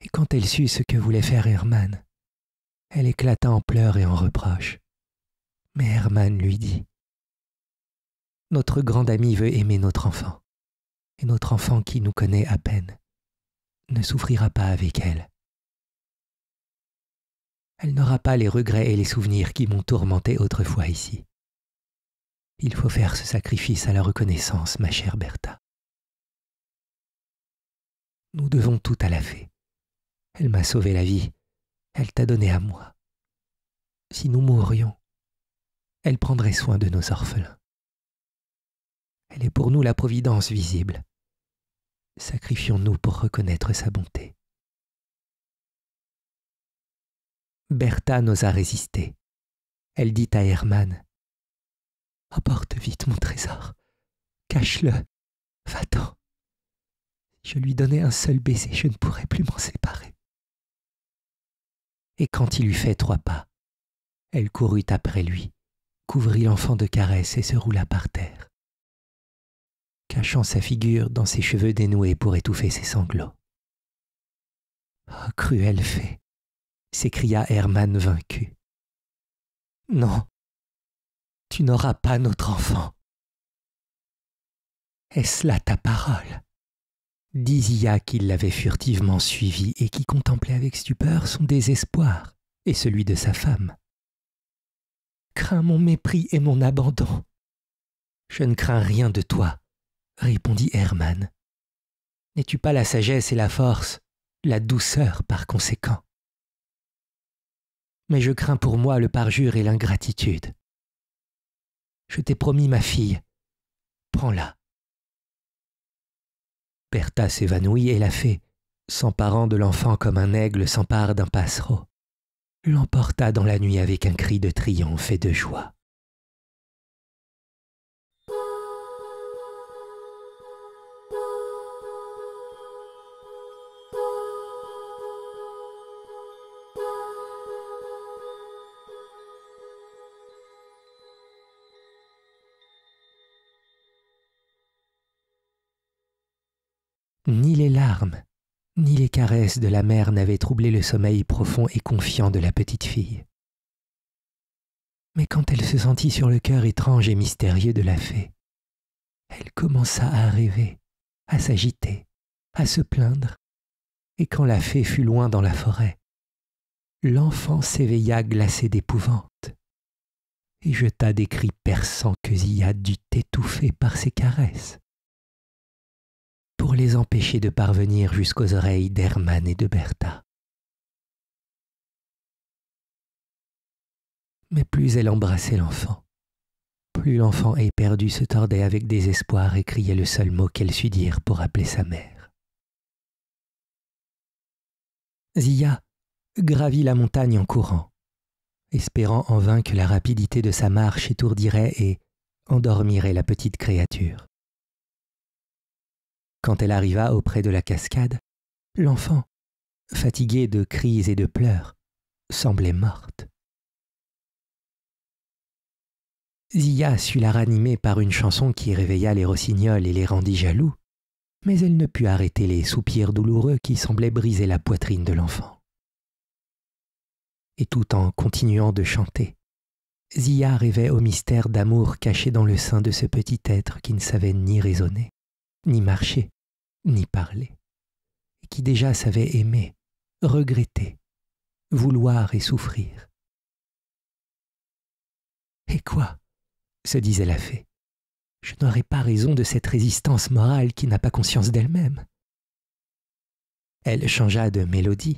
Et quand elle sut ce que voulait faire Herman, elle éclata en pleurs et en reproches. Mais Herman lui dit Notre grande amie veut aimer notre enfant, et notre enfant qui nous connaît à peine ne souffrira pas avec elle elle n'aura pas les regrets et les souvenirs qui m'ont tourmenté autrefois ici. Il faut faire ce sacrifice à la reconnaissance, ma chère Bertha. Nous devons tout à la fée. Elle m'a sauvé la vie, elle t'a donné à moi. Si nous mourions, elle prendrait soin de nos orphelins. Elle est pour nous la providence visible. Sacrifions-nous pour reconnaître sa bonté. Bertha n'osa résister. Elle dit à Hermann Apporte vite mon trésor, cache-le, va-t'en. Je lui donnais un seul baiser, je ne pourrais plus m'en séparer. Et quand il eut fait trois pas, elle courut après lui, couvrit l'enfant de caresses et se roula par terre, cachant sa figure dans ses cheveux dénoués pour étouffer ses sanglots. Oh, cruelle fée, s'écria Herman vaincu. Non, tu n'auras pas notre enfant. Est-ce là ta parole disia qui l'avait furtivement suivi et qui contemplait avec stupeur son désespoir et celui de sa femme. Crains mon mépris et mon abandon. Je ne crains rien de toi, répondit Herman. N'es-tu pas la sagesse et la force, la douceur par conséquent mais je crains pour moi le parjure et l'ingratitude. Je t'ai promis ma fille, prends-la. Bertha s'évanouit et la fée, s'emparant de l'enfant comme un aigle s'empare d'un passereau, l'emporta dans la nuit avec un cri de triomphe et de joie. Ni les larmes, ni les caresses de la mère n'avaient troublé le sommeil profond et confiant de la petite fille. Mais quand elle se sentit sur le cœur étrange et mystérieux de la fée, elle commença à rêver, à s'agiter, à se plaindre, et quand la fée fut loin dans la forêt, l'enfant s'éveilla glacé d'épouvante et jeta des cris perçants que Ziya dut étouffer par ses caresses pour les empêcher de parvenir jusqu'aux oreilles d'Hermann et de Bertha. Mais plus elle embrassait l'enfant, plus l'enfant éperdu se tordait avec désespoir et criait le seul mot qu'elle sut dire pour appeler sa mère. Zia gravit la montagne en courant, espérant en vain que la rapidité de sa marche étourdirait et endormirait la petite créature. Quand elle arriva auprès de la cascade, l'enfant, fatiguée de cris et de pleurs, semblait morte. Zia sut la ranimer par une chanson qui réveilla les rossignols et les rendit jaloux, mais elle ne put arrêter les soupirs douloureux qui semblaient briser la poitrine de l'enfant. Et tout en continuant de chanter, Zia rêvait au mystère d'amour caché dans le sein de ce petit être qui ne savait ni raisonner, ni marcher, ni parler, et qui déjà savait aimer, regretter, vouloir et souffrir. Et quoi se disait la fée. Je n'aurais pas raison de cette résistance morale qui n'a pas conscience d'elle-même. Elle changea de mélodie,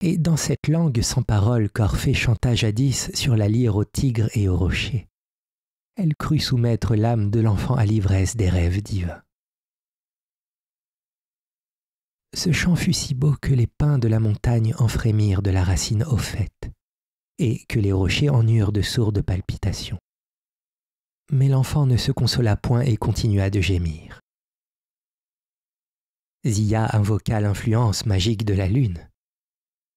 et dans cette langue sans parole qu'Orphée chanta jadis sur la lyre au tigre et au rocher, elle crut soumettre l'âme de l'enfant à l'ivresse des rêves divins. Ce chant fut si beau que les pins de la montagne en frémirent de la racine au fait, et que les rochers en eurent de sourdes palpitations. Mais l'enfant ne se consola point et continua de gémir. Zia invoqua l'influence magique de la lune,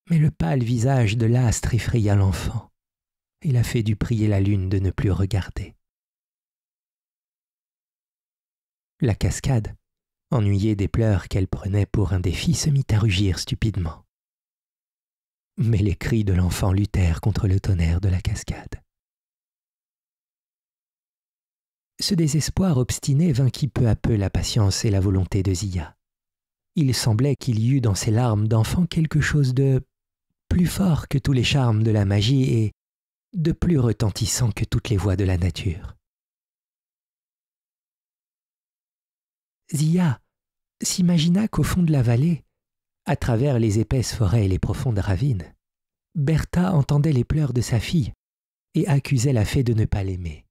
mais le pâle visage de l'astre effraya l'enfant, et la fée dut prier la lune de ne plus regarder. La cascade, ennuyée des pleurs qu'elle prenait pour un défi, se mit à rugir stupidement. Mais les cris de l'enfant luttèrent contre le tonnerre de la cascade. Ce désespoir obstiné vainquit peu à peu la patience et la volonté de Zia. Il semblait qu'il y eût dans ses larmes d'enfant quelque chose de plus fort que tous les charmes de la magie et de plus retentissant que toutes les voix de la nature. Zia s'imagina qu'au fond de la vallée, à travers les épaisses forêts et les profondes ravines, Bertha entendait les pleurs de sa fille et accusait la fée de ne pas l'aimer.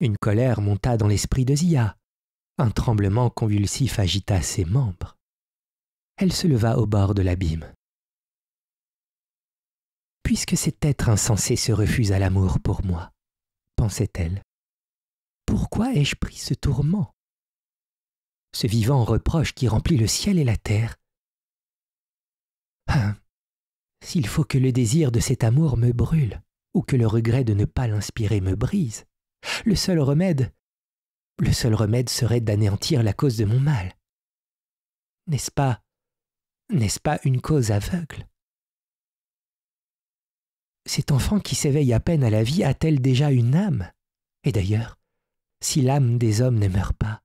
Une colère monta dans l'esprit de Zia. Un tremblement convulsif agita ses membres. Elle se leva au bord de l'abîme. Puisque cet être insensé se refuse à l'amour pour moi, pensait-elle, pourquoi ai-je pris ce tourment Ce vivant reproche qui remplit le ciel et la terre. Hein, s'il faut que le désir de cet amour me brûle, ou que le regret de ne pas l'inspirer me brise, le seul remède, le seul remède serait d'anéantir la cause de mon mal. N'est-ce pas, n'est-ce pas une cause aveugle Cet enfant qui s'éveille à peine à la vie a-t-elle déjà une âme Et d'ailleurs, si l'âme des hommes ne meurt pas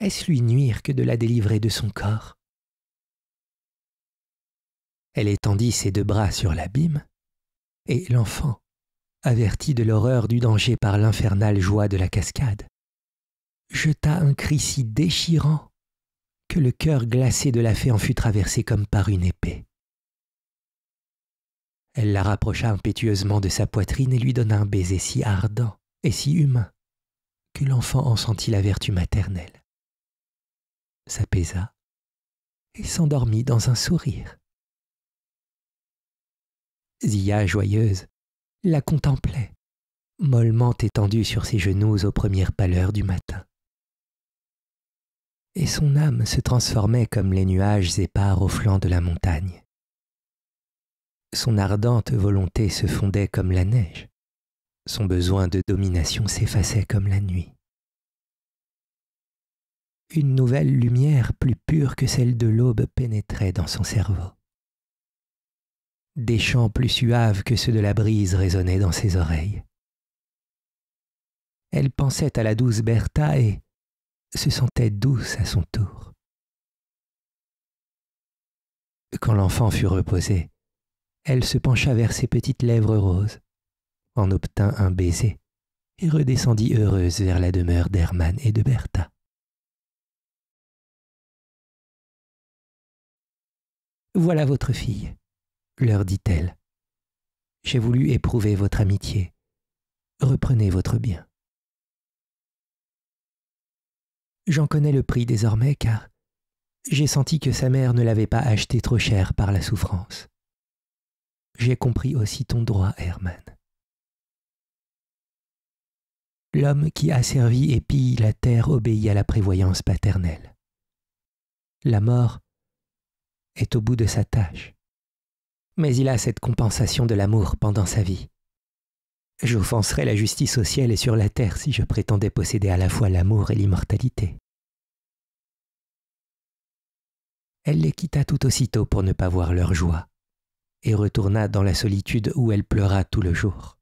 Est-ce lui nuire que de la délivrer de son corps Elle étendit ses deux bras sur l'abîme, et l'enfant, averti de l'horreur du danger par l'infernale joie de la cascade, jeta un cri si déchirant que le cœur glacé de la fée en fut traversé comme par une épée. Elle la rapprocha impétueusement de sa poitrine et lui donna un baiser si ardent et si humain que l'enfant en sentit la vertu maternelle, s'apaisa et s'endormit dans un sourire. Zia, joyeuse, la contemplait, mollement étendue sur ses genoux aux premières pâleurs du matin. Et son âme se transformait comme les nuages épars au flanc de la montagne. Son ardente volonté se fondait comme la neige. Son besoin de domination s'effaçait comme la nuit. Une nouvelle lumière plus pure que celle de l'aube pénétrait dans son cerveau. Des chants plus suaves que ceux de la brise résonnaient dans ses oreilles. Elle pensait à la douce Bertha et se sentait douce à son tour. Quand l'enfant fut reposé, elle se pencha vers ses petites lèvres roses en obtint un baiser et redescendit heureuse vers la demeure d'Hermann et de Bertha. Voilà votre fille, leur dit-elle. J'ai voulu éprouver votre amitié. Reprenez votre bien. J'en connais le prix désormais car j'ai senti que sa mère ne l'avait pas acheté trop cher par la souffrance. J'ai compris aussi ton droit, Hermann l'homme qui asservit et pille la terre obéit à la prévoyance paternelle. La mort est au bout de sa tâche, mais il a cette compensation de l'amour pendant sa vie. J'offenserais la justice au ciel et sur la terre si je prétendais posséder à la fois l'amour et l'immortalité. Elle les quitta tout aussitôt pour ne pas voir leur joie, et retourna dans la solitude où elle pleura tout le jour.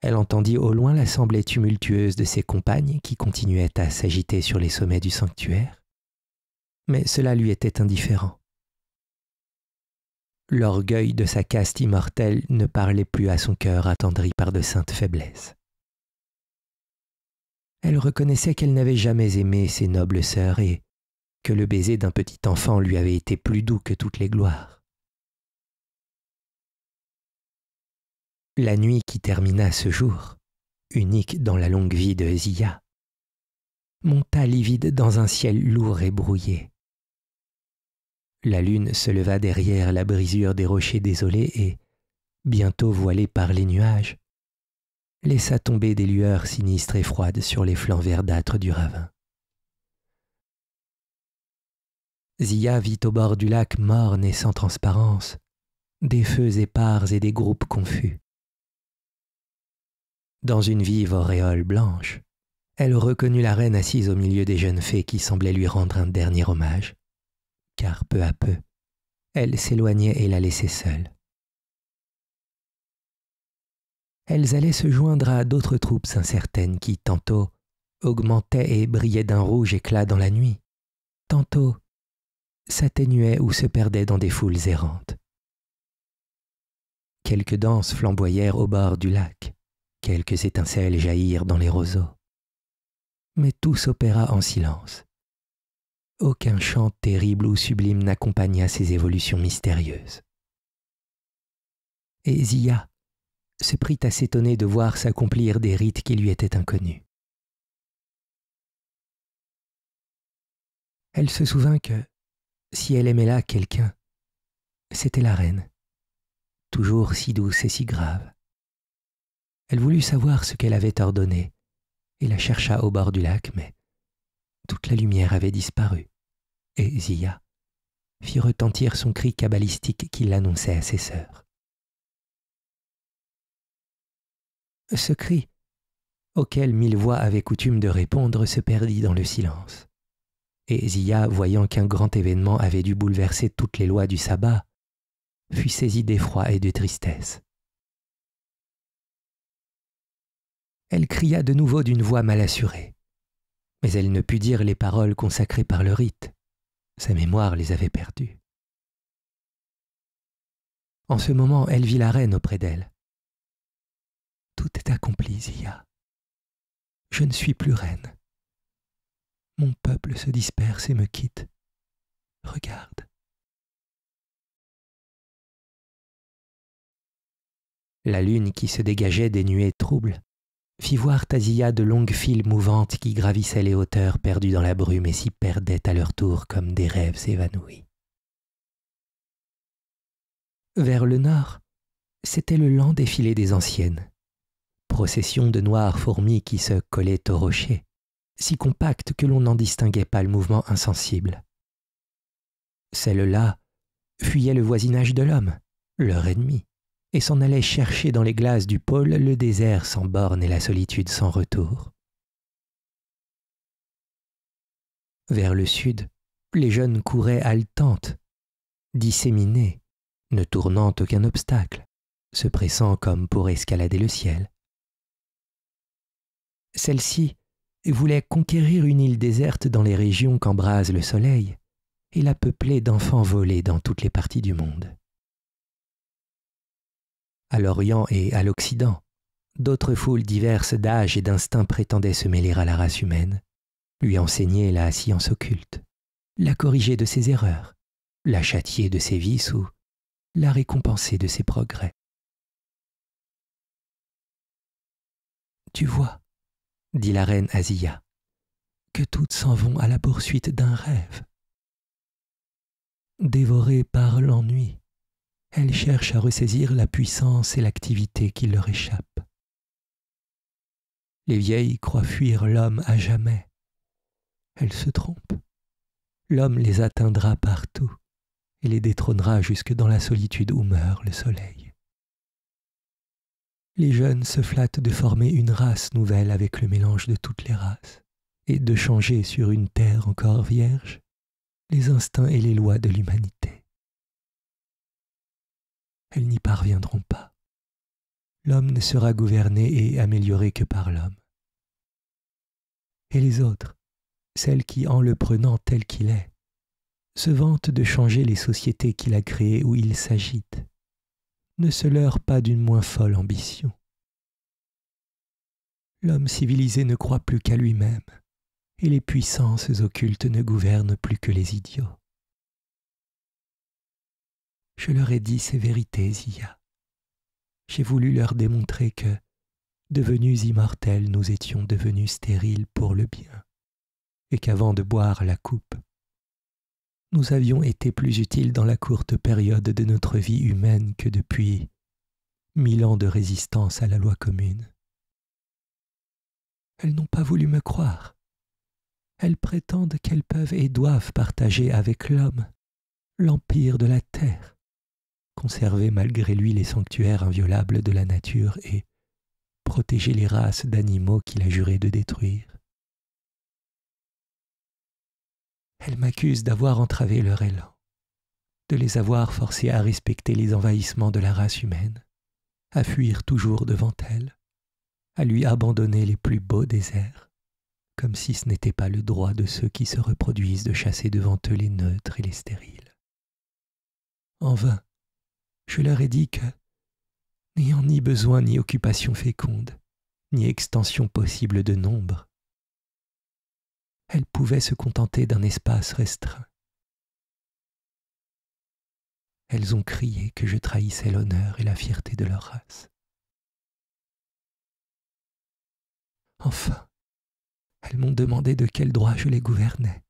Elle entendit au loin l'assemblée tumultueuse de ses compagnes qui continuaient à s'agiter sur les sommets du sanctuaire. Mais cela lui était indifférent. L'orgueil de sa caste immortelle ne parlait plus à son cœur attendri par de saintes faiblesses. Elle reconnaissait qu'elle n'avait jamais aimé ses nobles sœurs et que le baiser d'un petit enfant lui avait été plus doux que toutes les gloires. la nuit qui termina ce jour, unique dans la longue vie de Zia, monta livide dans un ciel lourd et brouillé. La lune se leva derrière la brisure des rochers désolés et, bientôt voilée par les nuages, laissa tomber des lueurs sinistres et froides sur les flancs verdâtres du ravin. Zia vit au bord du lac morne et sans transparence, des feux épars et des groupes confus dans une vive auréole blanche. Elle reconnut la reine assise au milieu des jeunes fées qui semblaient lui rendre un dernier hommage, car peu à peu, elle s'éloignait et la laissait seule. Elles allaient se joindre à d'autres troupes incertaines qui, tantôt, augmentaient et brillaient d'un rouge éclat dans la nuit, tantôt s'atténuaient ou se perdaient dans des foules errantes. Quelques danses flamboyèrent au bord du lac. Quelques étincelles jaillirent dans les roseaux. Mais tout s'opéra en silence. Aucun chant terrible ou sublime n'accompagna ces évolutions mystérieuses. Et Zia se prit à s'étonner de voir s'accomplir des rites qui lui étaient inconnus. Elle se souvint que, si elle aimait là quelqu'un, c'était la reine, toujours si douce et si grave, elle voulut savoir ce qu'elle avait ordonné, et la chercha au bord du lac, mais toute la lumière avait disparu, et Zia fit retentir son cri cabalistique qui l'annonçait à ses sœurs. Ce cri, auquel mille voix avaient coutume de répondre, se perdit dans le silence. Et Zia, voyant qu'un grand événement avait dû bouleverser toutes les lois du sabbat, fut saisie d'effroi et de tristesse. elle cria de nouveau d'une voix mal assurée. Mais elle ne put dire les paroles consacrées par le rite. Sa mémoire les avait perdues. En ce moment, elle vit la reine auprès d'elle. Tout est accompli, Zia. Je ne suis plus reine. Mon peuple se disperse et me quitte. Regarde. La lune qui se dégageait des nuées troubles fit voir de longues files mouvantes qui gravissaient les hauteurs perdues dans la brume et s'y perdaient à leur tour comme des rêves évanouis. Vers le nord, c'était le lent défilé des anciennes, procession de noires fourmis qui se collaient aux rochers, si compactes que l'on n'en distinguait pas le mouvement insensible. Celles-là fuyaient le voisinage de l'homme, leur ennemi, et s'en allait chercher dans les glaces du pôle le désert sans borne et la solitude sans retour. Vers le sud, les jeunes couraient haletantes, disséminées, ne tournant aucun obstacle, se pressant comme pour escalader le ciel. Celle-ci voulait conquérir une île déserte dans les régions qu'embrase le soleil et la peupler d'enfants volés dans toutes les parties du monde à l'Orient et à l'Occident. D'autres foules diverses d'âge et d'instinct prétendaient se mêler à la race humaine, lui enseigner la science occulte, la corriger de ses erreurs, la châtier de ses vices ou la récompenser de ses progrès. Tu vois, dit la reine Asia, que toutes s'en vont à la poursuite d'un rêve. Dévorées par l'ennui, elles cherchent à ressaisir la puissance et l'activité qui leur échappent. Les vieilles croient fuir l'homme à jamais. Elles se trompent. L'homme les atteindra partout et les détrônera jusque dans la solitude où meurt le soleil. Les jeunes se flattent de former une race nouvelle avec le mélange de toutes les races et de changer sur une terre encore vierge les instincts et les lois de l'humanité elles n'y parviendront pas. L'homme ne sera gouverné et amélioré que par l'homme. Et les autres, celles qui, en le prenant tel qu'il est, se vantent de changer les sociétés qu'il a créées où il s'agite, ne se leurrent pas d'une moins folle ambition. L'homme civilisé ne croit plus qu'à lui-même, et les puissances occultes ne gouvernent plus que les idiots je leur ai dit ces vérités, Ia. J'ai voulu leur démontrer que, devenus immortels, nous étions devenus stériles pour le bien, et qu'avant de boire la coupe, nous avions été plus utiles dans la courte période de notre vie humaine que depuis mille ans de résistance à la loi commune. Elles n'ont pas voulu me croire. Elles prétendent qu'elles peuvent et doivent partager avec l'homme l'empire de la terre conserver malgré lui les sanctuaires inviolables de la nature et protéger les races d'animaux qu'il a juré de détruire. Elle m'accuse d'avoir entravé leur élan, de les avoir forcés à respecter les envahissements de la race humaine, à fuir toujours devant elle, à lui abandonner les plus beaux déserts, comme si ce n'était pas le droit de ceux qui se reproduisent de chasser devant eux les neutres et les stériles. En vain, je leur ai dit que, n'ayant ni besoin ni occupation féconde, ni extension possible de nombre, elles pouvaient se contenter d'un espace restreint. Elles ont crié que je trahissais l'honneur et la fierté de leur race. Enfin, elles m'ont demandé de quel droit je les gouvernais,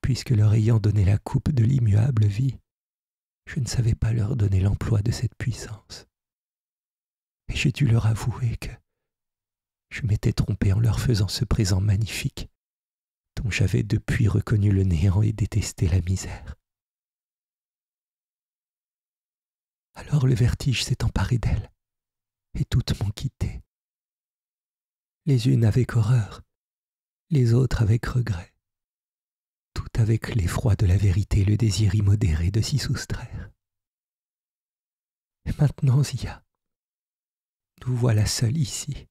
puisque leur ayant donné la coupe de l'immuable vie, je ne savais pas leur donner l'emploi de cette puissance. Et j'ai dû leur avouer que je m'étais trompé en leur faisant ce présent magnifique, dont j'avais depuis reconnu le néant et détesté la misère. Alors le vertige s'est emparé d'elles, et toutes m'ont quitté. Les unes avec horreur, les autres avec regret avec l'effroi de la vérité le désir immodéré de s'y soustraire. Et maintenant, Zia, nous voilà seuls ici.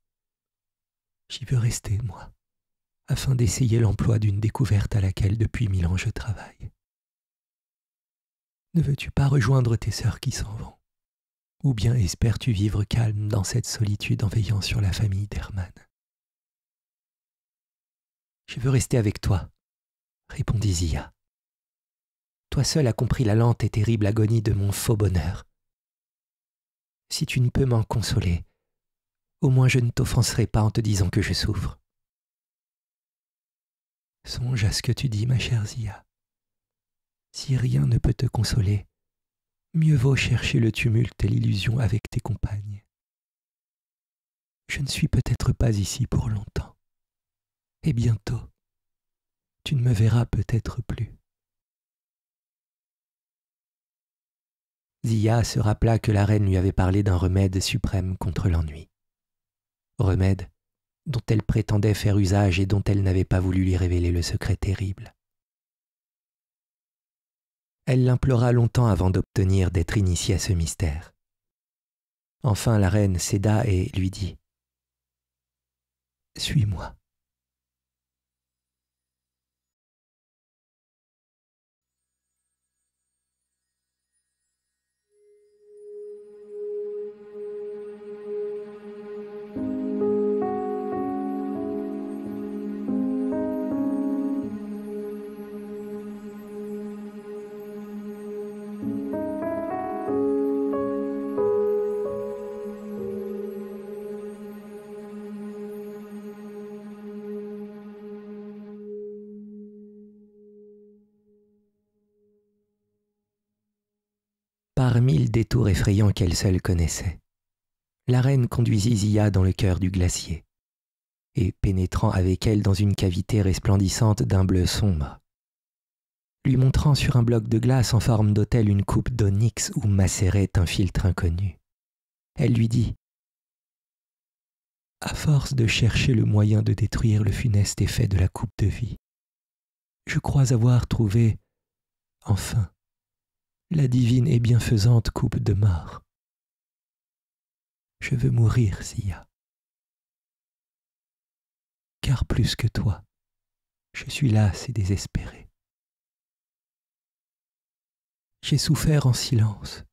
J'y veux rester, moi, afin d'essayer l'emploi d'une découverte à laquelle depuis mille ans je travaille. Ne veux-tu pas rejoindre tes sœurs qui s'en vont Ou bien espères-tu vivre calme dans cette solitude en veillant sur la famille d'Hermann Je veux rester avec toi, répondit Zia. Toi seul as compris la lente et terrible agonie de mon faux bonheur. Si tu ne peux m'en consoler, au moins je ne t'offenserai pas en te disant que je souffre. Songe à ce que tu dis, ma chère Zia. Si rien ne peut te consoler, mieux vaut chercher le tumulte et l'illusion avec tes compagnes. Je ne suis peut-être pas ici pour longtemps. Et bientôt, tu ne me verras peut-être plus. Zia se rappela que la reine lui avait parlé d'un remède suprême contre l'ennui. Remède dont elle prétendait faire usage et dont elle n'avait pas voulu lui révéler le secret terrible. Elle l'implora longtemps avant d'obtenir d'être initiée à ce mystère. Enfin la reine céda et lui dit ⁇ Suis-moi ⁇ détour effrayant qu'elle seule connaissait. La reine conduisit Zia dans le cœur du glacier, et pénétrant avec elle dans une cavité resplendissante d'un bleu sombre, lui montrant sur un bloc de glace en forme d'autel une coupe d'onyx où macérait un filtre inconnu. Elle lui dit À force de chercher le moyen de détruire le funeste effet de la coupe de vie, je crois avoir trouvé, enfin, la divine et bienfaisante coupe de mort. Je veux mourir, Sia. Car plus que toi, je suis lasse et désespéré. J'ai souffert en silence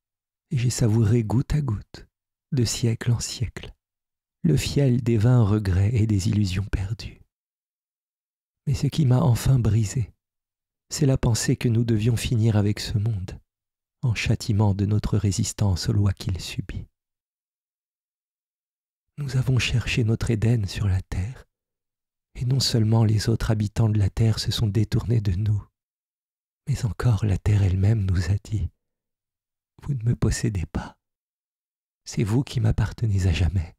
et j'ai savouré goutte à goutte, de siècle en siècle, le fiel des vains regrets et des illusions perdues. Mais ce qui m'a enfin brisé, c'est la pensée que nous devions finir avec ce monde, en châtiment de notre résistance aux lois qu'il subit. Nous avons cherché notre Éden sur la terre, et non seulement les autres habitants de la terre se sont détournés de nous, mais encore la terre elle-même nous a dit Vous ne me possédez pas, c'est vous qui m'appartenez à jamais,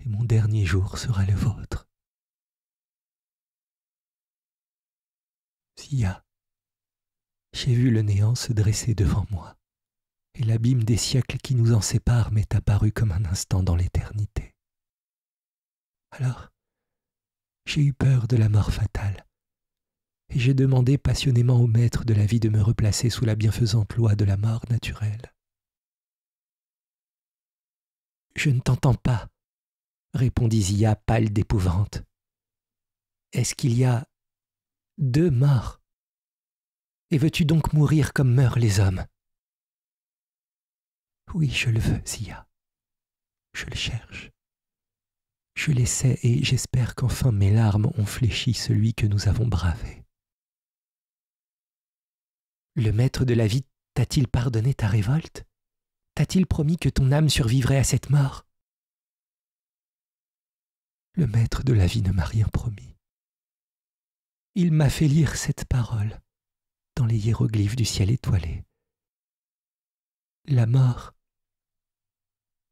et mon dernier jour sera le vôtre. Sia, j'ai vu le néant se dresser devant moi, et l'abîme des siècles qui nous en séparent m'est apparu comme un instant dans l'éternité. Alors, j'ai eu peur de la mort fatale, et j'ai demandé passionnément au maître de la vie de me replacer sous la bienfaisante loi de la mort naturelle. Je ne t'entends pas, répondit Zia, pâle d'épouvante. Est-ce qu'il y a deux morts et veux-tu donc mourir comme meurent les hommes Oui, je le veux, Zia. Je le cherche. Je l'essaie et j'espère qu'enfin mes larmes ont fléchi celui que nous avons bravé. Le maître de la vie t'a-t-il pardonné ta révolte T'a-t-il promis que ton âme survivrait à cette mort Le maître de la vie ne m'a rien promis. Il m'a fait lire cette parole dans les hiéroglyphes du ciel étoilé. La mort,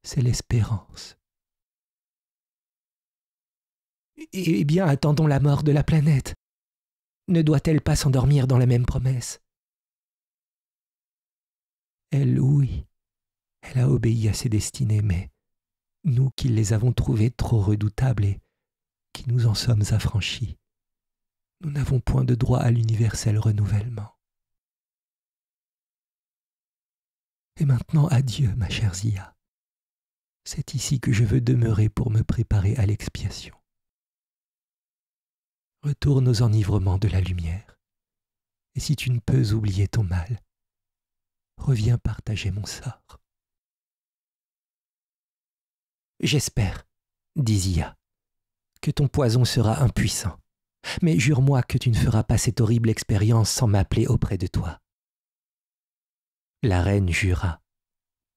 c'est l'espérance. Eh, eh bien, attendons la mort de la planète. Ne doit-elle pas s'endormir dans la même promesse Elle, oui, elle a obéi à ses destinées, mais nous qui les avons trouvées trop redoutables et qui nous en sommes affranchis, nous n'avons point de droit à l'universel renouvellement. Et maintenant adieu, ma chère Zia. C'est ici que je veux demeurer pour me préparer à l'expiation. Retourne aux enivrements de la lumière, et si tu ne peux oublier ton mal, reviens partager mon sort. J'espère, dit Zia, que ton poison sera impuissant, mais jure-moi que tu ne feras pas cette horrible expérience sans m'appeler auprès de toi. La reine jura,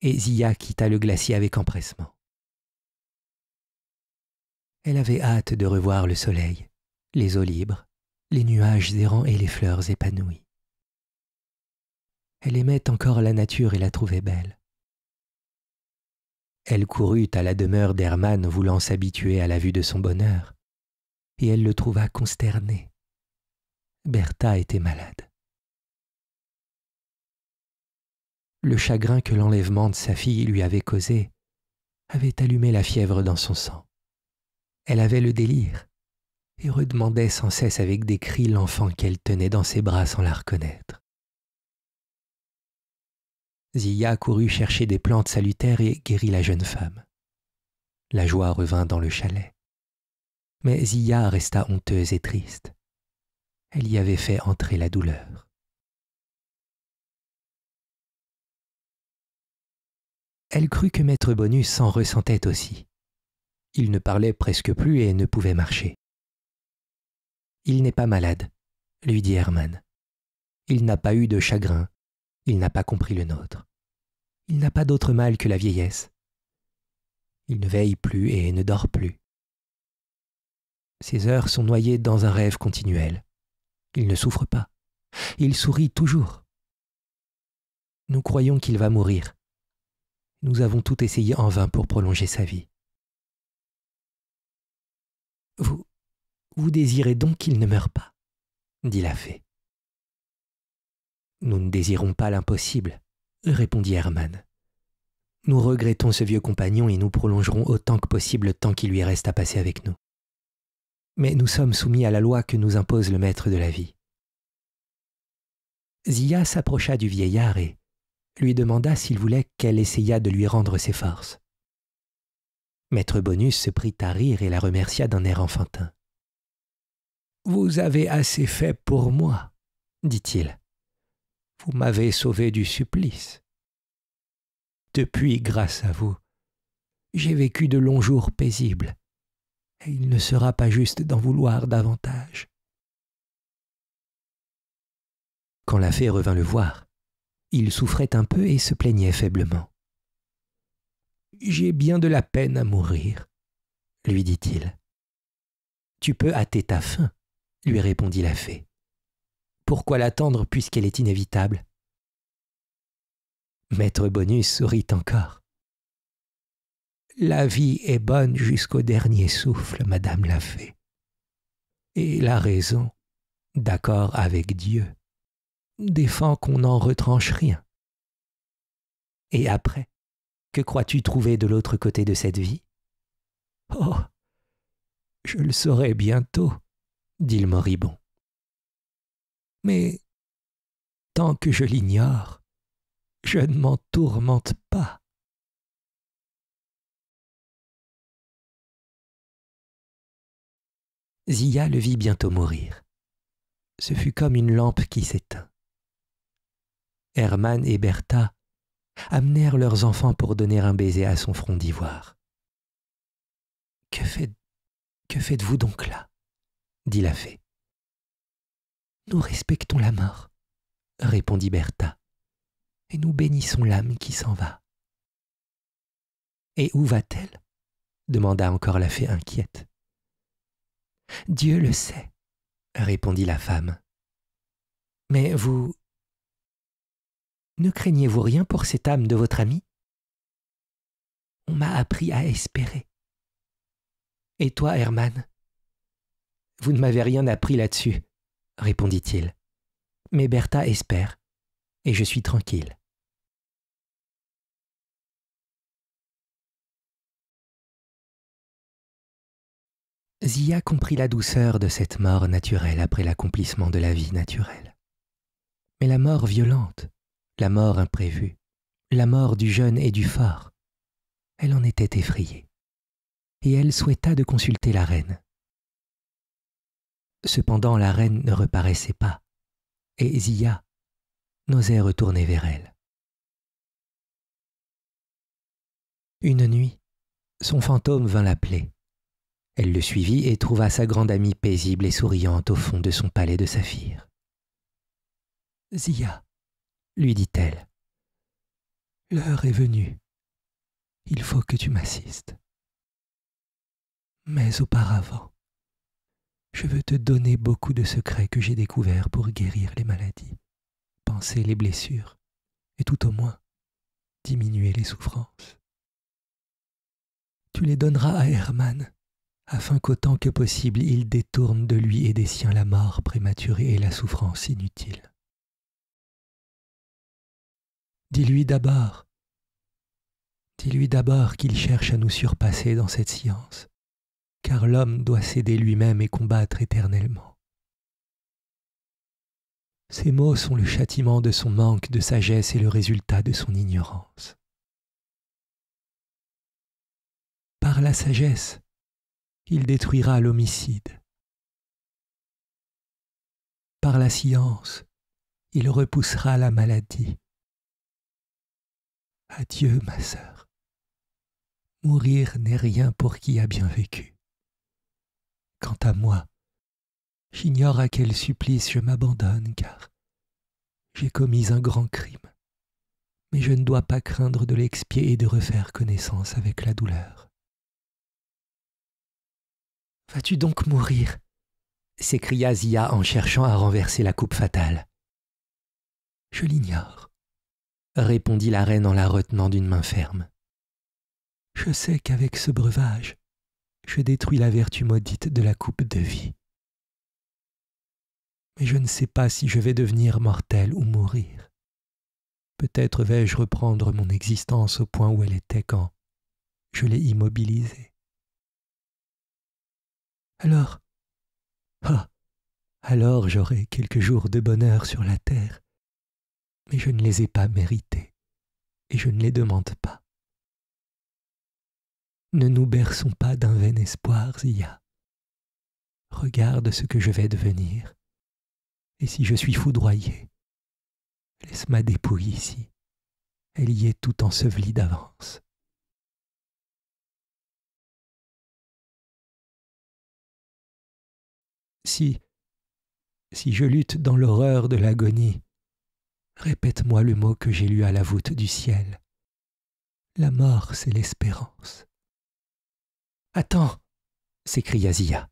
et Zia quitta le glacier avec empressement. Elle avait hâte de revoir le soleil, les eaux libres, les nuages errants et les fleurs épanouies. Elle aimait encore la nature et la trouvait belle. Elle courut à la demeure d'Hermann voulant s'habituer à la vue de son bonheur, et elle le trouva consterné. Bertha était malade. le chagrin que l'enlèvement de sa fille lui avait causé avait allumé la fièvre dans son sang. Elle avait le délire et redemandait sans cesse avec des cris l'enfant qu'elle tenait dans ses bras sans la reconnaître. Zia courut chercher des plantes salutaires et guérit la jeune femme. La joie revint dans le chalet. Mais Zilla resta honteuse et triste. Elle y avait fait entrer la douleur. Elle crut que Maître Bonus s'en ressentait aussi. Il ne parlait presque plus et ne pouvait marcher. Il n'est pas malade, lui dit Hermann. Il n'a pas eu de chagrin, il n'a pas compris le nôtre. Il n'a pas d'autre mal que la vieillesse. Il ne veille plus et ne dort plus. Ses heures sont noyées dans un rêve continuel. Il ne souffre pas. Il sourit toujours. Nous croyons qu'il va mourir, nous avons tout essayé en vain pour prolonger sa vie. Vous, vous désirez donc qu'il ne meure pas, dit la fée. Nous ne désirons pas l'impossible, répondit Herman. « Nous regrettons ce vieux compagnon et nous prolongerons autant que possible le temps qui lui reste à passer avec nous. Mais nous sommes soumis à la loi que nous impose le maître de la vie. Zia s'approcha du vieillard et, lui demanda s'il voulait qu'elle essayât de lui rendre ses forces. Maître Bonus se prit à rire et la remercia d'un air enfantin. Vous avez assez fait pour moi, dit-il. Vous m'avez sauvé du supplice. Depuis, grâce à vous, j'ai vécu de longs jours paisibles, et il ne sera pas juste d'en vouloir davantage. Quand la fée revint le voir, il souffrait un peu et se plaignait faiblement. J'ai bien de la peine à mourir, lui dit-il. Tu peux hâter ta faim, lui répondit la fée. Pourquoi l'attendre puisqu'elle est inévitable Maître Bonus sourit encore. La vie est bonne jusqu'au dernier souffle, Madame la Fée. Et la raison, d'accord avec Dieu, « Défends qu'on n'en retranche rien. Et après, que crois-tu trouver de l'autre côté de cette vie Oh Je le saurai bientôt, dit le moribond. Mais tant que je l'ignore, je ne m'en tourmente pas. Zia le vit bientôt mourir. Ce fut comme une lampe qui s'éteint. Hermann et Bertha amenèrent leurs enfants pour donner un baiser à son front d'ivoire. que faites-vous donc là dit la fée. Nous respectons la mort, répondit Bertha, et nous bénissons l'âme qui s'en va. Et où va-t-elle demanda encore la fée inquiète. Dieu le sait, répondit la femme. Mais vous, ne craignez-vous rien pour cette âme de votre amie ?»« On m'a appris à espérer. Et toi, Herman Vous ne m'avez rien appris là-dessus, répondit-il. Mais Bertha espère, et je suis tranquille. Zia comprit la douceur de cette mort naturelle après l'accomplissement de la vie naturelle. Mais la mort violente, la mort imprévue, la mort du jeune et du fort. Elle en était effrayée, et elle souhaita de consulter la reine. Cependant la reine ne reparaissait pas, et Zia n'osait retourner vers elle. Une nuit, son fantôme vint l'appeler. Elle le suivit et trouva sa grande amie paisible et souriante au fond de son palais de saphir. Zia, lui dit-elle. L'heure est venue. Il faut que tu m'assistes. Mais auparavant, je veux te donner beaucoup de secrets que j'ai découverts pour guérir les maladies, penser les blessures et tout au moins diminuer les souffrances. Tu les donneras à Hermann, afin qu'autant que possible il détourne de lui et des siens la mort prématurée et la souffrance inutile. Dis-lui d'abord. Dis-lui d'abord qu'il cherche à nous surpasser dans cette science, car l'homme doit céder lui-même et combattre éternellement. Ces mots sont le châtiment de son manque de sagesse et le résultat de son ignorance. Par la sagesse, il détruira l'homicide. Par la science, il repoussera la maladie. Adieu, ma sœur. Mourir n'est rien pour qui a bien vécu. Quant à moi, j'ignore à quel supplice je m'abandonne, car j'ai commis un grand crime, mais je ne dois pas craindre de l'expier et de refaire connaissance avec la douleur. Vas-tu donc mourir s'écria Zia en cherchant à renverser la coupe fatale. Je l'ignore répondit la reine en la retenant d'une main ferme. Je sais qu'avec ce breuvage, je détruis la vertu maudite de la coupe de vie. Mais je ne sais pas si je vais devenir mortel ou mourir. Peut-être vais-je reprendre mon existence au point où elle était quand je l'ai immobilisée. Alors, ah, alors j'aurai quelques jours de bonheur sur la terre, mais je ne les ai pas mérités, et je ne les demande pas. Ne nous berçons pas d'un vain espoir, Zia. Regarde ce que je vais devenir, et si je suis foudroyé, laisse ma dépouille ici. Elle y est tout ensevelie d'avance. Si, si je lutte dans l'horreur de l'agonie, Répète-moi le mot que j'ai lu à la voûte du ciel. La mort, c'est l'espérance. Attends, s'écria Zia.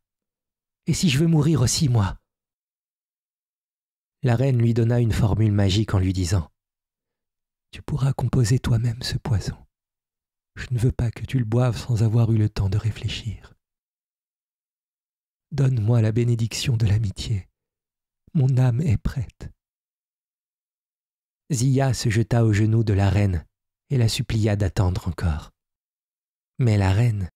Et si je veux mourir aussi, moi La reine lui donna une formule magique en lui disant Tu pourras composer toi-même ce poison. Je ne veux pas que tu le boives sans avoir eu le temps de réfléchir. Donne-moi la bénédiction de l'amitié. Mon âme est prête. Zia se jeta aux genoux de la reine et la supplia d'attendre encore. Mais la reine,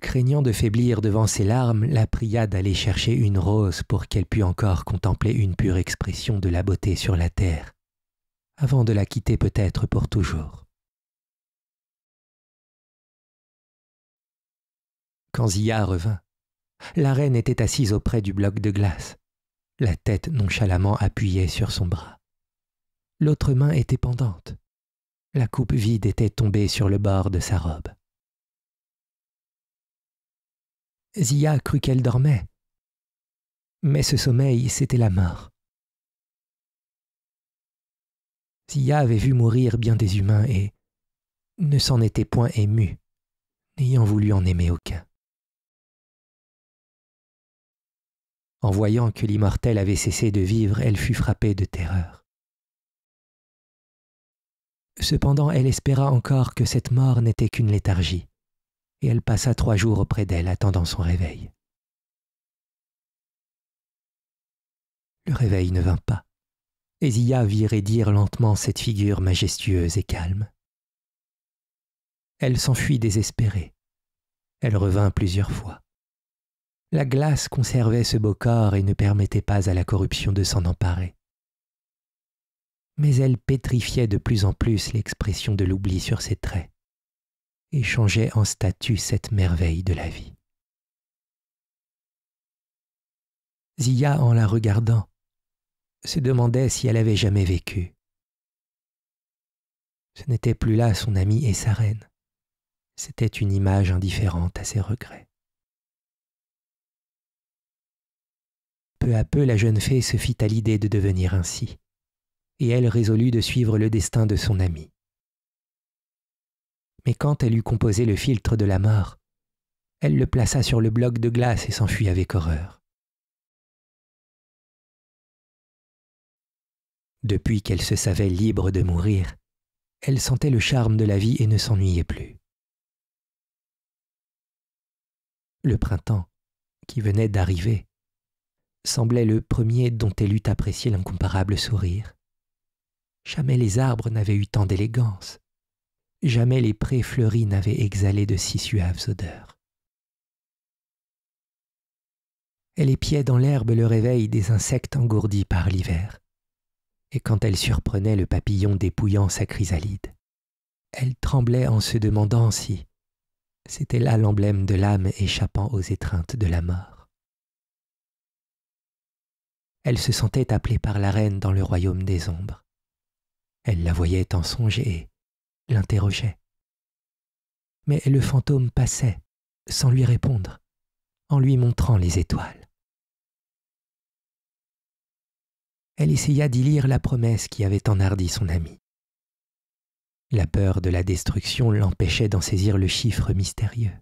craignant de faiblir devant ses larmes, la pria d'aller chercher une rose pour qu'elle pût encore contempler une pure expression de la beauté sur la terre, avant de la quitter peut-être pour toujours. Quand Zia revint, la reine était assise auprès du bloc de glace, la tête nonchalamment appuyée sur son bras l'autre main était pendante. La coupe vide était tombée sur le bord de sa robe. Zia crut qu'elle dormait, mais ce sommeil, c'était la mort. Zia avait vu mourir bien des humains et ne s'en était point émue, n'ayant voulu en aimer aucun. En voyant que l'immortel avait cessé de vivre, elle fut frappée de terreur. Cependant elle espéra encore que cette mort n'était qu'une léthargie, et elle passa trois jours auprès d'elle attendant son réveil. Le réveil ne vint pas, et Zia vit raidir lentement cette figure majestueuse et calme. Elle s'enfuit désespérée. Elle revint plusieurs fois. La glace conservait ce beau corps et ne permettait pas à la corruption de s'en emparer mais elle pétrifiait de plus en plus l'expression de l'oubli sur ses traits, et changeait en statue cette merveille de la vie. Zia, en la regardant, se demandait si elle avait jamais vécu. Ce n'était plus là son amie et sa reine, c'était une image indifférente à ses regrets. Peu à peu, la jeune fée se fit à l'idée de devenir ainsi et elle résolut de suivre le destin de son ami. Mais quand elle eut composé le filtre de la mort, elle le plaça sur le bloc de glace et s'enfuit avec horreur. Depuis qu'elle se savait libre de mourir, elle sentait le charme de la vie et ne s'ennuyait plus. Le printemps, qui venait d'arriver, semblait le premier dont elle eût apprécié l'incomparable sourire. Jamais les arbres n'avaient eu tant d'élégance. Jamais les prés fleuris n'avaient exhalé de si suaves odeurs. Elle épiait dans l'herbe le réveil des insectes engourdis par l'hiver. Et quand elle surprenait le papillon dépouillant sa chrysalide, elle tremblait en se demandant si c'était là l'emblème de l'âme échappant aux étreintes de la mort. Elle se sentait appelée par la reine dans le royaume des ombres elle la voyait en songe et l'interrogeait. Mais le fantôme passait, sans lui répondre, en lui montrant les étoiles. Elle essaya d'y lire la promesse qui avait enhardi son ami. La peur de la destruction l'empêchait d'en saisir le chiffre mystérieux.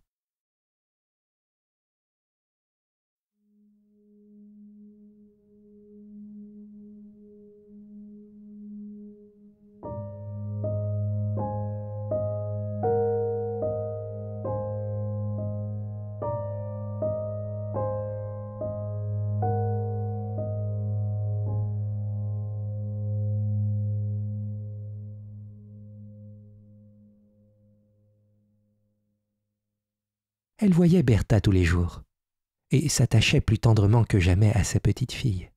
elle voyait Bertha tous les jours, et s'attachait plus tendrement que jamais à sa petite fille.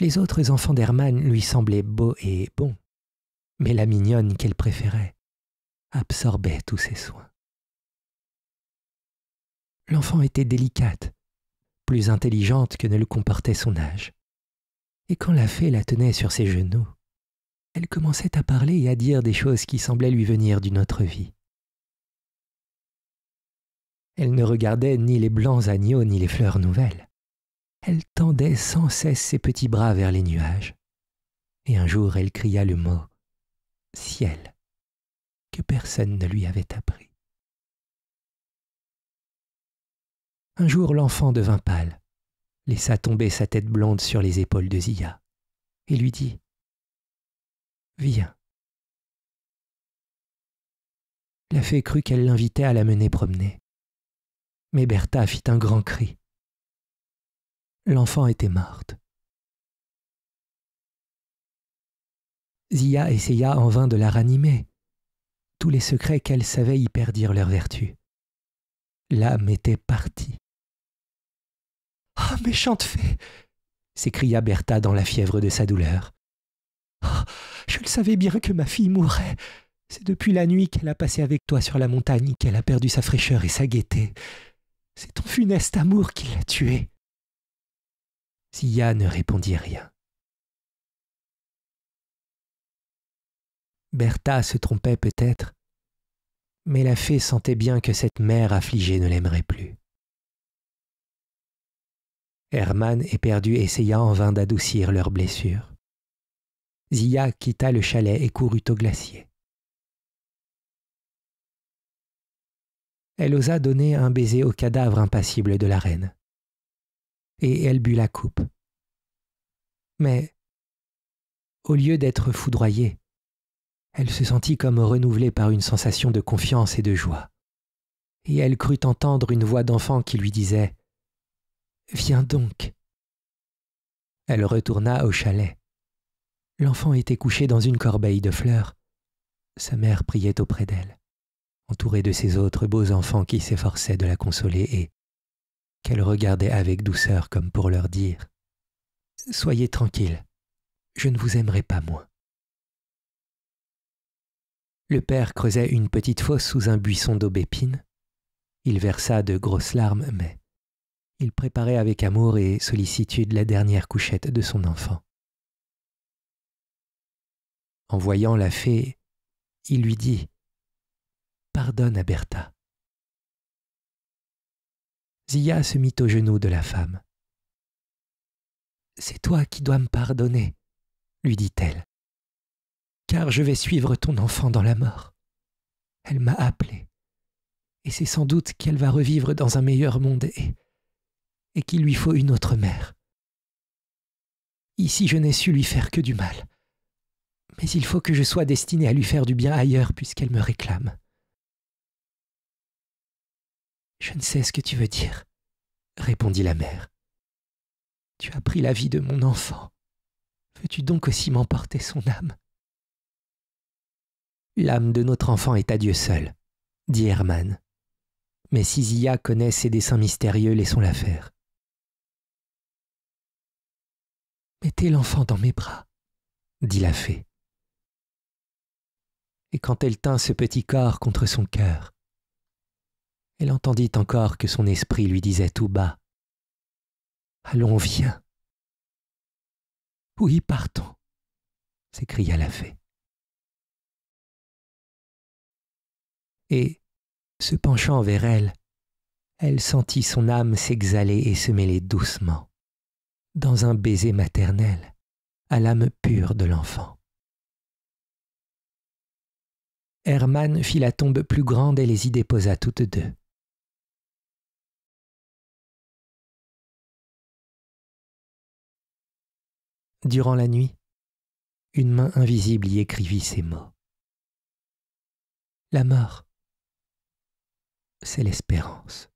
Les autres enfants d'Hermann lui semblaient beaux et bons, mais la mignonne qu'elle préférait absorbait tous ses soins. L'enfant était délicate, plus intelligente que ne le comportait son âge, et quand la fée la tenait sur ses genoux, elle commençait à parler et à dire des choses qui semblaient lui venir d'une autre vie. Elle ne regardait ni les blancs agneaux ni les fleurs nouvelles. Elle tendait sans cesse ses petits bras vers les nuages. Et un jour elle cria le mot ciel que personne ne lui avait appris. Un jour l'enfant devint pâle, laissa tomber sa tête blonde sur les épaules de Zia, et lui dit Viens. La fée crut qu'elle l'invitait à la mener promener mais Bertha fit un grand cri. L'enfant était morte. Zia essaya en vain de la ranimer. Tous les secrets qu'elle savait y perdirent leur vertu. L'âme était partie. Ah, méchante fée s'écria Bertha dans la fièvre de sa douleur. Ah! je le savais bien que ma fille mourrait. C'est depuis la nuit qu'elle a passé avec toi sur la montagne qu'elle a perdu sa fraîcheur et sa gaieté. C'est ton funeste amour qui l'a tué. Zia ne répondit rien. Bertha se trompait peut-être, mais la fée sentait bien que cette mère affligée ne l'aimerait plus. Herman éperdu, essaya en vain d'adoucir leurs blessures. Zia quitta le chalet et courut au glacier. elle osa donner un baiser au cadavre impassible de la reine. Et elle but la coupe. Mais, au lieu d'être foudroyée, elle se sentit comme renouvelée par une sensation de confiance et de joie. Et elle crut entendre une voix d'enfant qui lui disait Viens donc. Elle retourna au chalet. L'enfant était couché dans une corbeille de fleurs. Sa mère priait auprès d'elle entourée de ses autres beaux enfants qui s'efforçaient de la consoler et qu'elle regardait avec douceur comme pour leur dire ⁇ Soyez tranquille, je ne vous aimerai pas moins ⁇ Le père creusait une petite fosse sous un buisson d'aubépine. Il versa de grosses larmes, mais il préparait avec amour et sollicitude la dernière couchette de son enfant. En voyant la fée, il lui dit Pardonne à Bertha. Zia se mit aux genoux de la femme. C'est toi qui dois me pardonner, lui dit-elle, car je vais suivre ton enfant dans la mort. Elle m'a appelée, et c'est sans doute qu'elle va revivre dans un meilleur monde et, et qu'il lui faut une autre mère. Ici, je n'ai su lui faire que du mal, mais il faut que je sois destinée à lui faire du bien ailleurs puisqu'elle me réclame. Je ne sais ce que tu veux dire, répondit la mère. Tu as pris la vie de mon enfant. Veux-tu donc aussi m'emporter son âme L'âme de notre enfant est à Dieu seul, dit Herman. Mais si Zia connaît ses desseins mystérieux, laissons-la faire. Mettez l'enfant dans mes bras, dit la fée. Et quand elle tint ce petit corps contre son cœur, elle entendit encore que son esprit lui disait tout bas Allons, viens. Oui, partons, s'écria la fée. Et, se penchant vers elle, elle sentit son âme s'exhaler et se mêler doucement, dans un baiser maternel, à l'âme pure de l'enfant. Hermann fit la tombe plus grande et les y déposa toutes deux. Durant la nuit, une main invisible y écrivit ces mots. La mort, c'est l'espérance.